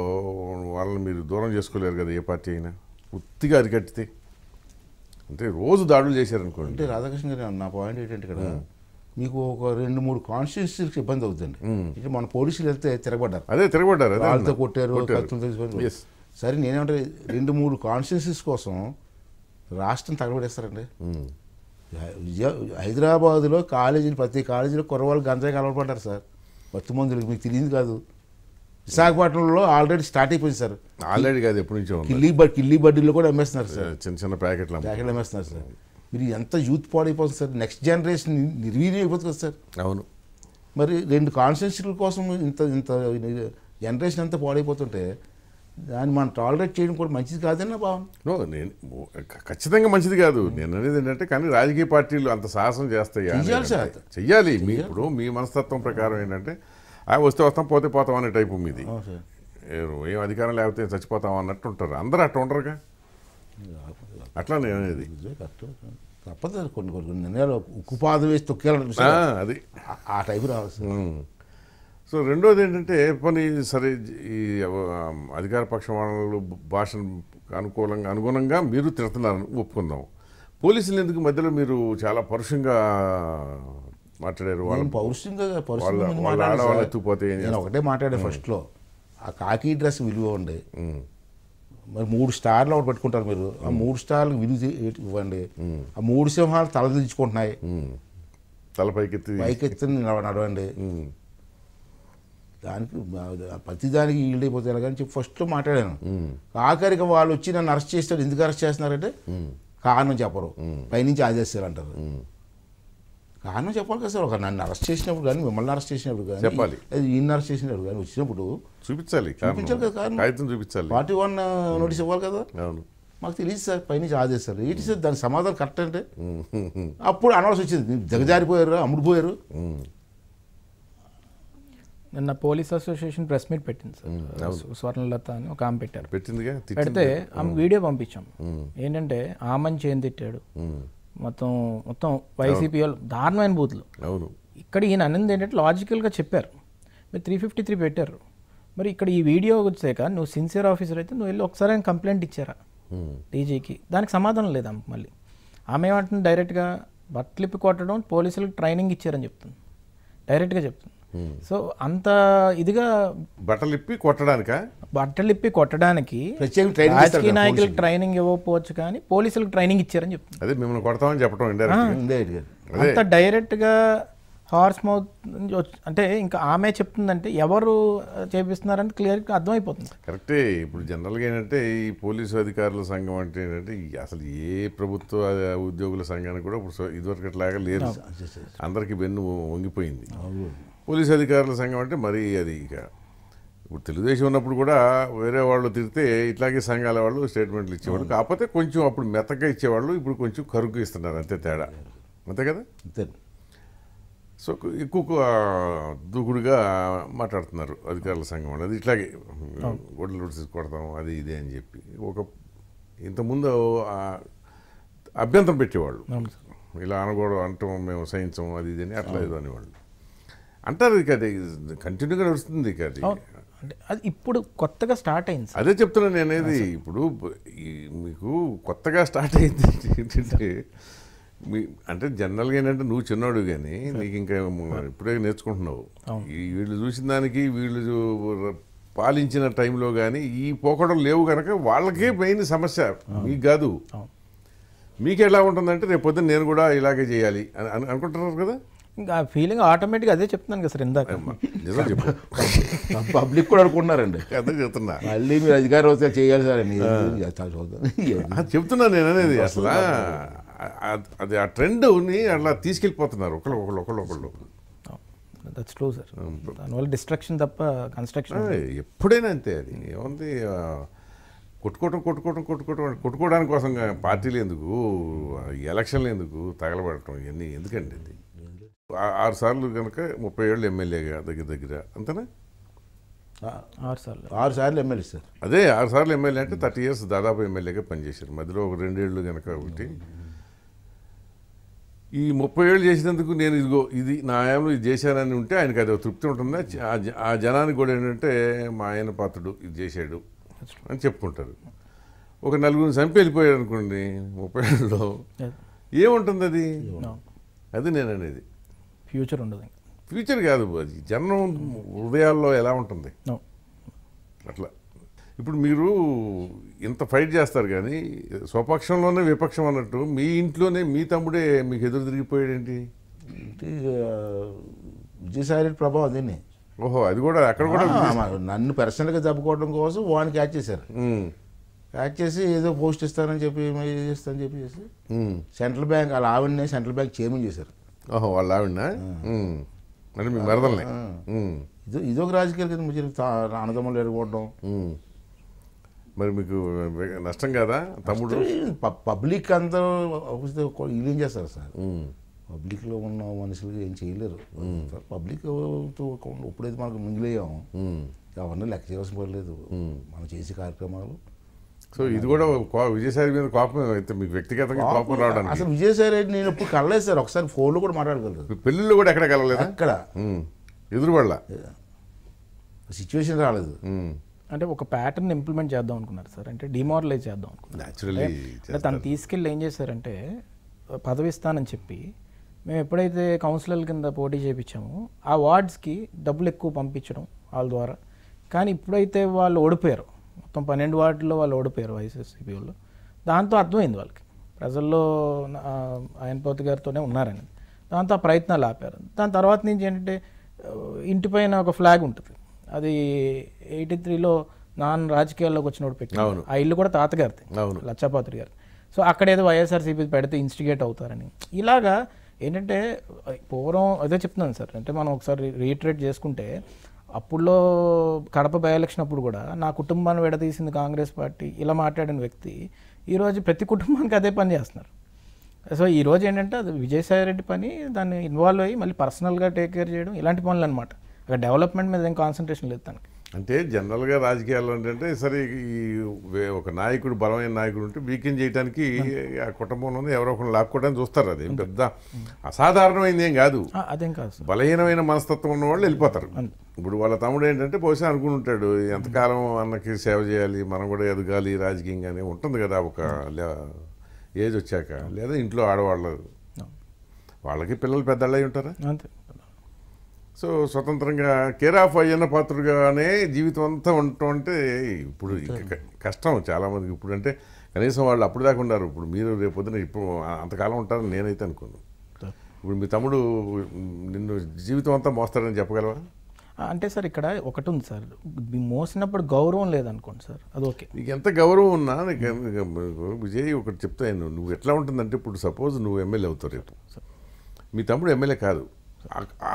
వాళ్ళని మీరు దూరం చేసుకోలేరు కదా ఏ పార్టీ అయినా పూర్తిగా అరికట్టితే అంటే రోజు దాడులు చేశారనుకోండి అంటే రాధాకృష్ణ గారు నా పాయింట్ ఏంటంటే ఇక్కడ మీకు ఒక రెండు మూడు కాన్స్టిట్యూన్సీలకు ఇబ్బంది అవుతుంది అంటే మన పోలీసులు వెళ్తే తిరగబడ్డారు అదే తిరగబడ్డారు వాళ్ళతో కొట్టారు సరే నేనేమంటే రెండు మూడు కాన్స్టిట్యూన్సీస్ కోసం రాష్ట్రం తగలబడేస్తారండి హైదరాబాదులో కాలేజీలు ప్రతి కాలేజీలో కుర్రవాళ్ళు గంజాయి కలవబడ్డారు సార్ మత్తు మందులు మీకు తెలియదు కాదు విశాఖపట్నంలో ఆల్రెడీ స్టార్ట్ అయిపోయింది సార్ ఆల్రెడీ కాదు ఎప్పటి నుంచో కిల్లీ బడ్ కిల్లీ బడ్డీలో కూడా అమ్మేస్తున్నారు సార్ చిన్న చిన్న ప్యాకెట్లు ప్యాకెట్లు అమ్మేస్తున్నారు సార్ మీరు ఎంత యూత్ పాడైపోతుంది సార్ నెక్స్ట్ జనరేషన్ నిర్వీర్యం అయిపోతుంది కదా సార్ అవును మరి రెండు కాన్స్టిట్యూన్సీల కోసం ఇంత ఇంత జనరేషన్ అంతా పాడైపోతుంటే దాన్ని మనం టాలరేట్ చేయడం కూడా మంచిది కాదన్న భావం నేను ఖచ్చితంగా మంచిది కాదు నేను అనేది ఏంటంటే కానీ రాజకీయ పార్టీలు అంత సాహసం చేస్తాయి చెయ్యాలి మీ ఇప్పుడు మీ మనస్తత్వం ప్రకారం ఏంటంటే ఆ వస్తే వస్తాం పోతే పోతాం అనే టైపు మీది ఏం అధికారం లేకపోతే చచ్చిపోతాం అన్నట్టు ఉంటారు అందరు అట్లా ఉండరుగా అట్లా నేను అనేది తప్పదు కొన్ని కొన్ని నిర్ణయాలు ఉక్కుపాదం వేసి తొక్కేయాలంటే అది ఆ టైపు రావాల్సింది సో రెండోది ఏంటంటే పోనీ సరే ఈ అధికార పక్ష వాళ్ళు భాషను అనుకూలంగా అనుగుణంగా మీరు తిడుతున్నారని ఒప్పుకుందాం పోలీసులు ఎందుకు మధ్యలో మీరు చాలా పరుషంగా మాట్లాడారు వాళ్ళు పౌరుషంగా పౌరుషంగా నేను ఒకటే మాట్లాడే ఫస్ట్లో ఆ కాకి డ్రెస్ విలువ ఉండే మరి మూడు స్టార్లు ఒకటి పెట్టుకుంటారు మీరు ఆ మూడు స్టార్లు విలువ ఇవ్వండి ఆ మూడు సింహాలు తలదించుకుంటున్నాయి తల పైకెత్తి పైకెత్తి నడవండి దానికి ప్రతిదానికి ఈల్డ్ అయిపోతే ఎలాగని చెప్పి ఫస్ట్ మాట్లాడాను ఆఖరికి వాళ్ళు వచ్చి నన్ను అరెస్ట్ చేస్తారు ఎందుకు అరెస్ట్ చేస్తున్నారంటే కారణం చెప్పరు పైనుంచి ఆదేశాలు అంటారు కారణం చెప్పాలి కదా సార్ ఒక నన్ను అరెస్ట్ చేసినప్పుడు కానీ మిమ్మల్ని అరెస్ట్ చేసినప్పుడు కానీ చెప్పాలి ఈయన అరెస్ట్ చేసినప్పుడు కానీ వచ్చినప్పుడు చూపించాలి చూపించాలి కదా కారణం చూపించాలి ఫార్టీ వన్ నోటీస్ ఇవ్వాలి కదా మాకు తెలియదు సార్ పైనుంచి ఆదేశాలు ఏంటి సార్ దానికి సమాధానం కరెక్ట్ అంటే అప్పుడు అనవలసి వచ్చింది అమ్ముడు పోయారు నిన్న పోలీస్ అసోసియేషన్ ప్రెస్ మీట్ పెట్టింది సార్ స్వర్ణలత అని ఒక ఆమె పెట్టారు పెడితే ఆమె వీడియో పంపించాం ఏంటంటే ఆమెని చేయం తిట్టాడు మొత్తం మొత్తం వైసీపీ వాళ్ళు దారుణమైన బూతులు ఇక్కడ ఈయన అన్నది ఏంటంటే లాజికల్గా చెప్పారు మీరు త్రీ ఫిఫ్టీ త్రీ పెట్టారు మరి ఇక్కడ ఈ వీడియో వచ్చాక నువ్వు సిన్సియర్ ఆఫీసర్ అయితే నువ్వు వెళ్ళి ఒకసారి ఆయన కంప్లైంట్ ఇచ్చారా డీజీకి దానికి సమాధానం లేదా మళ్ళీ ఆమె ఏమంటుంది డైరెక్ట్గా బట్టలిప్పి కొట్టడం పోలీసులకు ట్రైనింగ్ ఇచ్చారని చెప్తుంది డైరెక్ట్గా చెప్తుంది సో అంత ఇదిగా బట్టలిప్పి కొట్టడానిక బట్టలిప్పి కొట్టడానికి రాజకీయ నాయకులకు ట్రైనింగ్ ఇవ్వకపోవచ్చు కానీ పోలీసులకు ట్రైనింగ్ ఇచ్చారని చెప్తున్నారు అదే మిమ్మల్ని కొడతామని చెప్పడం అంత డైరెక్ట్గా హార్స్ మౌత్ అంటే ఇంకా ఆమె చెప్తుందంటే ఎవరు చేపిస్తున్నారని క్లియర్గా అర్థమైపోతుంది కరెక్టే ఇప్పుడు జనరల్గా ఏంటంటే ఈ పోలీసు అధికారుల సంఘం అంటే ఏంటంటే అసలు ఏ ప్రభుత్వ ఉద్యోగుల సంఘానికి కూడా ఇప్పుడు ఇదివరకట్లాగా లేదు అందరికీ బెన్ను వంగిపోయింది పోలీస్ అధికారుల సంఘం అంటే మరీ అది ఇక ఇప్పుడు తెలుగుదేశం ఉన్నప్పుడు కూడా వేరే వాళ్ళు తిరిగితే ఇట్లాగే సంఘాల వాళ్ళు స్టేట్మెంట్లు ఇచ్చేవాళ్ళు కాకపోతే కొంచెం అప్పుడు మెత్తగా ఇచ్చేవాళ్ళు ఇప్పుడు కొంచెం కరుకు ఇస్తున్నారు అంతే తేడా అంతే కదా అంతే సో ఎక్కువ దూకుడుగా మాట్లాడుతున్నారు అధికారుల సంఘం వాళ్ళు అది ఇట్లాగే గొడ్లు కొడతాం అది ఇదే అని చెప్పి ఒక ఇంతకుముందు అభ్యంతరం పెట్టేవాళ్ళు ఇలా అనకూడదు అంటాం మేము సహించం అది ఇది అని అట్లా ఏదో అనేవాళ్ళు అంటారు ఇక అది కంటిన్యూగా నడుస్తుంది ఇక అది అంటే అది ఇప్పుడు కొత్తగా స్టార్ట్ అయింది అదే చెప్తున్నాను నేనేది అనేది ఇప్పుడు మీకు కొత్తగా స్టార్ట్ అయింది ఏంటంటే మీ అంటే జనరల్గా ఏంటంటే నువ్వు చిన్నోడు కానీ నీకు ఇంకా ఇప్పుడే నేర్చుకుంటున్నావు వీళ్ళు చూసిన దానికి వీళ్ళు పాలించిన టైంలో కానీ ఈ పోకడం లేవు కనుక వాళ్ళకే మెయిన్ సమస్య మీకు కాదు మీకు ఎలా ఉంటుందంటే రేపు పొద్దున్న నేను కూడా ఇలాగే చేయాలి అని అనుకుంటున్నారు కదా ఇంకా ఆ ఫీలింగ్ ఆటోమేటిక్గా అదే చెప్తున్నాను కదా సార్ ఇందాక నిజం చెప్పు పబ్లిక్ కూడా అనుకుంటున్నారండి అదే చెప్తున్నా మళ్ళీ మీరు అధికారం వస్తే చేయాలి సార్ చెప్తున్నా నేను అనేది అసలు అది ఆ ట్రెండ్ని అలా తీసుకెళ్ళిపోతున్నారు ఒకళ్ళు ఒకళ్ళు ఒకళ్ళు ఒకళ్ళు దట్స్ ట్రూ సార్ దానివల్ల డిస్ట్రక్షన్ తప్ప కన్స్ట్రక్షన్ ఎప్పుడైనా అంతే అది ఏముంది కొట్టుకోవటం కొట్టుకోవటం కొట్టుకోవటం కొట్టుకోవడానికి కోసం పార్టీలు ఎందుకు ఎలక్షన్లు ఎందుకు తగలబడటం ఇవన్నీ ఎందుకండి ఇది ఆరు సార్లు కనుక ముప్పై ఏళ్ళు ఎమ్మెల్యేగా దగ్గర దగ్గర అంతేనా ఆరు సార్లు ఆరు సార్లు ఎమ్మెల్యే సార్ అదే ఆరు సార్లు ఎమ్మెల్యే అంటే థర్టీ ఇయర్స్ దాదాపు ఎమ్మెల్యేగా పనిచేశారు మధ్యలో ఒక రెండేళ్ళు కనుక ఒకటి ఈ ముప్పై ఏళ్ళు చేసినందుకు నేను ఇదిగో ఇది నా ఆయంలో ఇది చేశానని ఉంటే ఆయనకి అది తృప్తి ఉంటుంది ఆ జనానికి కూడా ఏంటంటే మా ఆయన పాత్రుడు ఇది చేశాడు అని చెప్పుకుంటారు ఒక నలుగురిని చంపి వెళ్ళిపోయాడు అనుకోండి ముప్పై ఏళ్ళలో ఏముంటుంది అది అది నేను అనేది ఫ్యూచర్ ఉండదు ఫ్యూచర్ కాదు జనం హృదయాల్లో ఎలా ఉంటుంది అట్లా ఇప్పుడు మీరు ఇంత ఫైట్ చేస్తారు కానీ స్వపక్షంలోనే విపక్షం అన్నట్టు మీ ఇంట్లోనే మీ తమ్ముడే మీకు ఎదురు తిరిగిపోయాడేంటి విజయసాయి ప్రభావం దీన్ని ఓహో అది కూడా అక్కడ కూడా నన్ను పర్సనల్గా చెప్పుకోవడం కోసం వాడిని క్యాచ్ చేశారు క్యాచ్ చేసి ఏదో పోస్ట్ ఇస్తానని చెప్పి చేస్తానని చెప్పి చేసి సెంట్రల్ బ్యాంక్ అలా ఆవిడనే సెంట్రల్ బ్యాంక్ చైర్మన్ చేశారు ఓహో వాళ్ళ ఆవిడ అంటే మీ మరదలనే ఇదో ఇదొక రాజకీయాలు కింద మీరు అన్నదమ్ములు ఎడగొట్టడం మరి మీకు నష్టం కదా తమ్ముడు పబ్లిక్ అందరూ వీళ్ళు ఏం చేస్తారు సార్ పబ్లిక్లో ఉన్న మనుషులు ఏం చేయలేరు పబ్లిక్ ఎప్పుడైతే మనకు మింగిలేయాము అవన్నీ లెక్క చేయాల్సిన పర్లేదు మనం చేసే కార్యక్రమాలు సో ఇది కూడా విజయసాయి మీద కోపం అయితే మీకు వ్యక్తిగతంగా కోపం రావడానికి అసలు విజయసాయి రెడ్డి నేను ఇప్పుడు కలలేదు సార్ ఒకసారి ఫోన్లో కూడా మాట్లాడగలరు పెళ్ళిళ్ళు కూడా ఎక్కడ కలలేదు అక్కడ ఎదురుపడలా సిచ్యువేషన్ రాలేదు అంటే ఒక ప్యాటర్న్ ఇంప్లిమెంట్ చేద్దాం అనుకున్నారు సార్ అంటే డిమారలైజ్ చేద్దాం అనుకున్నారు తను తీసుకెళ్ళి ఏం చేశారంటే పదవిస్తానని చెప్పి మేము ఎప్పుడైతే కౌన్సిలర్ కింద పోటీ చేయించామో ఆ వార్డ్స్కి డబ్బులు ఎక్కువ పంపించడం వాళ్ళ ద్వారా కానీ ఇప్పుడైతే వాళ్ళు ఓడిపోయారు మొత్తం పన్నెండు వార్డుల్లో వాళ్ళు ఓడిపోయారు వైఎస్ఎస్సీపీ వాళ్ళు దాంతో అర్థమైంది వాళ్ళకి ప్రజల్లో ఆయన పోతి గారితోనే ఉన్నారని దాంతో ఆ ప్రయత్నాలు ఆపారు దాని తర్వాత నుంచి ఏంటంటే ఇంటిపైన ఒక ఫ్లాగ్ ఉంటుంది అది ఎయిటీ త్రీలో నాన్ రాజకీయాల్లోకి వచ్చినప్పుడు పెట్టాను ఆ ఇల్లు కూడా తాతగారిది లచ్చాపాత్రి గారు సో అక్కడ ఏదో వైఎస్ఆర్సీపీ పెడితే ఇన్స్టిగేట్ అవుతారని ఇలాగా ఏంటంటే పూర్వం అదే చెప్తున్నాను సార్ అంటే మనం ఒకసారి రీట్రేట్ చేసుకుంటే అప్పుడులో కడప బై ఎలక్షన్ అప్పుడు కూడా నా కుటుంబాన్ని విడదీసింది కాంగ్రెస్ పార్టీ ఇలా మాట్లాడిన వ్యక్తి ఈరోజు ప్రతి కుటుంబానికి అదే పని చేస్తున్నారు సో ఈరోజు ఏంటంటే అది విజయసాయిరెడ్డి పని దాన్ని ఇన్వాల్వ్ అయ్యి మళ్ళీ పర్సనల్గా టేక్ కేర్ చేయడం ఇలాంటి పనులు అనమాట అక్కడ డెవలప్మెంట్ మీద ఏం కాన్సన్ట్రేషన్ లేదు తనకి అంటే జనరల్గా రాజకీయాల్లో ఏంటంటే సరే ఈ ఒక నాయకుడు బలమైన నాయకుడు ఉంటే వీకెండ్ చేయడానికి ఆ కుటుంబంలోనే ఎవరో ఒకరు లాక్కోవడానికి చూస్తారు అది పెద్ద అసాధారణమైంది ఏం కాదు అదేం కాదు బలహీనమైన మనస్తత్వం ఉన్న వాళ్ళు వెళ్ళిపోతారు ఇప్పుడు వాళ్ళ తమ్ముడు ఏంటంటే బహుశా అనుకుని ఉంటాడు ఎంతకాలం అన్నకి సేవ చేయాలి మనం కూడా ఎదగాలి రాజకీయంగా ఉంటుంది కదా ఒక ఏజ్ వచ్చాక లేదా ఇంట్లో ఆడవాళ్ళు వాళ్ళకి పిల్లలు అయి ఉంటారా అంతే సో స్వతంత్రంగా కేర్ ఆఫ్ అయ్యన్న పాత్రగానే జీవితం అంతా ఉండటం అంటే ఇప్పుడు కష్టం చాలామందికి ఇప్పుడు అంటే కనీసం వాళ్ళు అప్పుడు దాకా ఉన్నారు ఇప్పుడు మీరు రేపొద్దున ఇప్పుడు అంతకాలం ఉంటారని నేనైతే అనుకున్నాను ఇప్పుడు మీ తమ్ముడు నిన్ను జీవితం అంతా మోస్తాడని చెప్పగలవా అంటే సార్ ఇక్కడ ఒకటి ఉంది సార్ మోసినప్పుడు గౌరవం లేదనుకోండి సార్ అది ఓకే నీకు ఎంత గౌరవం ఉన్నా నీకు విజయ్ ఒకటి చెప్తాను నువ్వు ఎట్లా ఉంటుందంటే ఇప్పుడు సపోజ్ నువ్వు ఎమ్మెల్యే అవుతావు రేపు మీ తమ్ముడు ఎమ్మెల్యే కాదు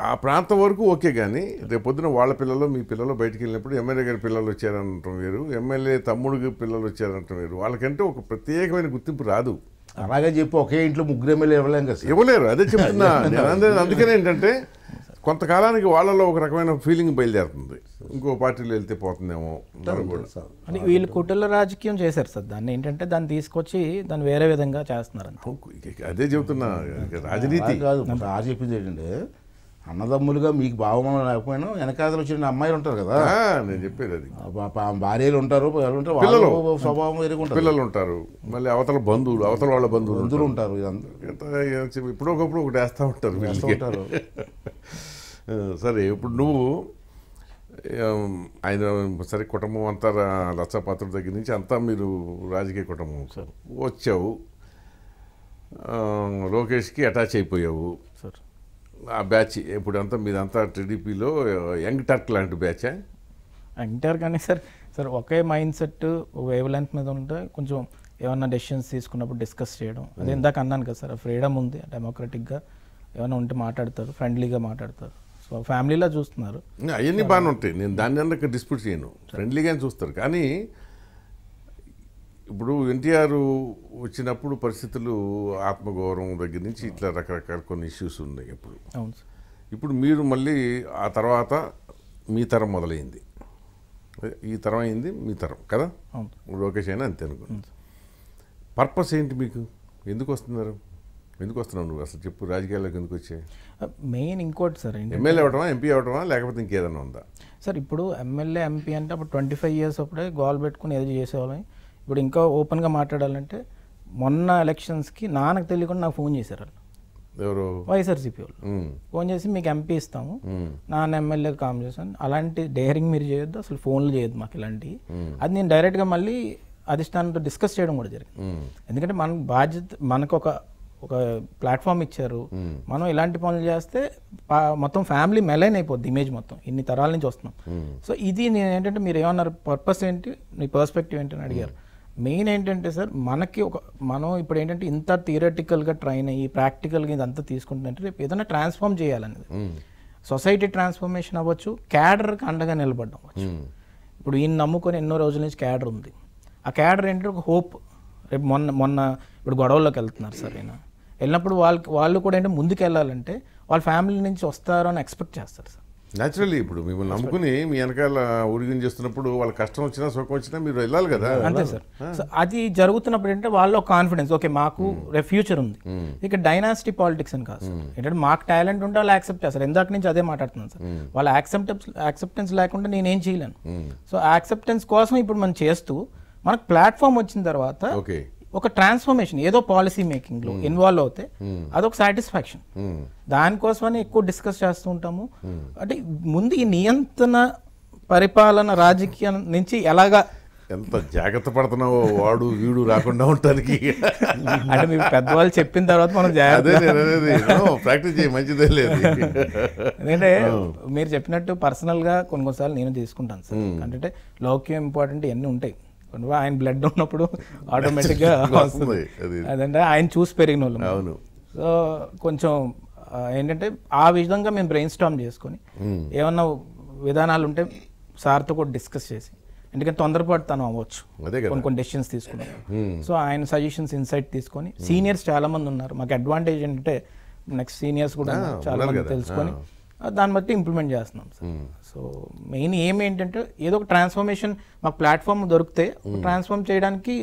ఆ ప్రాంతం వరకు ఓకే కానీ రేపు పొద్దున వాళ్ళ పిల్లలు మీ పిల్లలు బయటికి వెళ్ళినప్పుడు ఎమ్మెల్యే గారి పిల్లలు వచ్చారనటం వేరు ఎమ్మెల్యే తమ్ముడికి పిల్లలు వచ్చారనటం వేరు వాళ్ళకంటే ఒక ప్రత్యేకమైన గుర్తింపు రాదు అలాగే చెప్పి ఒకే ఇంట్లో ముగ్గురు ఎమ్మెల్యే ఇవ్వలేం కదా ఇవ్వలేరు అదే చెప్తున్నా అందుకనే ఏంటంటే కొంతకాలానికి వాళ్ళలో ఒక రకమైన ఫీలింగ్ బయలుదేరుతుంది ఇంకో పార్టీలు వెళ్తే పోతుందేమో అని వీళ్ళు కుటుంబ రాజకీయం చేశారు సార్ దాన్ని ఏంటంటే దాన్ని తీసుకొచ్చి దాన్ని వేరే విధంగా చేస్తున్నారు అదే చెబుతున్నా రాజనీతి కాదు రాజు చెప్పింది ఏంటంటే అన్నదమ్ములుగా మీకు భావమని లేకపోయినా వెనకాదలు వచ్చిన అమ్మాయిలు ఉంటారు కదా నేను చెప్పేది అది భార్యలు ఉంటారు పిల్లలు స్వభావం ఎదురుకుంటారు పిల్లలు ఉంటారు మళ్ళీ అవతల బంధువులు అవతల వాళ్ళ బంధువులు బంధువులు ఉంటారు ఇప్పుడు ఒకప్పుడు ఒకటి వేస్తూ ఉంటారు వేస్తూ ఉంటారు సరే ఇప్పుడు నువ్వు ఆయన సరే కుటుంబం అంతా లచ్చపాత్ర దగ్గర నుంచి అంతా మీరు రాజకీయ కుటుంబం సార్ వచ్చావు లోకేష్కి అటాచ్ అయిపోయావు సార్ ఆ బ్యాచ్ ఇప్పుడు అంతా మీరు అంతా టీడీపీలో యంగ్ టర్క్ లాంటి బ్యాచ్ యంగ్ టర్క్ అనే సార్ సార్ ఒకే మైండ్ సెట్ వేవ్ లెంత్ మీద ఉంటే కొంచెం ఏమన్నా డెసిషన్స్ తీసుకున్నప్పుడు డిస్కస్ చేయడం అదే ఇందాక అన్నాను కదా సార్ ఫ్రీడమ్ ఉంది డెమోక్రటిక్గా ఏమైనా ఉంటే మాట్లాడతారు ఫ్రెండ్లీగా మాట్లాడతారు ఫ్యామిలీలా చూస్తున్నారు అవన్నీ బాగానే ఉంటాయి నేను దాని అందరికి డిస్ప్యూట్ చేయను ఫ్రెండ్లీగానే చూస్తారు కానీ ఇప్పుడు ఎన్టీఆర్ వచ్చినప్పుడు పరిస్థితులు ఆత్మగౌరవం దగ్గర నుంచి ఇట్లా రకరకాల కొన్ని ఇష్యూస్ ఉన్నాయి ఇప్పుడు ఇప్పుడు మీరు మళ్ళీ ఆ తర్వాత మీ తరం మొదలైంది ఈ తరం అయింది మీ తరం కదా లోకేష్ అయినా అంతే అనుకుంటుంది పర్పస్ ఏంటి మీకు ఎందుకు వస్తున్నారు ఎందుకు వస్తున్నావు నువ్వు అసలు చెప్పు రాజకీయాల్లోకి ఎందుకు వచ్చాయి మెయిన్ ఇంకోటి సార్ ఎమ్మెల్యే అవటమా ఎంపీ అవటమా లేకపోతే ఇంకేదైనా ఉందా సార్ ఇప్పుడు ఎమ్మెల్యే ఎంపీ అంటే అప్పుడు ట్వంటీ ఫైవ్ ఇయర్స్ అప్పుడే గోల్ పెట్టుకుని ఏదో చేసేవాళ్ళని ఇప్పుడు ఇంకా ఓపెన్గా మాట్లాడాలంటే మొన్న ఎలక్షన్స్కి నాన్నకు తెలియకుండా నాకు ఫోన్ చేశారు వాళ్ళు ఎవరు వైఎస్ఆర్సీపీ వాళ్ళు ఫోన్ చేసి మీకు ఎంపీ ఇస్తాము నాన్న ఎమ్మెల్యే కామ్ చేశాను అలాంటి డేరింగ్ మీరు చేయొద్దు అసలు ఫోన్లు చేయొద్దు మాకు ఇలాంటివి అది నేను డైరెక్ట్గా మళ్ళీ అధిష్టానంతో డిస్కస్ చేయడం కూడా జరిగింది ఎందుకంటే మనకు బాధ్యత మనకు ఒక ఒక ప్లాట్ఫామ్ ఇచ్చారు మనం ఇలాంటి పనులు చేస్తే మొత్తం ఫ్యామిలీ మెలైన్ అయిపోద్ది ఇమేజ్ మొత్తం ఇన్ని తరాల నుంచి వస్తున్నాం సో ఇది నేను ఏంటంటే మీరు ఏమన్నారు పర్పస్ ఏంటి నీ పర్స్పెక్టివ్ ఏంటి అని అడిగారు మెయిన్ ఏంటంటే సార్ మనకి ఒక మనం ఇప్పుడు ఏంటంటే ఇంత థియరటికల్గా ట్రైన్ అయ్యి ప్రాక్టికల్గా ఇదంతా తీసుకుంటుందంటే రేపు ఏదైనా ట్రాన్స్ఫార్మ్ చేయాలనేది సొసైటీ ట్రాన్స్ఫర్మేషన్ అవ్వచ్చు క్యాడర్కి అండగా నిలబడడం అవ్వచ్చు ఇప్పుడు ఈయన నమ్ముకొని ఎన్నో రోజుల నుంచి క్యాడర్ ఉంది ఆ క్యాడర్ ఏంటంటే ఒక హోప్ రేపు మొన్న మొన్న ఇప్పుడు గొడవల్లోకి వెళ్తున్నారు సార్ ఈయన వెళ్ళినప్పుడు వాళ్ళకి వాళ్ళు కూడా అంటే ముందుకు వెళ్ళాలంటే వాళ్ళ ఫ్యామిలీ నుంచి వస్తారు అని ఎక్స్పెక్ట్ చేస్తారు సార్ న్యాచురల్లీ ఇప్పుడు మిమ్మల్ని నమ్ముకుని మీ వెనకాల ఉడిగిన చేస్తున్నప్పుడు వాళ్ళ కష్టం వచ్చినా సుఖం వచ్చినా మీరు వెళ్ళాలి కదా అంతే సార్ అది జరుగుతున్నప్పుడు ఏంటంటే వాళ్ళ కాన్ఫిడెన్స్ ఓకే మాకు ఫ్యూచర్ ఉంది ఇక డైనాసిటీ పాలిటిక్స్ అని కాదు ఏంటంటే మాకు టాలెంట్ ఉంటే వాళ్ళు యాక్సెప్ట్ చేస్తారు ఇందాక నుంచి అదే మాట్లాడుతున్నాను సార్ వాళ్ళ యాక్సెప్టెన్స్ యాక్సెప్టెన్స్ లేకుండా నేనేం చేయలేను సో యాక్సెప్టెన్స్ కోసం ఇప్పుడు మనం చేస్తూ మనకు ప్లాట్ఫామ్ వచ్చిన తర్వాత ఒక ట్రాన్స్ఫర్మేషన్ ఏదో పాలసీ మేకింగ్లో ఇన్వాల్వ్ అవుతే hmm. అదొక సాటిస్ఫాక్షన్ hmm. దానికోసమని ఎక్కువ డిస్కస్ చేస్తూ ఉంటాము hmm. అంటే ముందు ఈ నియంత్రణ పరిపాలన రాజకీయం నుంచి ఎలాగా ఎంత జాగ్రత్త పడుతున్నావో వాడు వీడు రాకుండా ఉంటానికి అంటే మీ పెద్దవాళ్ళు చెప్పిన తర్వాత మనం ప్రాక్టీస్ చేయ మంచిదే లేదు ఎందుకంటే మీరు చెప్పినట్టు పర్సనల్గా కొన్ని కొన్నిసార్లు నేను తీసుకుంటాను సార్ అంటే లౌక్యం ఇంపార్టెంట్ ఇవన్నీ ఉంటాయి నువ్వు ఆయన బ్లడ్ ఉన్నప్పుడు ఆటోమేటిక్గా వస్తుంది అదంటే ఆయన చూసి పెరిగిన వాళ్ళు సో కొంచెం ఏంటంటే ఆ విధంగా మేము బ్రెయిన్ స్టామ్ చేసుకొని ఏమన్నా విధానాలు ఉంటే సార్తో కూడా డిస్కస్ చేసి ఎందుకంటే తొందరపాటు తను అవ్వచ్చు కొన్ని కొన్ని డెసిషన్స్ తీసుకున్నాం సో ఆయన సజెషన్స్ ఇన్సైట్ తీసుకొని సీనియర్స్ చాలా మంది ఉన్నారు మాకు అడ్వాంటేజ్ ఏంటంటే నెక్స్ట్ సీనియర్స్ కూడా చాలా మంది తెలుసుకొని దాన్ని బట్టి ఇంప్లిమెంట్ చేస్తున్నాం సార్ సో మెయిన్ ఏం ఏంటంటే ఏదో ఒక ట్రాన్స్ఫర్మేషన్ మాకు ప్లాట్ఫామ్ దొరికితే ట్రాన్స్ఫార్మ్ చేయడానికి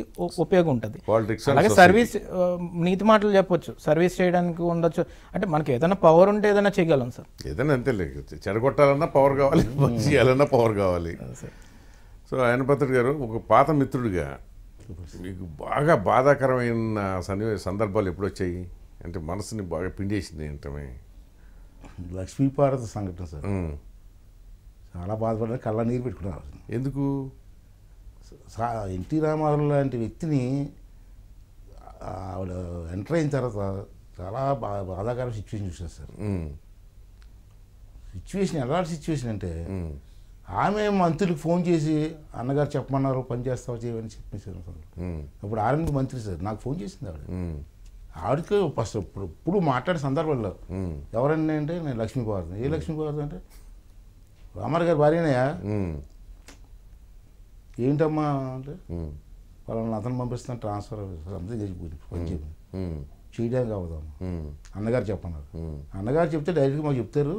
ఉపయోగం ఉంటుంది అలాగే సర్వీస్ నీతి మాటలు చెప్పొచ్చు సర్వీస్ చేయడానికి ఉండొచ్చు అంటే మనకి ఏదైనా పవర్ ఉంటే ఏదైనా చేయగలం సార్ ఏదైనా అంతే చెడగొట్టాలన్నా పవర్ కావాలి చేయాలన్నా పవర్ కావాలి సో ఆయన పత్రుడు గారు ఒక పాత మిత్రుడిగా మీకు బాగా బాధాకరమైన సన్నివేశ సందర్భాలు ఎప్పుడు వచ్చాయి అంటే మనసుని బాగా పిండేసింది ఏంటమే లక్ష్మీపార్వతి సంఘటన సార్ చాలా బాధపడ్డారు కళ్ళ నీరు పెట్టుకున్నారు ఎందుకు ఎన్టీ రామారావు లాంటి వ్యక్తిని ఆవిడ ఎంటర్ అయిన తర్వాత చాలా బా బాధాకర సిచ్యువేషన్ చూసారు సార్ సిచ్యువేషన్ ఎలాంటి సిచ్యువేషన్ అంటే ఆమె మంత్రులకు ఫోన్ చేసి అన్నగారు చెప్పమన్నారు పని చేస్తావా చేయమని చెప్పేసారు ఇప్పుడు ఆర్ఎండ్కి మంత్రి సార్ నాకు ఫోన్ చేసింది ఆవిడ ఆవిడకి ఫస్ట్ ఇప్పుడు ఇప్పుడు మాట్లాడే సందర్భంలో ఎవరన్నా అంటే నేను లక్ష్మీ లక్ష్మీపార్వతి ఏ లక్ష్మీ భారత్ అంటే రామారావు గారు భార్యనయ్యా ఏంటమ్మా అంటే వాళ్ళని అతను పంపిస్తాను ట్రాన్స్ఫర్ సంథింగ్ చేసి చేయడానికి అవదమ్మా అన్నగారు చెప్పన్నారు అన్నగారు చెప్తే డైరెక్ట్గా మాకు చెప్తారు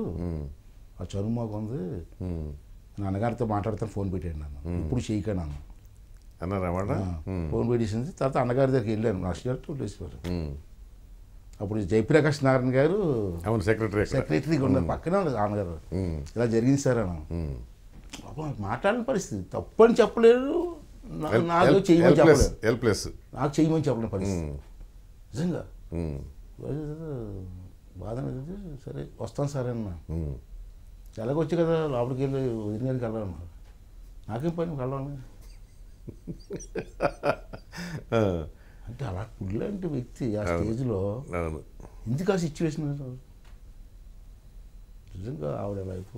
ఆ చదువు మాకు ఉంది అన్నగారితో మాట్లాడతాను ఫోన్ పెట్టాను నన్ను ఇప్పుడు చేయకండి అన్న ఫోన్ పెట్టేసింది తర్వాత అన్నగారి దగ్గరికి వెళ్ళాను నష్టం వేసేవారు అప్పుడు జయప్రకాష్ నారాయణ గారు అవును సెక్రటరీ సెక్రటరీగా ఉన్నారు పక్కనే ఉండదు నాన్నగారు ఇలా జరిగింది సార్ అని మాట్లాడిన పరిస్థితి తప్పు అని చెప్పలేరు నాకు చేయమని చెప్పలేదు నాకు చేయమని చెప్పలేని పరిస్థితి నిజంగా బాధ అనేది సరే వస్తాను సార్ అన్న ఎలాగొచ్చి కదా లోపలికి వెళ్ళి వదిన గారికి వెళ్ళాలన్నారు నాకేం పని వెళ్ళాలి అంటే అలా కుళ్ళంటి వ్యక్తి ఆ స్టేజ్లో ఎందుకు ఆ సిచ్యువేషన్ నిజంగా ఆవిడ లైఫ్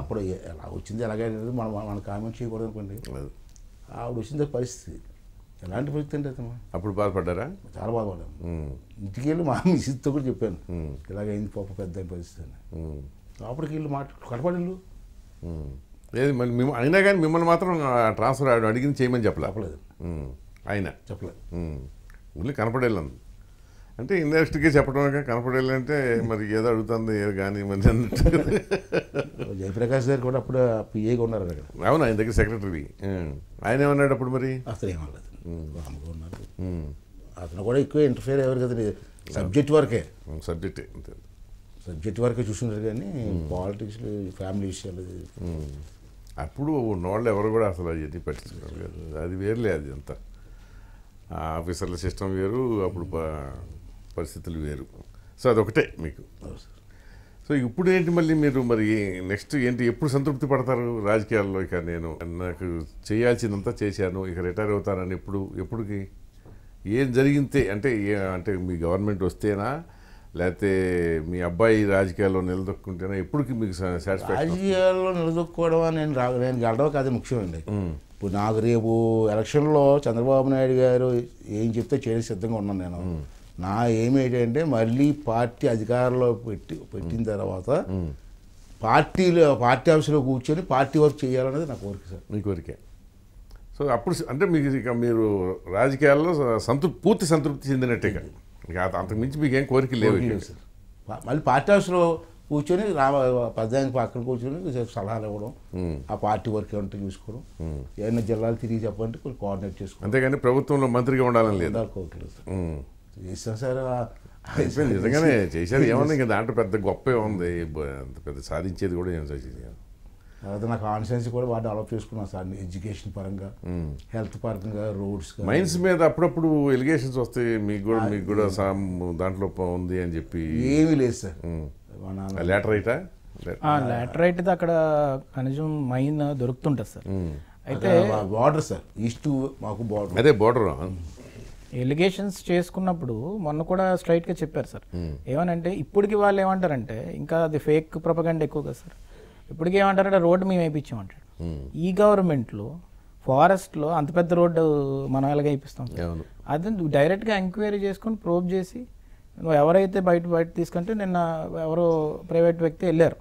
అప్పుడు ఎలా వచ్చింది ఎలాగైనా మనం మనం కామెంట్ చేయకూడదు అనుకోండి ఆవిడ వచ్చింది పరిస్థితి ఎలాంటి పరిస్థితి అంటే అతను అప్పుడు బాధపడ్డారా చాలా బాధపడ్డాను ఇంటికి వెళ్ళి మా మిస్తో కూడా చెప్పాను ఇలాగైంది పాప పెద్ద పరిస్థితి అని అప్పటికి వెళ్ళి మాట కడపడిల్లు లేదు మళ్ళీ మిమ్మల్ని అయినా కానీ మిమ్మల్ని మాత్రం ట్రాన్స్ఫర్ అడిగింది చేయమని చెప్పలేదు చెప్పలేదు ఆయన చెప్పలేదు ఓన్లీ కనపడేళ్ళు అంటే ఇండస్ట్రీకే చెప్పడం కనపడేళ్ళు అంటే మరి ఏదో అడుగుతుంది ఏ కానీ మంచి జయప్రకాష్ గారు కూడా అప్పుడు పిఏగా ఉన్నారు అవును ఆయన దగ్గర సెక్రటరీ ఆయన ఏమన్నాడు అప్పుడు మరి అసలు ఏమో రాముగా ఉన్నారు అతను కూడా ఎక్కువ ఇంటర్ఫియర్ అయ్యారు కదండి సబ్జెక్ట్ వరకే సబ్జెక్టే అంతే సబ్జెక్ట్ వరకే చూసినారు కానీ పాలిటిక్స్ ఫ్యామిలీ విషయాలు అప్పుడు ఉన్నవాళ్ళు ఎవరు కూడా అసలు అవన్నీ పట్టించుకోరు అది వేర్లే అది అంతా ఆఫీసర్ల సిస్టమ్ వేరు అప్పుడు పరిస్థితులు వేరు సో అదొకటే మీకు సో ఇప్పుడు ఏంటి మళ్ళీ మీరు మరి నెక్స్ట్ ఏంటి ఎప్పుడు సంతృప్తి పడతారు రాజకీయాల్లో ఇక నేను నాకు చేయాల్సిందంతా చేశాను ఇక రిటైర్ అవుతానని ఎప్పుడు ఎప్పుడుకి ఏం జరిగితే అంటే అంటే మీ గవర్నమెంట్ వస్తేనా లేకపోతే మీ అబ్బాయి రాజకీయాల్లో నిలదొక్కుంటేనా ఎప్పటికీ మీకు సాటిస్ఫాక్షన్ రాజకీయాల్లో అని నేను నేను గెలవడం కాదు ముఖ్యమండి ఇప్పుడు నాకు రేపు ఎలక్షన్లో చంద్రబాబు నాయుడు గారు ఏం చెప్తే చేయడం సిద్ధంగా ఉన్నాను నేను నా ఏమేటంటే మళ్ళీ పార్టీ అధికారంలో పెట్టి పెట్టిన తర్వాత పార్టీలో పార్టీ ఆఫీస్లో కూర్చొని పార్టీ వర్క్ చేయాలనేది నా కోరిక సార్ మీ కోరికే సో అప్పుడు అంటే మీకు ఇక మీరు రాజకీయాల్లో సంతృప్తి పూర్తి సంతృప్తి చెందినట్టే ఇక అంతకుమించి మీకు ఏం కోరిక లేవు సార్ మళ్ళీ పార్టీ ఆఫీస్లో కూర్చొని రా పద్యానికి పక్కన కూర్చొని సలహాలు ఇవ్వడం ఆ పార్టీ వర్క్ ఏమంటే చూసుకోవడం ఏమైనా జిల్లాలు తిరిగి చెప్పాలంటే కొంచెం కోఆర్డినేట్ చేసుకోవడం అంతేగాని ప్రభుత్వంలో మంత్రిగా ఉండాలని లేదు అనుకోవట్లేదు చేసినా సరే నిజంగానే చేశారు ఏమన్నా ఇంకా దాంట్లో పెద్ద గొప్ప ఉంది అంత పెద్ద సాధించేది కూడా ఏం సాధించాను తర్వాత నాకు కాన్షియన్స్ కూడా బాగా డెవలప్ చేసుకున్నాను సార్ ఎడ్యుకేషన్ పరంగా హెల్త్ పరంగా రోడ్స్ మైన్స్ మీద అప్పుడప్పుడు ఎలిగేషన్స్ వస్తాయి మీకు కూడా మీకు కూడా దాంట్లో ఉంది అని చెప్పి ఏమీ లేదు సార్ లాటరైటా అయితే అక్కడ ఖనిజం మైన్ దొరుకుతుంటుంది సార్ అయితే బార్డర్ సార్ ఈస్ట్ మాకు బార్డర్ అదే బార్డర్ ఎలిగేషన్స్ చేసుకున్నప్పుడు మొన్న కూడా స్ట్రైట్గా చెప్పారు సార్ ఏమనంటే ఇప్పటికి వాళ్ళు ఏమంటారంటే ఇంకా అది ఫేక్ ప్రొపగండ్ ఎక్కువ కదా సార్ ఇప్పటికి ఏమంటారంటే రోడ్డు మేము వేయించామంటాడు ఈ గవర్నమెంట్లో ఫారెస్ట్లో అంత పెద్ద రోడ్డు మనం ఎలాగ వేయిస్తాం అది డైరెక్ట్గా ఎంక్వైరీ చేసుకొని ప్రోబ్ చేసి నువ్వు ఎవరైతే బయట బయట తీసుకుంటే నిన్న ఎవరో ప్రైవేట్ వ్యక్తి వెళ్ళారు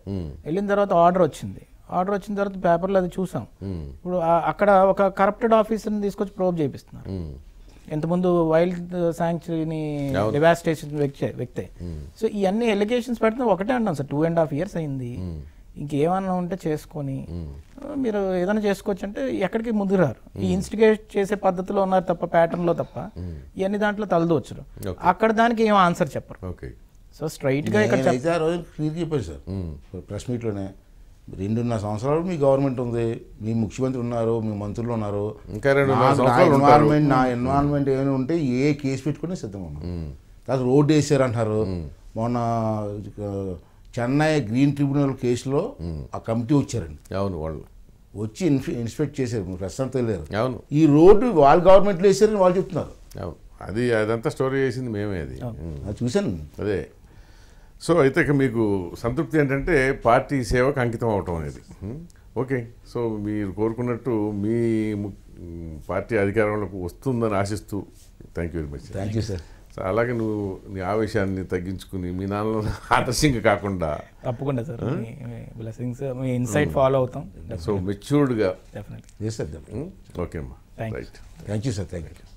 వెళ్ళిన తర్వాత ఆర్డర్ వచ్చింది ఆర్డర్ వచ్చిన తర్వాత పేపర్లో అది చూసాం ఇప్పుడు అక్కడ ఒక కరప్టెడ్ ఆఫీసర్ని తీసుకొచ్చి ప్రోబ్ చేపిస్తున్నారు ఇంతకుముందు వైల్డ్ శాంక్చురీని డివాస్టేషన్ వ్యక్తే వ్యక్తే సో ఇవన్నీ ఎలిగేషన్స్ పెడుతున్నా ఒకటే అంటాం sir two and half years అయింది ఇంకేమన్నా ఉంటే చేసుకొని మీరు ఏదైనా చేసుకోవచ్చు అంటే ఎక్కడికి ముందు రారు ఈ ఇన్స్టిగేట్ చేసే పద్ధతిలో ఉన్నారు తప్ప లో తప్ప ఇవన్నీ దాంట్లో తలదోచరు అక్కడ దానికి ఏం ఆన్సర్ చెప్పరు సో స్ట్రైట్గా ఇక్కడ క్లియర్ చెప్పారు సార్ ప్రెస్ మీట్లోనే రెండున్నర సంవత్సరాలు మీ గవర్నమెంట్ ఉంది మీ ముఖ్యమంత్రి ఉన్నారు మీ మంత్రులు ఉన్నారు ఇంకా రెండు ఎన్వైరన్మెంట్ నా ఎన్వైరన్మెంట్ ఏమైనా ఉంటే ఏ కేసు పెట్టుకునే సిద్ధం ఉన్నాం తర్వాత రోడ్డు వేసారు అంటారు మొన్న చెన్నై గ్రీన్ ట్రిబ్యునల్ కేసులో ఆ కమిటీ వచ్చారండి అవును వాళ్ళు వచ్చి ఇన్స్పెక్ట్ చేశారు ప్రస్తుతం తెలియదు అవును ఈ రోడ్డు వాళ్ళు గవర్నమెంట్లో వేసారని వాళ్ళు చెప్తున్నారు అవును అది అదంతా స్టోరీ చేసింది మేమే అది చూశాను అదే సో అయితే మీకు సంతృప్తి ఏంటంటే పార్టీ సేవకు అంకితం అవటం అనేది ఓకే సో మీరు కోరుకున్నట్టు మీ పార్టీ అధికారంలోకి వస్తుందని ఆశిస్తూ thank you very much thank you sir అలాగే నువ్వు నీ ఆవేశాన్ని తగ్గించుకుని మీ నాన్న ఆదర్శంగా కాకుండా తప్పకుండా సార్ సార్ మీ ఇన్సైట్ ఫాలో hmm. అవుతాం సో మెచ్యూర్డ్గా చేసేద్దాం ఓకే అమ్మా thank you sir thank you